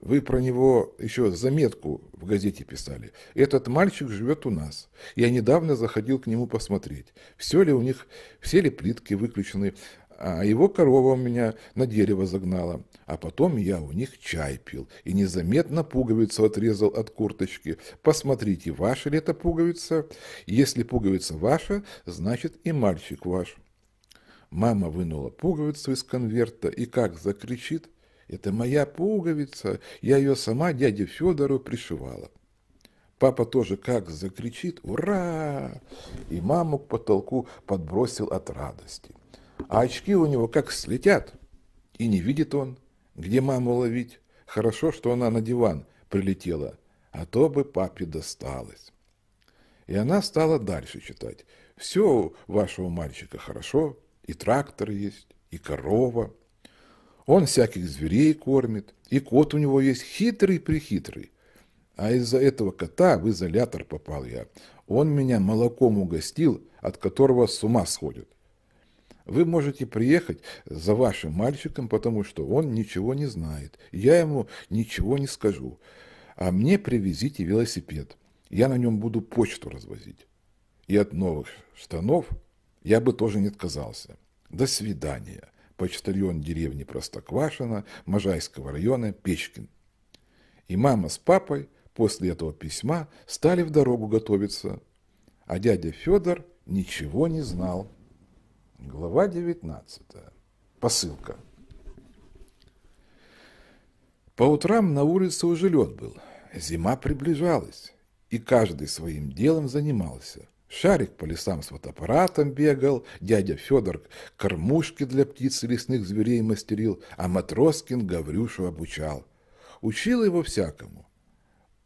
Вы про него еще заметку в газете писали. Этот мальчик живет у нас. Я недавно заходил к нему посмотреть, все ли у них, все ли плитки выключены, а его корова у меня на дерево загнала. А потом я у них чай пил и незаметно пуговицу отрезал от курточки. Посмотрите, ваша ли это пуговица? Если пуговица ваша, значит и мальчик ваш. Мама вынула пуговицу из конверта и как закричит. Это моя пуговица, я ее сама дяде Федору пришивала. Папа тоже как закричит «Ура!» и маму к потолку подбросил от радости а очки у него как слетят. И не видит он, где маму ловить. Хорошо, что она на диван прилетела, а то бы папе досталось. И она стала дальше читать. Все у вашего мальчика хорошо, и трактор есть, и корова. Он всяких зверей кормит, и кот у него есть хитрый-прихитрый. А из-за этого кота в изолятор попал я. Он меня молоком угостил, от которого с ума сходит. Вы можете приехать за вашим мальчиком, потому что он ничего не знает. Я ему ничего не скажу. А мне привезите велосипед. Я на нем буду почту развозить. И от новых штанов я бы тоже не отказался. До свидания. Почтальон деревни Простоквашино, Можайского района, Печкин. И мама с папой после этого письма стали в дорогу готовиться, а дядя Федор ничего не знал. Глава 19. Посылка. По утрам на улице уже лед был. Зима приближалась, и каждый своим делом занимался. Шарик по лесам с фотоаппаратом бегал, дядя Федор кормушки для птиц и лесных зверей мастерил, а Матроскин Гаврюшу обучал. Учил его всякому.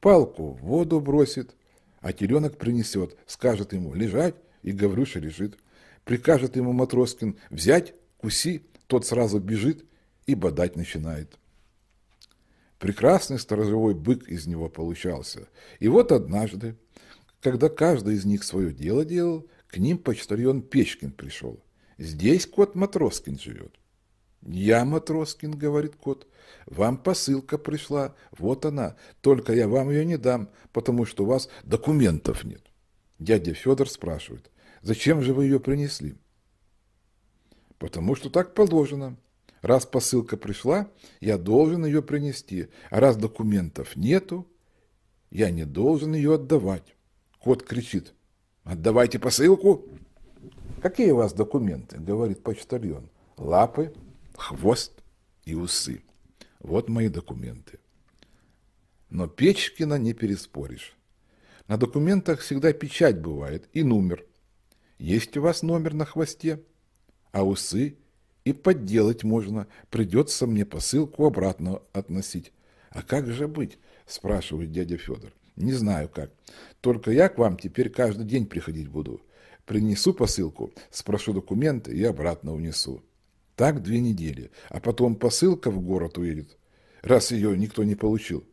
Палку в воду бросит, а теленок принесет, скажет ему лежать, и Гаврюша лежит. Прикажет ему Матроскин взять, куси, тот сразу бежит и бодать начинает. Прекрасный сторожевой бык из него получался. И вот однажды, когда каждый из них свое дело делал, к ним почтальон Печкин пришел. Здесь кот Матроскин живет. «Я Матроскин», — говорит кот, — «вам посылка пришла, вот она, только я вам ее не дам, потому что у вас документов нет». Дядя Федор спрашивает, Зачем же вы ее принесли? Потому что так положено. Раз посылка пришла, я должен ее принести, а раз документов нету, я не должен ее отдавать. Кот кричит, отдавайте посылку. Какие у вас документы, говорит почтальон. Лапы, хвост и усы. Вот мои документы. Но Печкина не переспоришь. На документах всегда печать бывает и номер – есть у вас номер на хвосте? А усы? И подделать можно. Придется мне посылку обратно относить. А как же быть? Спрашивает дядя Федор. Не знаю как. Только я к вам теперь каждый день приходить буду. Принесу посылку, спрошу документы и обратно унесу. Так две недели. А потом посылка в город уедет, раз ее никто не получил.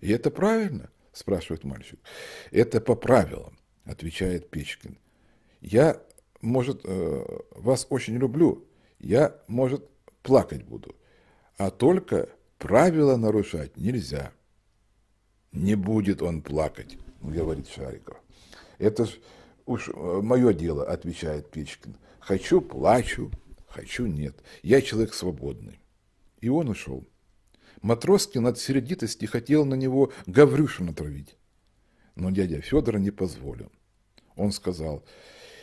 И это правильно? Спрашивает мальчик. Это по правилам, отвечает Печкин. Я, может, э, вас очень люблю, я, может, плакать буду, а только правила нарушать нельзя. Не будет он плакать, говорит Шариков. Это ж уж э, мое дело, отвечает Печкин. Хочу – плачу, хочу – нет. Я человек свободный. И он ушел. Матроскин от сердитости хотел на него Гаврюшу натравить. Но дядя Федор не позволил. Он сказал,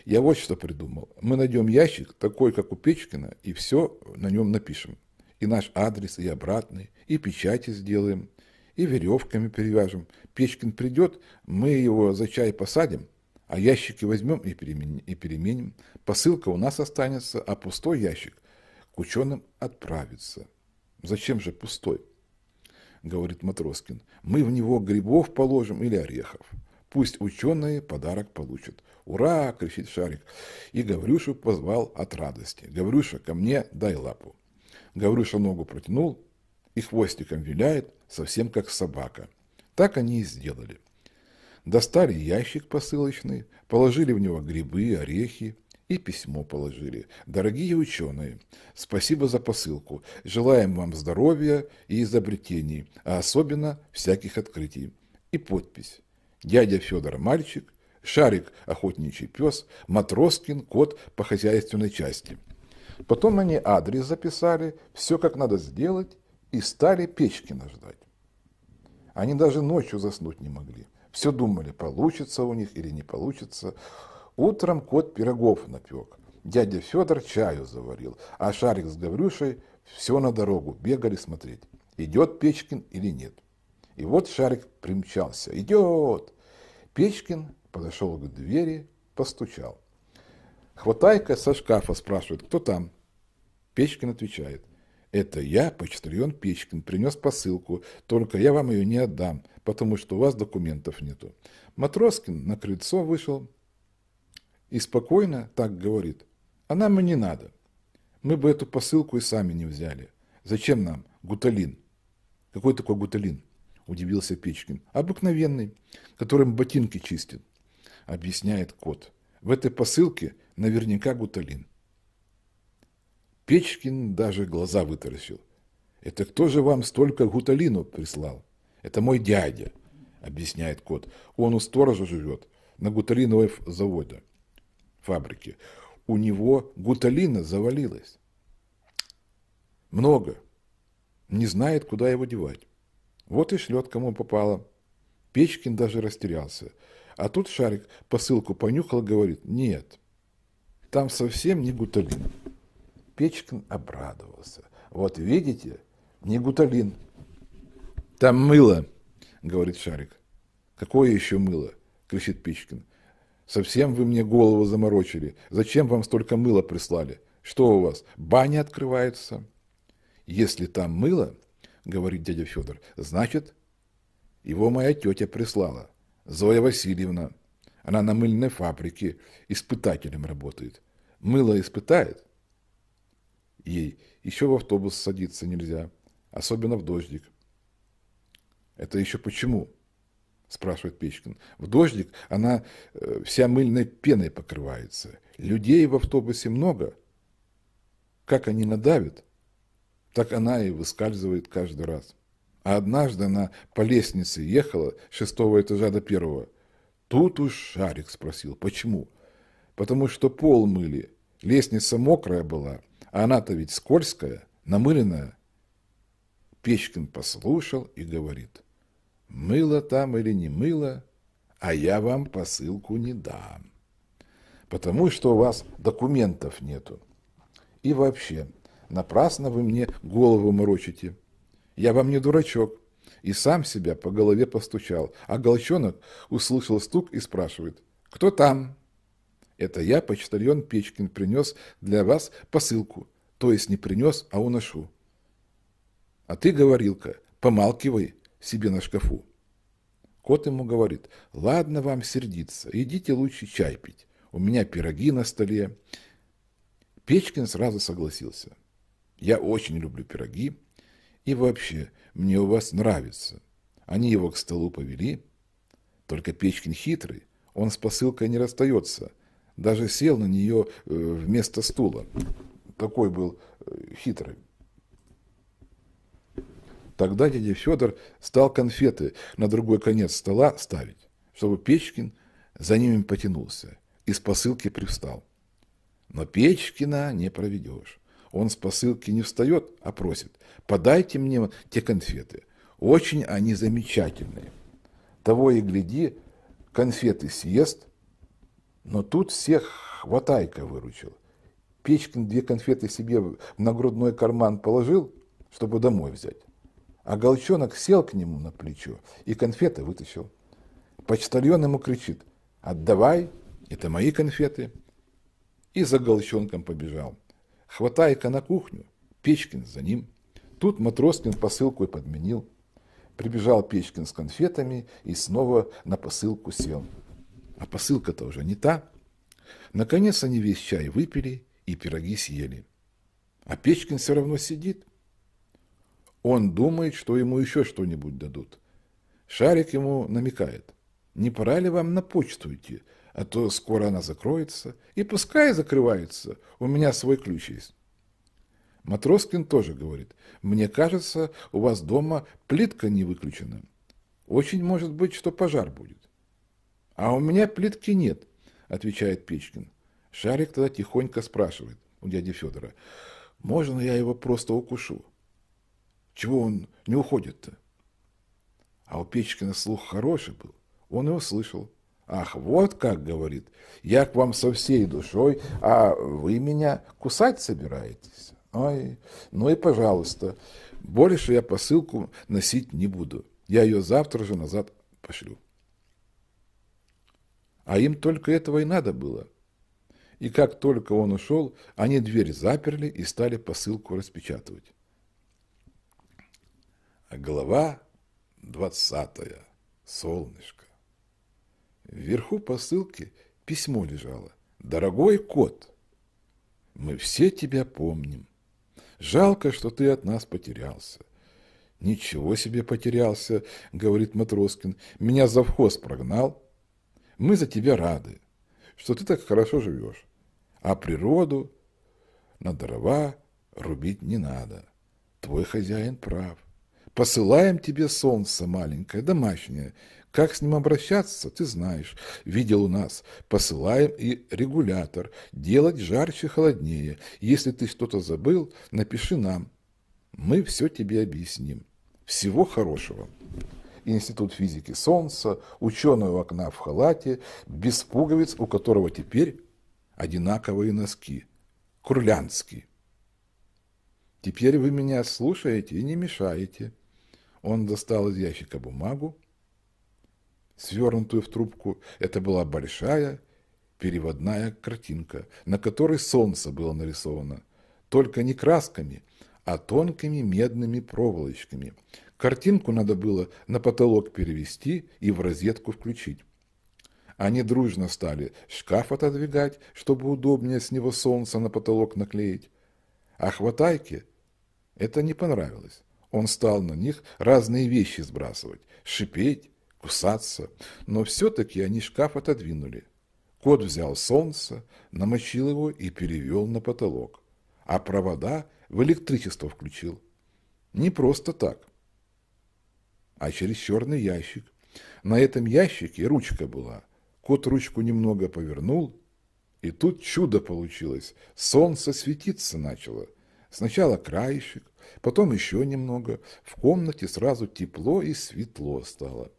я вот что придумал. Мы найдем ящик, такой, как у Печкина, и все на нем напишем. И наш адрес, и обратный, и печати сделаем, и веревками перевяжем. Печкин придет, мы его за чай посадим, а ящики возьмем и переменим. И переменим. Посылка у нас останется, а пустой ящик к ученым отправится. Зачем же пустой? Говорит Матроскин. Мы в него грибов положим или орехов. Пусть ученые подарок получат. «Ура!» – кричит Шарик. И Гаврюшу позвал от радости. «Гаврюша, ко мне дай лапу». Гаврюша ногу протянул и хвостиком виляет, совсем как собака. Так они и сделали. Достали ящик посылочный, положили в него грибы, орехи и письмо положили. Дорогие ученые, спасибо за посылку. Желаем вам здоровья и изобретений, а особенно всяких открытий. И подпись. Дядя Федор Мальчик – Шарик – охотничий пес, Матроскин – кот по хозяйственной части. Потом они адрес записали, все как надо сделать, и стали Печкина ждать. Они даже ночью заснуть не могли. Все думали, получится у них или не получится. Утром кот пирогов напек. Дядя Федор чаю заварил, а Шарик с Гаврюшей все на дорогу бегали смотреть, идет Печкин или нет. И вот Шарик примчался. Идет! Печкин подошел к двери, постучал. хватайка со шкафа», – спрашивает, – «кто там?» Печкин отвечает, «Это я, почтальон Печкин, принес посылку, только я вам ее не отдам, потому что у вас документов нету». Матроскин на крыльцо вышел и спокойно так говорит, «А нам и не надо, мы бы эту посылку и сами не взяли. Зачем нам гуталин?» «Какой такой гуталин?» – удивился Печкин. «Обыкновенный, которым ботинки чистят» объясняет кот. В этой посылке наверняка гуталин. Печкин даже глаза вытаращил. «Это кто же вам столько гуталину прислал?» «Это мой дядя», — объясняет кот. «Он у сторожа живет, на гуталиновой заводе, фабрике. У него гуталина завалилась. Много. Не знает, куда его девать. Вот и шлет, кому попало». Печкин даже растерялся. А тут Шарик посылку понюхал и говорит, нет, там совсем не гуталин. Печкин обрадовался. Вот видите, не гуталин. Там мыло, говорит Шарик. Какое еще мыло? кричит Печкин. Совсем вы мне голову заморочили. Зачем вам столько мыла прислали? Что у вас, баня открывается? Если там мыло, говорит дядя Федор, значит, его моя тетя прислала. Зоя Васильевна. Она на мыльной фабрике испытателем работает. Мыло испытает? Ей еще в автобус садиться нельзя, особенно в дождик. Это еще почему? спрашивает Печкин. В дождик она э, вся мыльной пеной покрывается. Людей в автобусе много. Как они надавят, так она и выскальзывает каждый раз. А однажды она по лестнице ехала с шестого этажа до первого. Тут уж Шарик спросил, почему? Потому что пол мыли, лестница мокрая была, а она-то ведь скользкая, намыленная. Печкин послушал и говорит, мыло там или не мыло, а я вам посылку не дам, потому что у вас документов нету. И вообще, напрасно вы мне голову морочите. Я вам не дурачок. И сам себя по голове постучал. А голчонок услышал стук и спрашивает. Кто там? Это я, почтальон Печкин, принес для вас посылку. То есть не принес, а уношу. А ты, говорилка, помалкивай себе на шкафу. Кот ему говорит, ладно вам сердиться, идите лучше чай пить. У меня пироги на столе. Печкин сразу согласился. Я очень люблю пироги, и вообще, мне у вас нравится. Они его к столу повели. Только Печкин хитрый, он с посылкой не расстается. Даже сел на нее э, вместо стула. Такой был э, хитрый. Тогда дядя Федор стал конфеты на другой конец стола ставить, чтобы Печкин за ними потянулся и с посылки привстал. Но Печкина не проведешь. Он с посылки не встает, а просит, подайте мне те конфеты. Очень они замечательные. Того и гляди, конфеты съест, но тут всех хватайка выручил. Печкин две конфеты себе в нагрудной карман положил, чтобы домой взять. А Голчонок сел к нему на плечо и конфеты вытащил. Почтальон ему кричит, отдавай, это мои конфеты. И за Голчонком побежал. Хватай-ка на кухню. Печкин за ним. Тут Матроскин посылку и подменил. Прибежал Печкин с конфетами и снова на посылку сел. А посылка-то уже не та. Наконец они весь чай выпили и пироги съели. А Печкин все равно сидит. Он думает, что ему еще что-нибудь дадут. Шарик ему намекает. Не пора ли вам на почту идти? а то скоро она закроется. И пускай закрывается, у меня свой ключ есть. Матроскин тоже говорит, мне кажется, у вас дома плитка не выключена. Очень может быть, что пожар будет. А у меня плитки нет, отвечает Печкин. Шарик тогда тихонько спрашивает у дяди Федора, можно я его просто укушу? Чего он не уходит-то? А у Печкина слух хороший был, он его слышал. Ах, вот как, говорит, я к вам со всей душой, а вы меня кусать собираетесь. Ой, ну и пожалуйста, больше я посылку носить не буду. Я ее завтра же назад пошлю. А им только этого и надо было. И как только он ушел, они дверь заперли и стали посылку распечатывать. А Глава двадцатая. Солнышко. Вверху посылки письмо лежало. «Дорогой кот, мы все тебя помним. Жалко, что ты от нас потерялся». «Ничего себе потерялся», — говорит Матроскин. «Меня завхоз прогнал. Мы за тебя рады, что ты так хорошо живешь. А природу на дрова рубить не надо. Твой хозяин прав. Посылаем тебе солнце маленькое, домашнее. Как с ним обращаться, ты знаешь. Видел у нас. Посылаем и регулятор. Делать жарче, холоднее. Если ты что-то забыл, напиши нам. Мы все тебе объясним. Всего хорошего. Институт физики Солнца, ученого у окна в халате, без пуговиц, у которого теперь одинаковые носки. Курлянский. Теперь вы меня слушаете и не мешаете. Он достал из ящика бумагу, свернутую в трубку. Это была большая переводная картинка, на которой солнце было нарисовано. Только не красками, а тонкими медными проволочками. Картинку надо было на потолок перевести и в розетку включить. Они дружно стали шкаф отодвигать, чтобы удобнее с него солнце на потолок наклеить. А хватайке это не понравилось. Он стал на них разные вещи сбрасывать, шипеть, кусаться, но все-таки они шкаф отодвинули. Кот взял солнце, намочил его и перевел на потолок, а провода в электричество включил. Не просто так, а через черный ящик. На этом ящике ручка была. Кот ручку немного повернул, и тут чудо получилось. Солнце светиться начало. Сначала краешек, потом еще немного. В комнате сразу тепло и светло стало.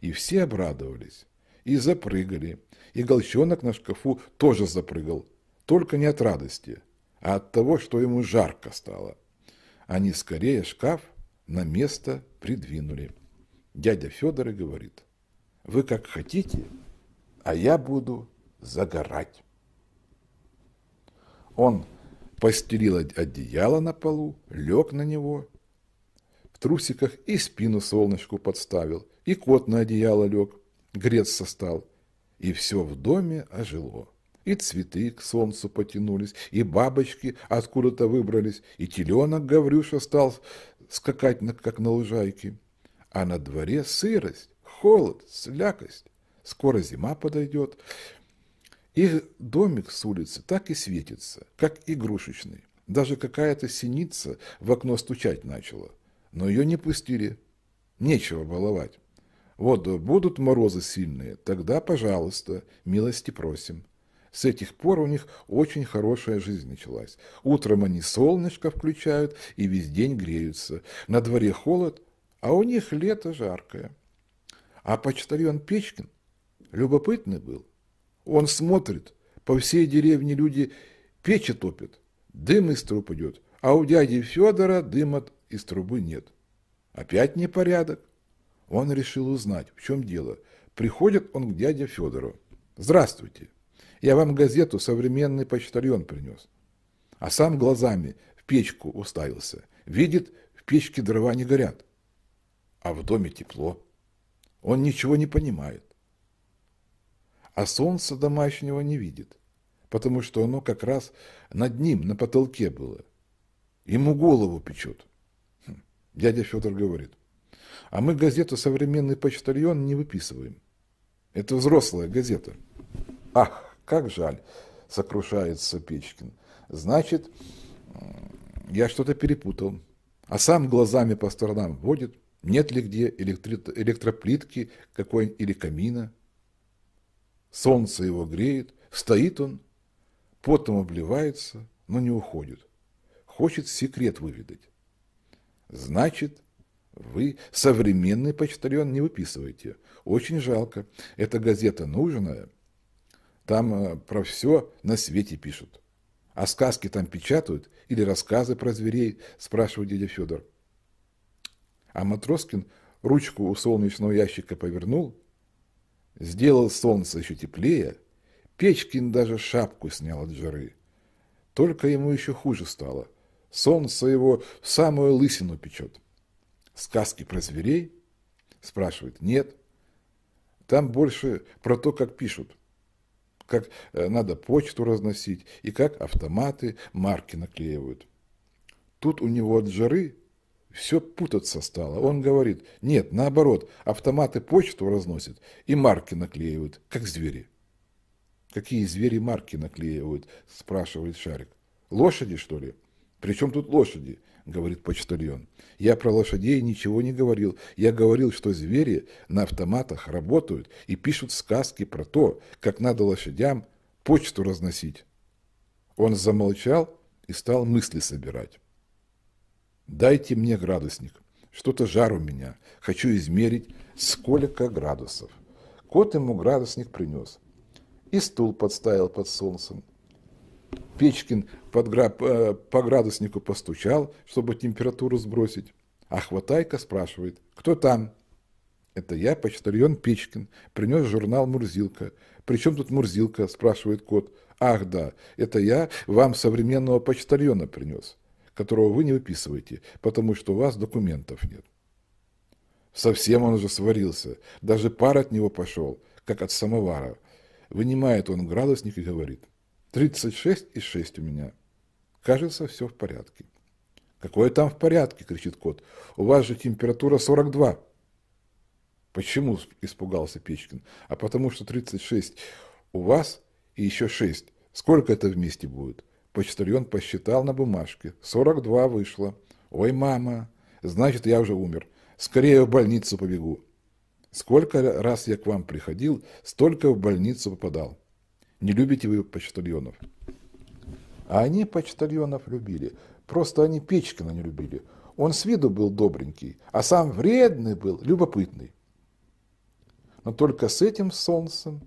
И все обрадовались, и запрыгали. И голчонок на шкафу тоже запрыгал, только не от радости, а от того, что ему жарко стало. Они скорее шкаф на место придвинули. Дядя Федор и говорит, вы как хотите, а я буду загорать. Он постелил одеяло на полу, лег на него в трусиках и спину солнышку подставил, и кот на одеяло лег, греться стал, и все в доме ожило. И цветы к солнцу потянулись, и бабочки откуда-то выбрались, и теленок Гаврюша стал скакать, как на лужайке. А на дворе сырость, холод, слякость. Скоро зима подойдет, их домик с улицы так и светится, как игрушечный. Даже какая-то синица в окно стучать начала. Но ее не пустили. Нечего баловать. Вот будут морозы сильные, тогда, пожалуйста, милости просим. С этих пор у них очень хорошая жизнь началась. Утром они солнышко включают и весь день греются. На дворе холод, а у них лето жаркое. А почтальон Печкин любопытный был. Он смотрит, по всей деревне люди печи топят, дым из труб идет, а у дяди Федора дыма из трубы нет. Опять непорядок. Он решил узнать, в чем дело. Приходит он к дяде Федору. «Здравствуйте. Я вам газету «Современный почтальон» принес». А сам глазами в печку уставился. Видит, в печке дрова не горят. А в доме тепло. Он ничего не понимает а солнца домашнего не видит, потому что оно как раз над ним, на потолке было. Ему голову печет. Хм, дядя Федор говорит, а мы газету «Современный почтальон» не выписываем. Это взрослая газета. Ах, как жаль, сокрушается Печкин. Значит, я что-то перепутал. А сам глазами по сторонам водит, нет ли где электри... электроплитки какой или камина. Солнце его греет, стоит он, потом обливается, но не уходит. Хочет секрет выведать. Значит, вы современный почтальон не выписываете. Очень жалко. Эта газета нужная. Там э, про все на свете пишут. А сказки там печатают или рассказы про зверей, спрашивает дядя Федор. А Матроскин ручку у солнечного ящика повернул Сделал солнце еще теплее, Печкин даже шапку снял от жары. Только ему еще хуже стало. Солнце его в самую лысину печет. Сказки про зверей? Спрашивает. Нет. Там больше про то, как пишут. Как э, надо почту разносить и как автоматы марки наклеивают. Тут у него от жары все путаться стало. Он говорит, нет, наоборот, автоматы почту разносят и марки наклеивают, как звери. Какие звери марки наклеивают, спрашивает Шарик. Лошади, что ли? Причем тут лошади, говорит почтальон. Я про лошадей ничего не говорил. Я говорил, что звери на автоматах работают и пишут сказки про то, как надо лошадям почту разносить. Он замолчал и стал мысли собирать. Дайте мне градусник, что-то жар у меня, хочу измерить, сколько градусов. Кот ему градусник принес. И стул подставил под солнцем. Печкин под гра... Э, по градуснику постучал, чтобы температуру сбросить. А хватайка спрашивает, кто там? Это я, почтальон Печкин, принес журнал «Мурзилка». Причем тут «Мурзилка?» – спрашивает кот. Ах да, это я вам современного почтальона принес которого вы не выписываете, потому что у вас документов нет. Совсем он уже сварился, даже пар от него пошел, как от самовара. Вынимает он градусник и говорит, 36,6 у меня. Кажется, все в порядке. Какое там в порядке, кричит кот, у вас же температура 42. Почему испугался Печкин? А потому что 36 у вас и еще 6. Сколько это вместе будет? Почтальон посчитал на бумажке. 42 вышло. Ой, мама, значит, я уже умер. Скорее в больницу побегу. Сколько раз я к вам приходил, столько в больницу попадал. Не любите вы почтальонов. А они почтальонов любили. Просто они Печкина не любили. Он с виду был добренький, а сам вредный был, любопытный. Но только с этим солнцем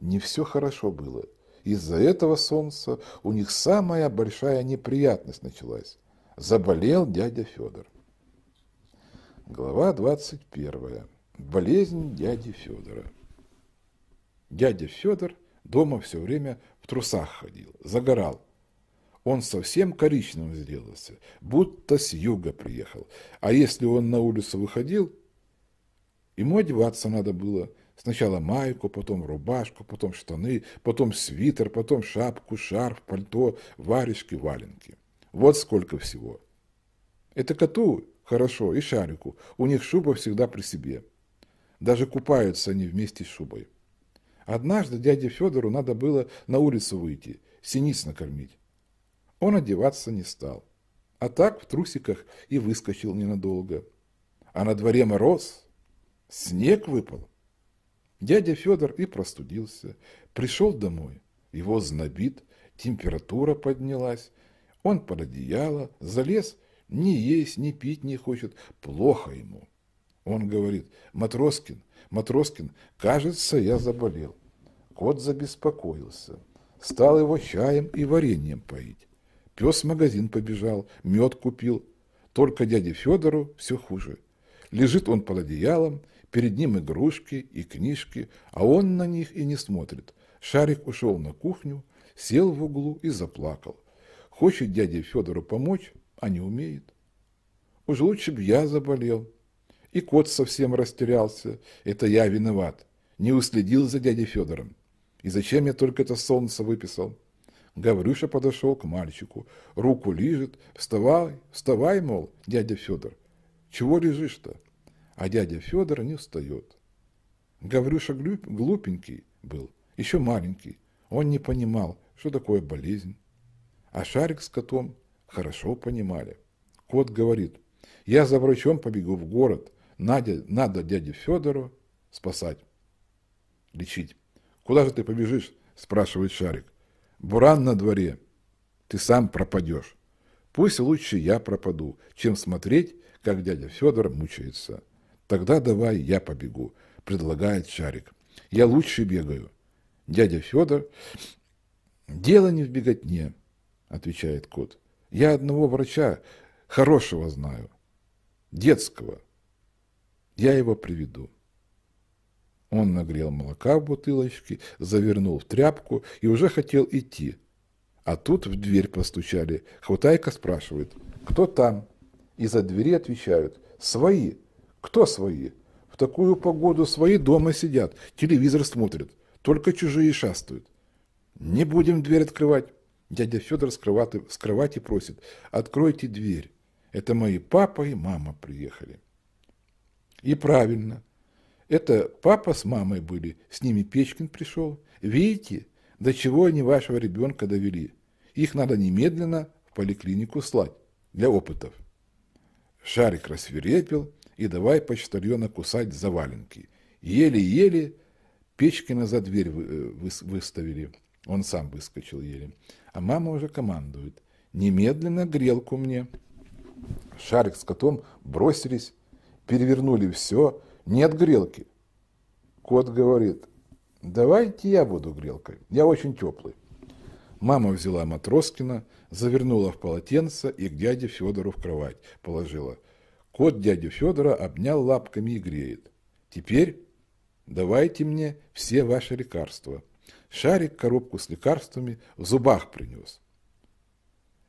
не все хорошо было. Из-за этого солнца у них самая большая неприятность началась. Заболел дядя Федор. Глава 21. Болезнь дяди Федора. Дядя Федор дома все время в трусах ходил, загорал. Он совсем коричневым сделался, будто с юга приехал. А если он на улицу выходил, ему одеваться надо было – Сначала майку, потом рубашку, потом штаны, потом свитер, потом шапку, шарф, пальто, варежки, валенки. Вот сколько всего. Это коту хорошо и шарику. У них шуба всегда при себе. Даже купаются они вместе с шубой. Однажды дяде Федору надо было на улицу выйти, синиц накормить. Он одеваться не стал. А так в трусиках и выскочил ненадолго. А на дворе мороз, снег выпал. Дядя Федор и простудился. Пришел домой. Его знобит, температура поднялась. Он под одеяло, залез, ни есть, ни пить не хочет. Плохо ему. Он говорит, Матроскин, Матроскин, кажется, я заболел. Кот забеспокоился. Стал его чаем и вареньем поить. Пес в магазин побежал, мед купил. Только дяде Федору все хуже. Лежит он под одеялом, Перед ним игрушки и книжки, а он на них и не смотрит. Шарик ушел на кухню, сел в углу и заплакал. Хочет дяде Федору помочь, а не умеет. Уж лучше б я заболел. И кот совсем растерялся. Это я виноват. Не уследил за дядей Федором. И зачем я только это солнце выписал? Гаврюша подошел к мальчику. Руку лежит, Вставай, вставай, мол, дядя Федор. Чего лежишь-то? а дядя Федор не встает. Гаврюша глупенький был, еще маленький, он не понимал, что такое болезнь. А Шарик с котом хорошо понимали. Кот говорит, я за врачом побегу в город, надо, надо дяде Федору спасать, лечить. Куда же ты побежишь, спрашивает Шарик. Буран на дворе, ты сам пропадешь. Пусть лучше я пропаду, чем смотреть, как дядя Федор мучается. Тогда давай я побегу, предлагает Шарик. Я лучше бегаю. Дядя Федор, дело не в беготне, отвечает кот. Я одного врача хорошего знаю, детского. Я его приведу. Он нагрел молока в бутылочке, завернул в тряпку и уже хотел идти. А тут в дверь постучали. Хватайка спрашивает, кто там? И за двери отвечают, свои. Кто свои? В такую погоду свои дома сидят, телевизор смотрят, только чужие шастают. Не будем дверь открывать. Дядя Федор с кровати, просит, откройте дверь. Это мои папа и мама приехали. И правильно. Это папа с мамой были, с ними Печкин пришел. Видите, до чего они вашего ребенка довели. Их надо немедленно в поликлинику слать для опытов. Шарик рассверепел и давай почтальона кусать за валенки. Еле-еле Печкина за дверь э, выставили. Он сам выскочил еле. А мама уже командует. Немедленно грелку мне. Шарик с котом бросились, перевернули все. Нет грелки. Кот говорит, давайте я буду грелкой. Я очень теплый. Мама взяла Матроскина, завернула в полотенце и к дяде Федору в кровать положила. Кот дядю Федора обнял лапками и греет. «Теперь давайте мне все ваши лекарства». Шарик коробку с лекарствами в зубах принес.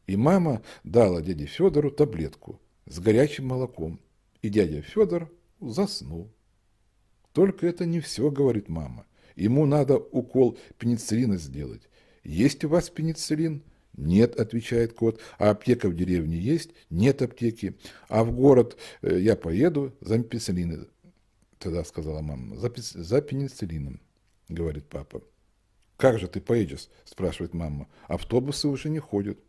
И мама дала дяде Федору таблетку с горячим молоком, и дядя Федор заснул. «Только это не все», — говорит мама. «Ему надо укол пенициллина сделать. Есть у вас пенициллин?» «Нет», — отвечает кот. «А аптека в деревне есть?» «Нет аптеки». «А в город э, я поеду за пенициллином», — тогда сказала мама. «За, за пенициллином», — говорит папа. «Как же ты поедешь?» – спрашивает мама. «Автобусы уже не ходят.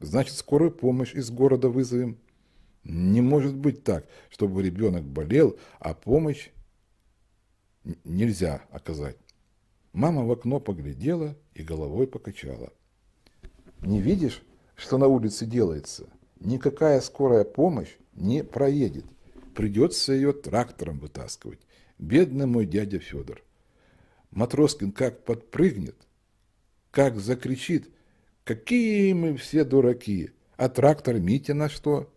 Значит, скорую помощь из города вызовем». Не может быть так, чтобы ребенок болел, а помощь нельзя оказать. Мама в окно поглядела и головой покачала. Не видишь, что на улице делается? Никакая скорая помощь не проедет. Придется ее трактором вытаскивать. Бедный мой дядя Федор. Матроскин как подпрыгнет, как закричит, какие мы все дураки, а трактор Митя на что?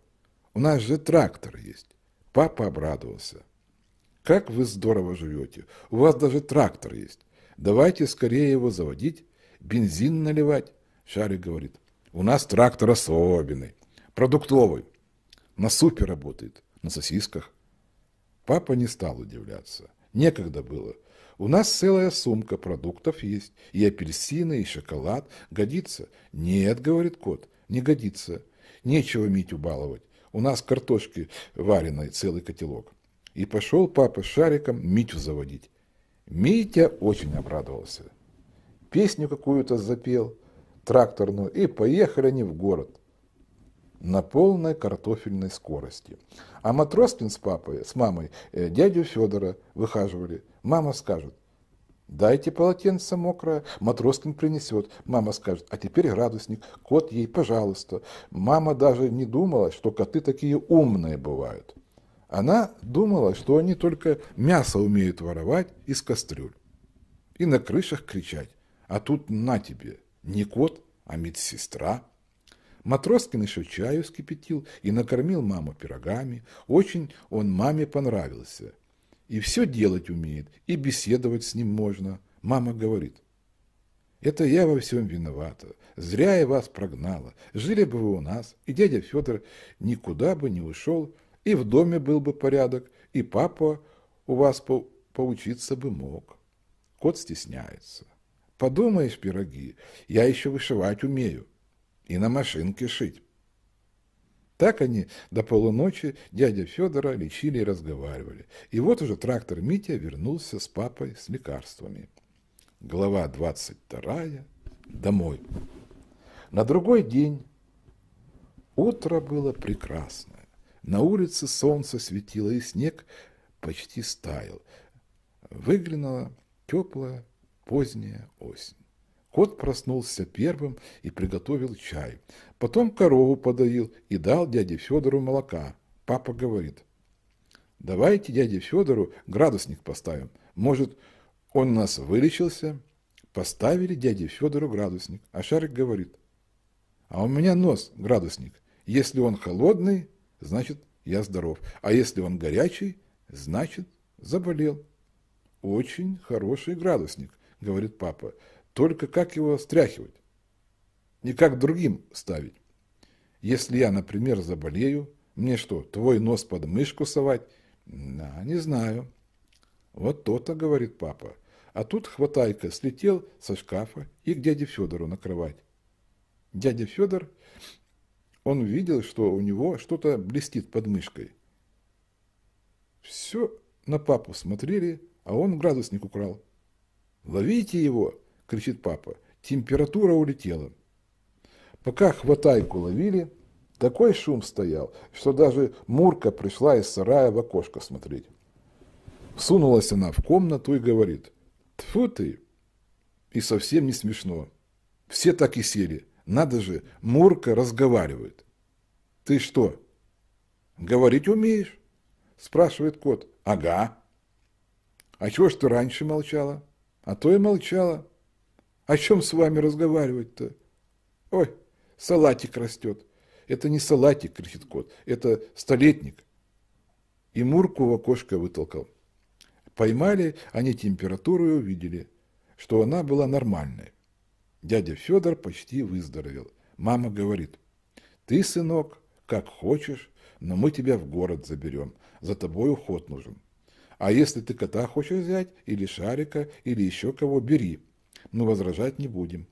У нас же трактор есть. Папа обрадовался. Как вы здорово живете, у вас даже трактор есть. Давайте скорее его заводить, бензин наливать. Шарик говорит, у нас трактор особенный, продуктовый, на супе работает, на сосисках. Папа не стал удивляться. Некогда было. У нас целая сумка продуктов есть. И апельсины, и шоколад. Годится? Нет, говорит кот, не годится. Нечего Митю баловать. У нас картошки вареной целый котелок. И пошел папа с шариком Митю заводить. Митя очень обрадовался. Песню какую-то запел – тракторную, и поехали они в город на полной картофельной скорости. А Матроскин с папой, с мамой, э, дядю Федора выхаживали. Мама скажет, дайте полотенце мокрое, Матроскин принесет. Мама скажет, а теперь градусник, кот ей, пожалуйста. Мама даже не думала, что коты такие умные бывают. Она думала, что они только мясо умеют воровать из кастрюль и на крышах кричать, а тут на тебе – не кот, а медсестра. Матроскин еще чаю скипятил и накормил маму пирогами. Очень он маме понравился. И все делать умеет, и беседовать с ним можно. Мама говорит, это я во всем виновата, зря я вас прогнала. Жили бы вы у нас, и дядя Федор никуда бы не ушел, и в доме был бы порядок, и папа у вас по поучиться бы мог. Кот стесняется. Подумаешь, пироги, я еще вышивать умею и на машинке шить. Так они до полуночи дядя Федора лечили и разговаривали. И вот уже трактор Митя вернулся с папой с лекарствами. Глава 22. Домой. На другой день утро было прекрасное. На улице солнце светило, и снег почти стаял. Выглянуло теплое поздняя осень. Кот проснулся первым и приготовил чай. Потом корову подоил и дал дяде Федору молока. Папа говорит, давайте дяде Федору градусник поставим. Может, он нас вылечился? Поставили дяде Федору градусник. А Шарик говорит, а у меня нос градусник. Если он холодный, значит, я здоров. А если он горячий, значит, заболел. Очень хороший градусник говорит папа. Только как его стряхивать? И как другим ставить? Если я, например, заболею, мне что, твой нос под мышку совать? Да, не знаю. Вот то-то, говорит папа. А тут хватайка слетел со шкафа и к дяде Федору на кровать. Дядя Федор, он видел, что у него что-то блестит под мышкой. Все на папу смотрели, а он градусник украл. «Ловите его!» – кричит папа. Температура улетела. Пока хватайку ловили, такой шум стоял, что даже Мурка пришла из сарая в окошко смотреть. Сунулась она в комнату и говорит, «Тьфу ты!» И совсем не смешно. Все так и сели. Надо же, Мурка разговаривает. «Ты что, говорить умеешь?» Спрашивает кот. «Ага». «А чего ж ты раньше молчала?» А то и молчала. О чем с вами разговаривать-то? Ой, салатик растет. Это не салатик, кричит кот, это столетник. И Мурку в окошко вытолкал. Поймали, они температуру и увидели, что она была нормальной. Дядя Федор почти выздоровел. Мама говорит, ты, сынок, как хочешь, но мы тебя в город заберем, за тобой уход нужен. А если ты кота хочешь взять, или шарика, или еще кого, бери. Мы возражать не будем,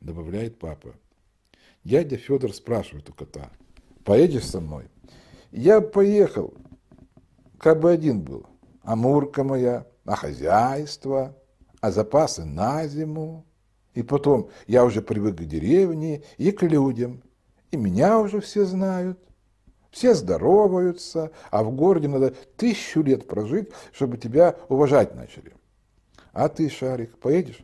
добавляет папа. Дядя Федор спрашивает у кота. Поедешь со мной? Я поехал, как бы один был. А мурка моя, а хозяйство, а запасы на зиму. И потом, я уже привык к деревне и к людям, и меня уже все знают. Все здороваются, а в городе надо тысячу лет прожить, чтобы тебя уважать начали. А ты, Шарик, поедешь?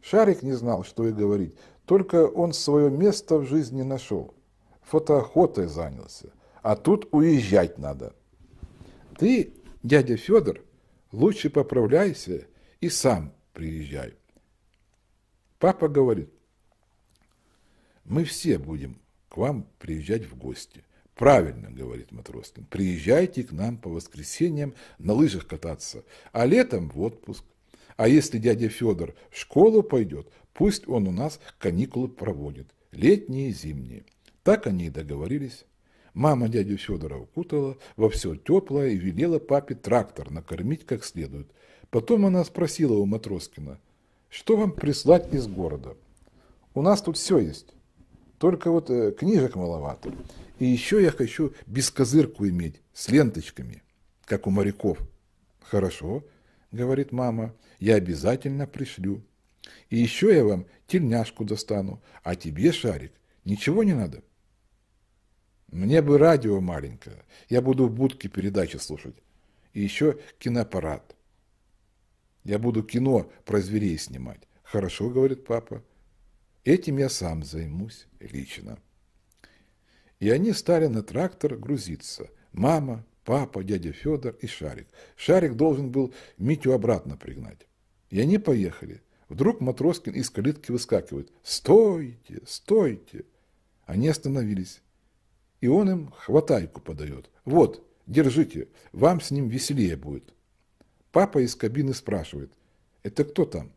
Шарик не знал, что и говорить, только он свое место в жизни нашел. Фотоохотой занялся, а тут уезжать надо. Ты, дядя Федор, лучше поправляйся и сам приезжай. Папа говорит, мы все будем к вам приезжать в гости. Правильно, говорит Матроскин, приезжайте к нам по воскресеньям на лыжах кататься, а летом в отпуск. А если дядя Федор в школу пойдет, пусть он у нас каникулы проводит, летние и зимние. Так они и договорились. Мама дядю Федора укутала во все теплое и велела папе трактор накормить как следует. Потом она спросила у Матроскина, что вам прислать из города? У нас тут все есть. Только вот э, книжек маловато. И еще я хочу бескозырку иметь, с ленточками, как у моряков. Хорошо, говорит мама, я обязательно пришлю. И еще я вам тельняшку достану, а тебе, Шарик, ничего не надо. Мне бы радио маленькое, я буду в будке передачи слушать. И еще киноаппарат. Я буду кино про зверей снимать. Хорошо, говорит папа. Этим я сам займусь лично. И они стали на трактор грузиться. Мама, папа, дядя Федор и Шарик. Шарик должен был Митю обратно пригнать. И они поехали. Вдруг Матроскин из калитки выскакивает. «Стойте! Стойте!» Они остановились. И он им хватайку подает. «Вот, держите, вам с ним веселее будет». Папа из кабины спрашивает. «Это кто там?»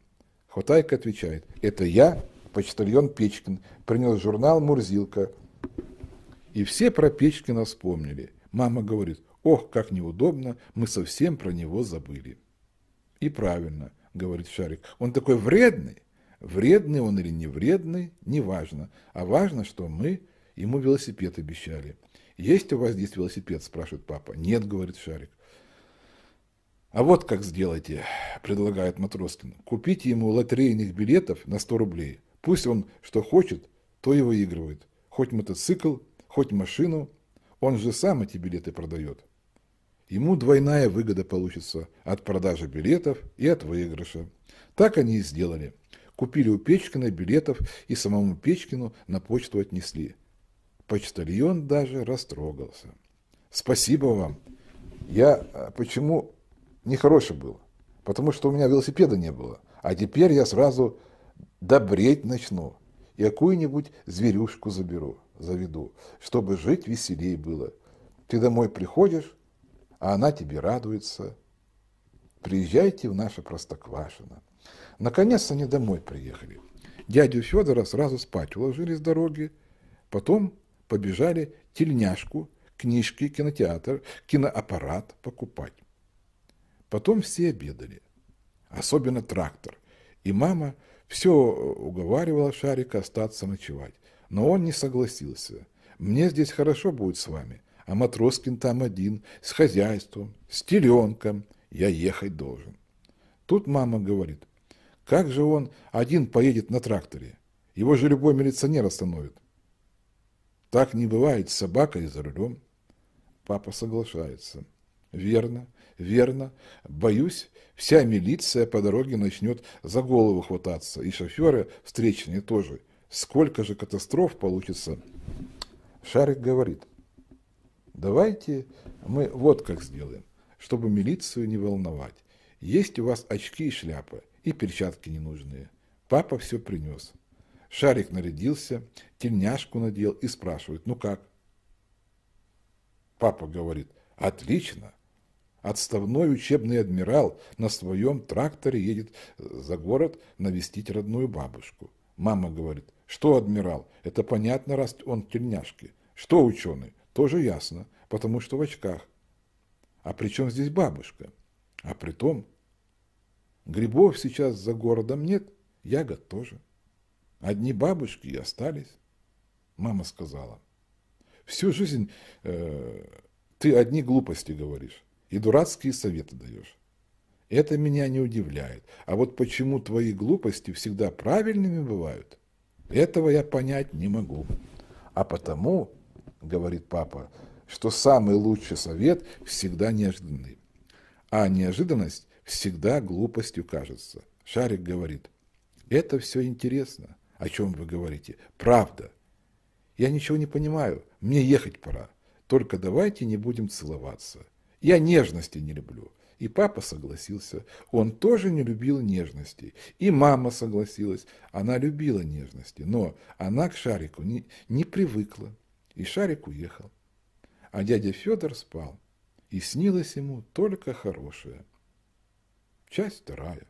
Хватайка отвечает. «Это я почтальон Печкин принес журнал «Мурзилка». И все про Печкина вспомнили. Мама говорит, ох, как неудобно, мы совсем про него забыли. И правильно, говорит Шарик, он такой вредный. Вредный он или не вредный, неважно. А важно, что мы ему велосипед обещали. «Есть у вас здесь велосипед?» – спрашивает папа. «Нет», – говорит Шарик. «А вот как сделайте», – предлагает Матроскин. «Купите ему лотерейных билетов на 100 рублей. Пусть он что хочет, то и выигрывает. Хоть мотоцикл, хоть машину, он же сам эти билеты продает. Ему двойная выгода получится от продажи билетов и от выигрыша. Так они и сделали. Купили у Печкина билетов и самому Печкину на почту отнесли. Почтальон даже растрогался. Спасибо вам. Я а, почему нехороший был? Потому что у меня велосипеда не было. А теперь я сразу добреть начну, и какую-нибудь зверюшку заберу, заведу, чтобы жить веселее было. Ты домой приходишь, а она тебе радуется. Приезжайте в наше Простоквашино. Наконец они домой приехали. Дядю Федора сразу спать уложили с дороги, потом побежали тельняшку, книжки, кинотеатр, киноаппарат покупать. Потом все обедали, особенно трактор, и мама все уговаривало Шарика остаться ночевать, но он не согласился. «Мне здесь хорошо будет с вами, а Матроскин там один, с хозяйством, с теленком, я ехать должен». Тут мама говорит, «Как же он один поедет на тракторе? Его же любой милиционер остановит». «Так не бывает с собакой за рулем». Папа соглашается. «Верно, верно. Боюсь, Вся милиция по дороге начнет за голову хвататься, и шоферы встречные тоже. Сколько же катастроф получится? Шарик говорит, давайте мы вот как сделаем, чтобы милицию не волновать. Есть у вас очки и шляпа, и перчатки ненужные. Папа все принес. Шарик нарядился, тельняшку надел и спрашивает, ну как? Папа говорит, отлично, Отставной учебный адмирал на своем тракторе едет э, за город навестить родную бабушку. Мама говорит, что адмирал, это понятно, раз он в Что ученый, тоже ясно, потому что в очках. А при чем здесь бабушка? А при том, грибов сейчас за городом нет, ягод тоже. Одни бабушки и остались. Мама сказала, всю жизнь э, ты одни глупости говоришь и дурацкие советы даешь. Это меня не удивляет. А вот почему твои глупости всегда правильными бывают, этого я понять не могу. А потому, говорит папа, что самый лучший совет всегда неожиданный. А неожиданность всегда глупостью кажется. Шарик говорит, это все интересно. О чем вы говорите? Правда. Я ничего не понимаю. Мне ехать пора. Только давайте не будем целоваться. Я нежности не люблю. И папа согласился. Он тоже не любил нежности. И мама согласилась. Она любила нежности. Но она к шарику не, не привыкла. И шарик уехал. А дядя Федор спал. И снилось ему только хорошее. Часть вторая.